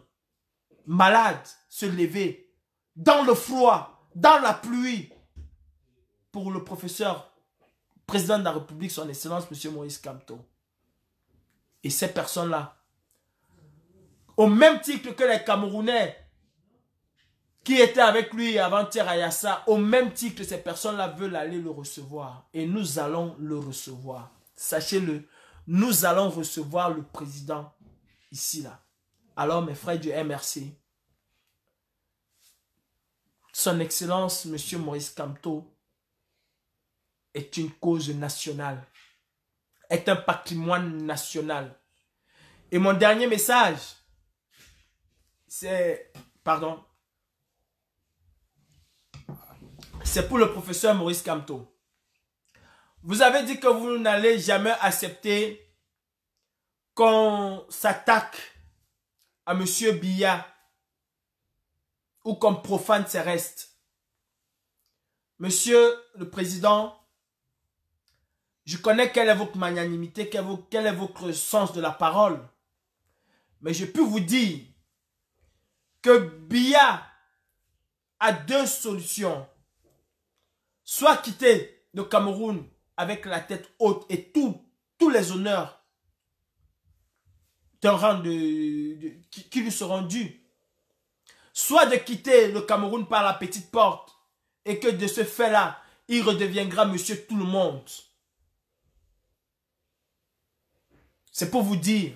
malades se lever dans le froid, dans la pluie, pour le professeur, président de la République, son Excellence, M. Maurice Camteau. Et ces personnes-là, au même titre que les Camerounais qui étaient avec lui avant-hier à Yassa, au même titre, ces personnes-là veulent aller le recevoir. Et nous allons le recevoir. Sachez-le, nous allons recevoir le président ici, là. Alors, mes frères du MRC, son Excellence, Monsieur Maurice Camteau, est une cause nationale, est un patrimoine national. Et mon dernier message, c'est, pardon, c'est pour le professeur Maurice Camteau. Vous avez dit que vous n'allez jamais accepter qu'on s'attaque à M. Billa ou comme profane ses restes. Monsieur le Président, je connais quelle est votre magnanimité, quel est votre sens de la parole. Mais je peux vous dire que Bia a deux solutions. Soit quitter le Cameroun avec la tête haute et tous les honneurs qui, qui lui seront dus soit de quitter le Cameroun par la petite porte et que de ce fait-là, il redeviendra monsieur tout le monde. C'est pour vous dire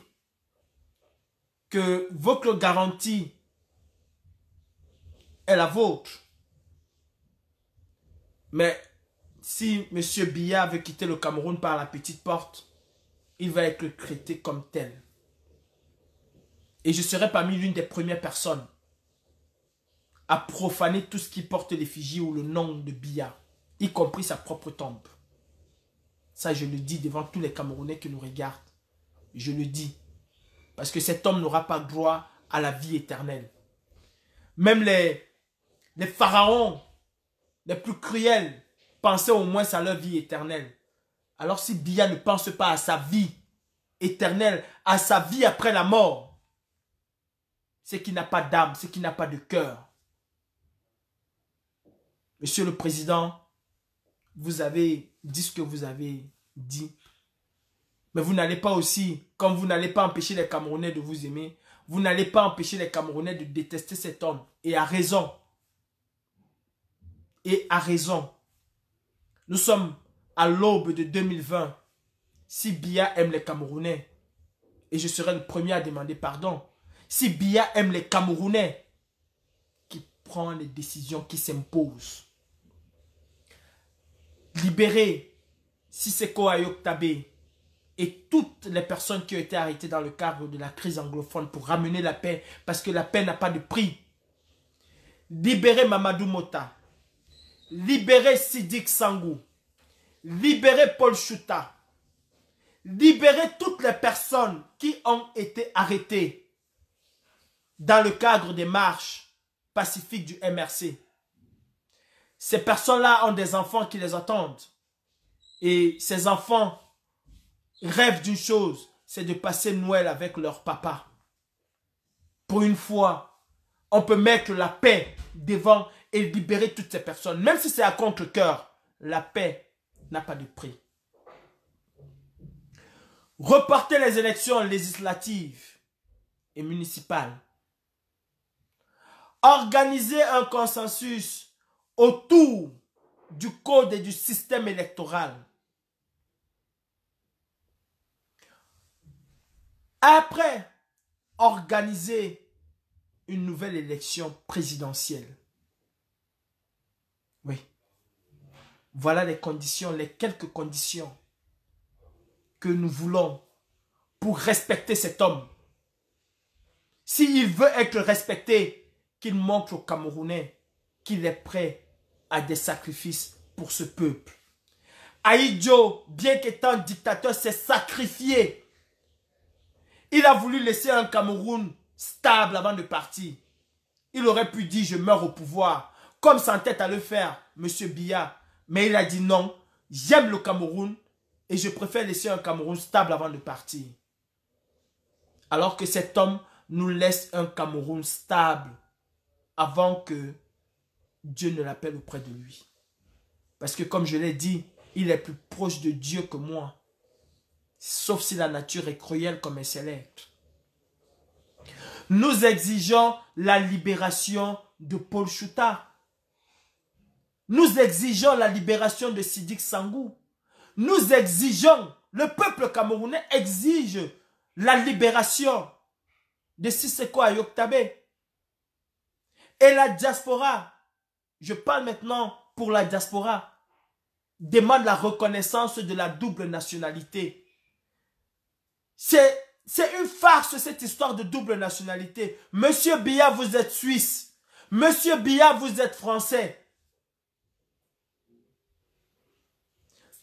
que votre garantie est la vôtre. Mais si Monsieur Biya veut quitter le Cameroun par la petite porte, il va être traité comme tel. Et je serai parmi l'une des premières personnes à profaner tout ce qui porte l'effigie ou le nom de Bia, y compris sa propre tombe. Ça, je le dis devant tous les Camerounais qui nous regardent. Je le dis. Parce que cet homme n'aura pas droit à la vie éternelle. Même les, les pharaons les plus cruels pensaient au moins à leur vie éternelle. Alors si Bia ne pense pas à sa vie éternelle, à sa vie après la mort, c'est qu'il n'a pas d'âme, c'est qu'il n'a pas de cœur. Monsieur le Président, vous avez dit ce que vous avez dit. Mais vous n'allez pas aussi, comme vous n'allez pas empêcher les Camerounais de vous aimer, vous n'allez pas empêcher les Camerounais de détester cet homme. Et à raison. Et à raison. Nous sommes à l'aube de 2020. Si Bia aime les Camerounais, et je serai le premier à demander pardon. Si Bia aime les Camerounais, qui prend les décisions qui s'imposent libérer Siseko Ayoktabe et toutes les personnes qui ont été arrêtées dans le cadre de la crise anglophone pour ramener la paix, parce que la paix n'a pas de prix. Libérer Mamadou Mota, libérer Sidik Sangou, libérer Paul Chuta. libérer toutes les personnes qui ont été arrêtées dans le cadre des marches pacifiques du MRC. Ces personnes-là ont des enfants qui les attendent. Et ces enfants rêvent d'une chose, c'est de passer Noël avec leur papa. Pour une fois, on peut mettre la paix devant et libérer toutes ces personnes. Même si c'est à contre-cœur, la paix n'a pas de prix. Reporter les élections législatives et municipales. Organiser un consensus autour du code et du système électoral. Après, organiser une nouvelle élection présidentielle. Oui. Voilà les conditions, les quelques conditions que nous voulons pour respecter cet homme. S'il veut être respecté, qu'il montre aux Camerounais qu'il est prêt à des sacrifices pour ce peuple. Aïdjo, bien qu'étant dictateur, s'est sacrifié. Il a voulu laisser un Cameroun stable avant de partir. Il aurait pu dire je meurs au pouvoir, comme s'entête à le faire M. Biya. Mais il a dit non, j'aime le Cameroun et je préfère laisser un Cameroun stable avant de partir. Alors que cet homme nous laisse un Cameroun stable avant que Dieu ne l'appelle auprès de lui. Parce que comme je l'ai dit, il est plus proche de Dieu que moi. Sauf si la nature est cruelle comme un célèbre. Nous exigeons la libération de Paul Chouta. Nous exigeons la libération de Sidik Sangou. Nous exigeons, le peuple camerounais exige la libération de à Ayoktabe. Et la diaspora je parle maintenant pour la diaspora. Demande la reconnaissance de la double nationalité. C'est une farce cette histoire de double nationalité. Monsieur Biya, vous êtes suisse. Monsieur Biya, vous êtes français.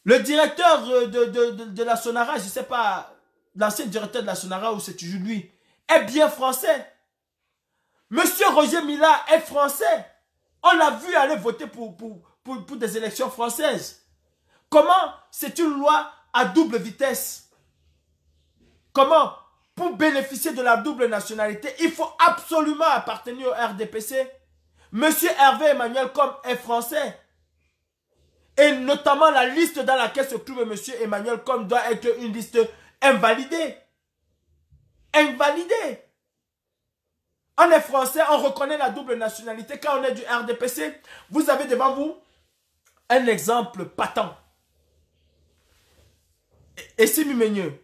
Le directeur euh, de, la Sonara, je ne sais pas, l'ancien directeur de la Sonara ou c'est toujours lui, est bien français. Monsieur Roger Mila est français. On l'a vu aller voter pour, pour, des élections françaises. Comment c'est une loi à double vitesse Comment Pour bénéficier de la double nationalité, il faut absolument appartenir au RDPC. Monsieur Hervé Emmanuel comme est français. Et notamment la liste dans laquelle se trouve Monsieur Emmanuel comme doit être une liste invalidée. Invalidée. On est français, on reconnaît la double nationalité. Quand on est du RDPC, vous avez devant vous un exemple patent. Et si Mimeigneux,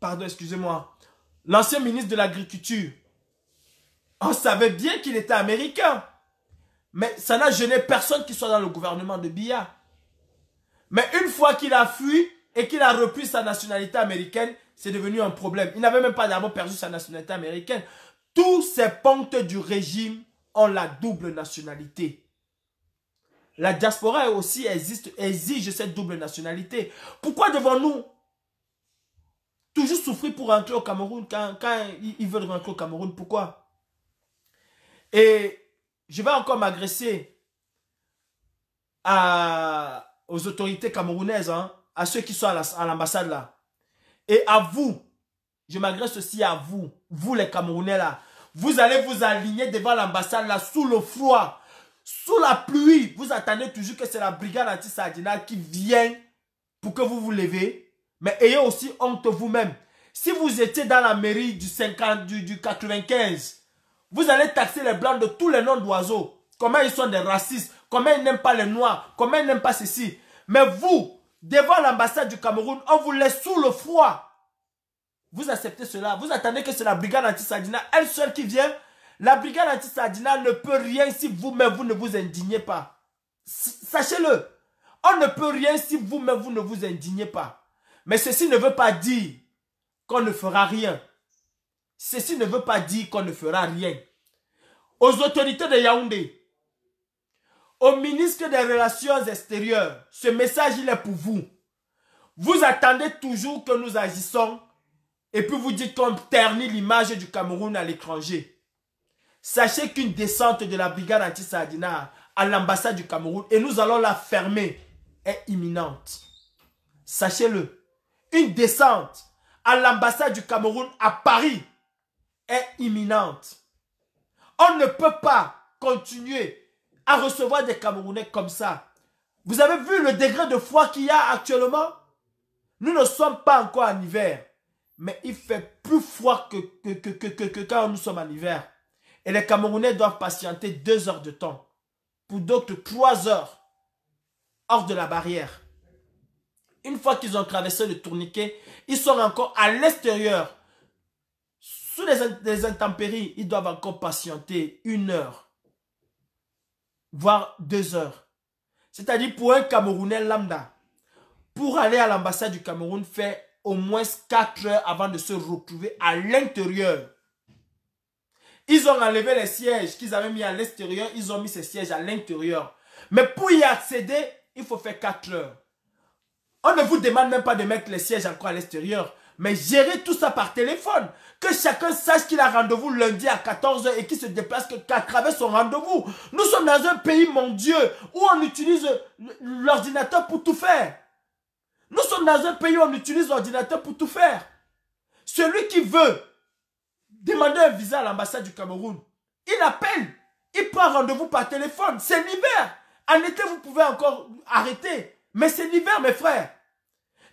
pardon, excusez-moi, l'ancien ministre de l'Agriculture, on savait bien qu'il était américain. Mais ça n'a gêné personne qui soit dans le gouvernement de Biya. Mais une fois qu'il a fui et qu'il a repris sa nationalité américaine, c'est devenu un problème. Il n'avait même pas d'abord perdu sa nationalité américaine. Tous ces pontes du régime ont la double nationalité. La diaspora aussi existe, exige cette double nationalité. Pourquoi devons-nous toujours souffrir pour rentrer au Cameroun quand, ils veulent rentrer au Cameroun Pourquoi Et je vais encore m'agresser aux autorités camerounaises, hein, à ceux qui sont à l'ambassade là. Et à vous, je m'agresse aussi à vous, vous les Camerounais là, vous allez vous aligner devant l'ambassade là, sous le froid, sous la pluie. Vous attendez toujours que c'est la brigade anti-sardinale qui vient pour que vous vous levez. Mais ayez aussi honte vous-même. Si vous étiez dans la mairie du 50, du, du 95, vous allez taxer les blancs de tous les noms d'oiseaux. Comment ils sont des racistes, comment ils n'aiment pas les noirs, comment ils n'aiment pas ceci. Mais vous, devant l'ambassade du Cameroun, on vous laisse sous le froid. Vous acceptez cela. Vous attendez que c'est la brigade anti-Sadina, elle seule qui vient. La brigade anti-Sadina ne peut rien si vous-même vous ne vous indignez pas. Sachez-le. On ne peut rien si vous-même vous ne vous indignez pas. Mais ceci ne veut pas dire qu'on ne fera rien. Ceci ne veut pas dire qu'on ne fera rien. Aux autorités de Yaoundé, au ministre des Relations extérieures, ce message, il est pour vous. Vous attendez toujours que nous agissons et puis vous dites qu'on ternit l'image du Cameroun à l'étranger. Sachez qu'une descente de la brigade anti-Sadina à l'ambassade du Cameroun, et nous allons la fermer, est imminente. Sachez-le. Une descente à l'ambassade du Cameroun à Paris est imminente. On ne peut pas continuer à recevoir des Camerounais comme ça. Vous avez vu le degré de froid qu'il y a actuellement Nous ne sommes pas encore en hiver mais il fait plus froid que, que, que, quand nous sommes en hiver. Et les Camerounais doivent patienter deux heures de temps, pour d'autres trois heures, hors de la barrière. Une fois qu'ils ont traversé le tourniquet, ils sont encore à l'extérieur. Sous les, intempéries, ils doivent encore patienter une heure, voire deux heures. C'est-à-dire pour un Camerounais lambda, pour aller à l'ambassade du Cameroun, fait au moins 4 heures avant de se retrouver à l'intérieur. Ils ont enlevé les sièges qu'ils avaient mis à l'extérieur, ils ont mis ces sièges à l'intérieur. Mais pour y accéder, il faut faire 4 heures. On ne vous demande même pas de mettre les sièges encore à l'extérieur, mais gérez tout ça par téléphone. Que chacun sache qu'il a rendez-vous lundi à 14h et qu'il se déplace qu'à travers son rendez-vous. Nous sommes dans un pays, mon Dieu, où on utilise l'ordinateur pour tout faire. Nous sommes dans un pays où on utilise l'ordinateur pour tout faire. Celui qui veut demander un visa à l'ambassade du Cameroun, il appelle, il prend rendez-vous par téléphone. C'est l'hiver. En été, vous pouvez encore arrêter. Mais c'est l'hiver, mes frères.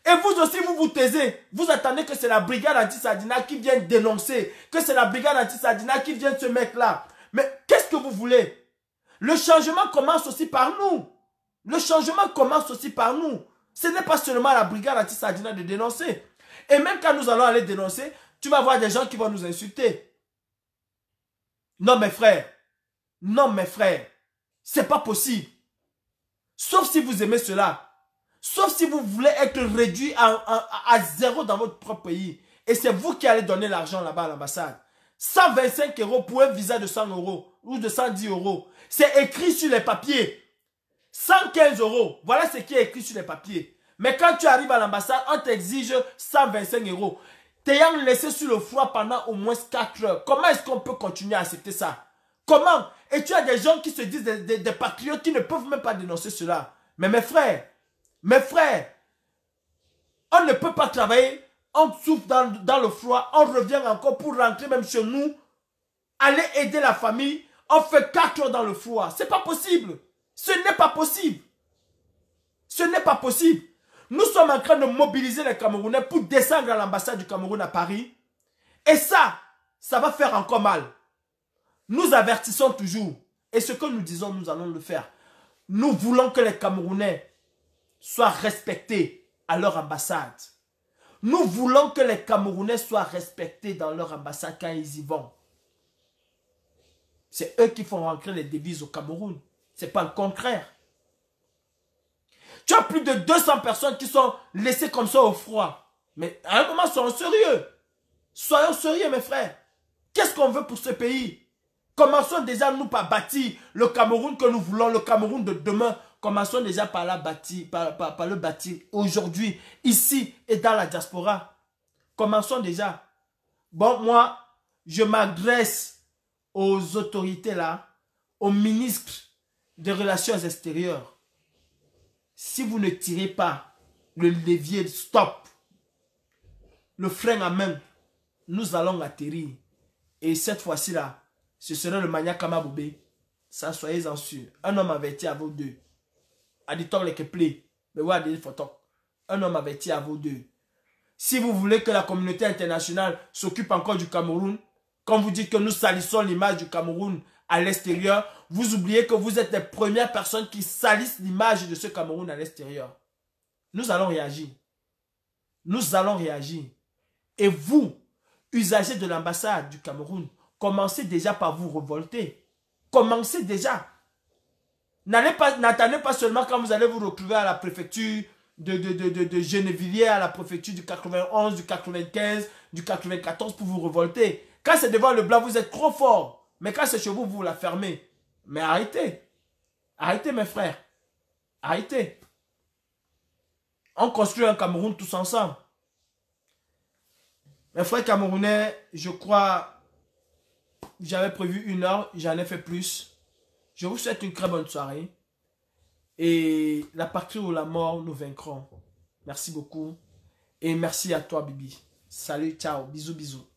Et vous aussi, vous vous taisez. Vous attendez que c'est la brigade anti-Sadina qui vienne dénoncer. Que c'est la brigade anti-Sadina qui vienne se mettre là. Mais qu'est-ce que vous voulez Le changement commence aussi par nous. Le changement commence aussi par nous. Ce n'est pas seulement la brigade anti sardina de dénoncer. Et même quand nous allons aller dénoncer, tu vas voir des gens qui vont nous insulter. Non, mes frères. Non, mes frères. C'est pas possible. Sauf si vous aimez cela. Sauf si vous voulez être réduit à, à zéro dans votre propre pays. Et c'est vous qui allez donner l'argent là-bas à l'ambassade. 125 euros pour un visa de 100 euros ou de 110 euros. C'est écrit sur les papiers. 115 euros. Voilà ce qui est écrit sur les papiers. Mais quand tu arrives à l'ambassade, on t'exige 125 euros. T'ayant laissé sur le froid pendant au moins 4 heures. Comment est-ce qu'on peut continuer à accepter ça Comment Et tu as des gens qui se disent des, patriotes qui ne peuvent même pas dénoncer cela. Mais mes frères, mes frères, on ne peut pas travailler, on souffre dans, dans, le froid, on revient encore pour rentrer même chez nous, aller aider la famille, on fait 4 heures dans le froid. C'est pas possible. Ce n'est pas possible. Ce n'est pas possible. Nous sommes en train de mobiliser les Camerounais pour descendre à l'ambassade du Cameroun à Paris. Et ça, ça va faire encore mal. Nous avertissons toujours. Et ce que nous disons, nous allons le faire. Nous voulons que les Camerounais soient respectés à leur ambassade. Nous voulons que les Camerounais soient respectés dans leur ambassade quand ils y vont. C'est eux qui font rentrer les devises au Cameroun. C'est pas le contraire. Tu as plus de 200 personnes qui sont laissées comme ça au froid. Mais à un moment, soyons sérieux. Soyons sérieux, mes frères. Qu'est-ce qu'on veut pour ce pays Commençons déjà, nous, par bâtir le Cameroun que nous voulons, le Cameroun de demain. Commençons déjà par, par le bâtir aujourd'hui, ici et dans la diaspora. Commençons déjà. Bon, moi, je m'adresse aux autorités là, aux ministres des relations extérieures, si vous ne tirez pas le levier stop, le frein à main, nous allons atterrir. Et cette fois-ci là, ce sera le maniaque Kamaboubé. Ça, soyez-en sûrs. Un homme averti à vous deux. Aditok le Mais Un homme averti à vous deux. Si vous voulez que la communauté internationale s'occupe encore du Cameroun, quand vous dites que nous salissons l'image du Cameroun à l'extérieur, vous oubliez que vous êtes les premières personnes qui salissent l'image de ce Cameroun à l'extérieur. Nous allons réagir. Nous allons réagir. Et vous, usagers de l'ambassade du Cameroun, commencez déjà par vous revolter. Commencez déjà. N'attendez pas, seulement quand vous allez vous retrouver à la préfecture de, de, de Genevilliers, à la préfecture du 91, du 95, du 94 pour vous révolter. Quand c'est devant le blanc, vous êtes trop fort. Mais quand c'est chez vous, vous la fermez. Mais arrêtez. Arrêtez, mes frères. Arrêtez. On construit un Cameroun tous ensemble. Mes frères camerounais, je crois, j'avais prévu une heure, j'en ai fait plus. Je vous souhaite une très bonne soirée. Et la partie ou la mort, nous vaincrons. Merci beaucoup. Et merci à toi, Bibi. Salut, ciao. Bisous, bisous.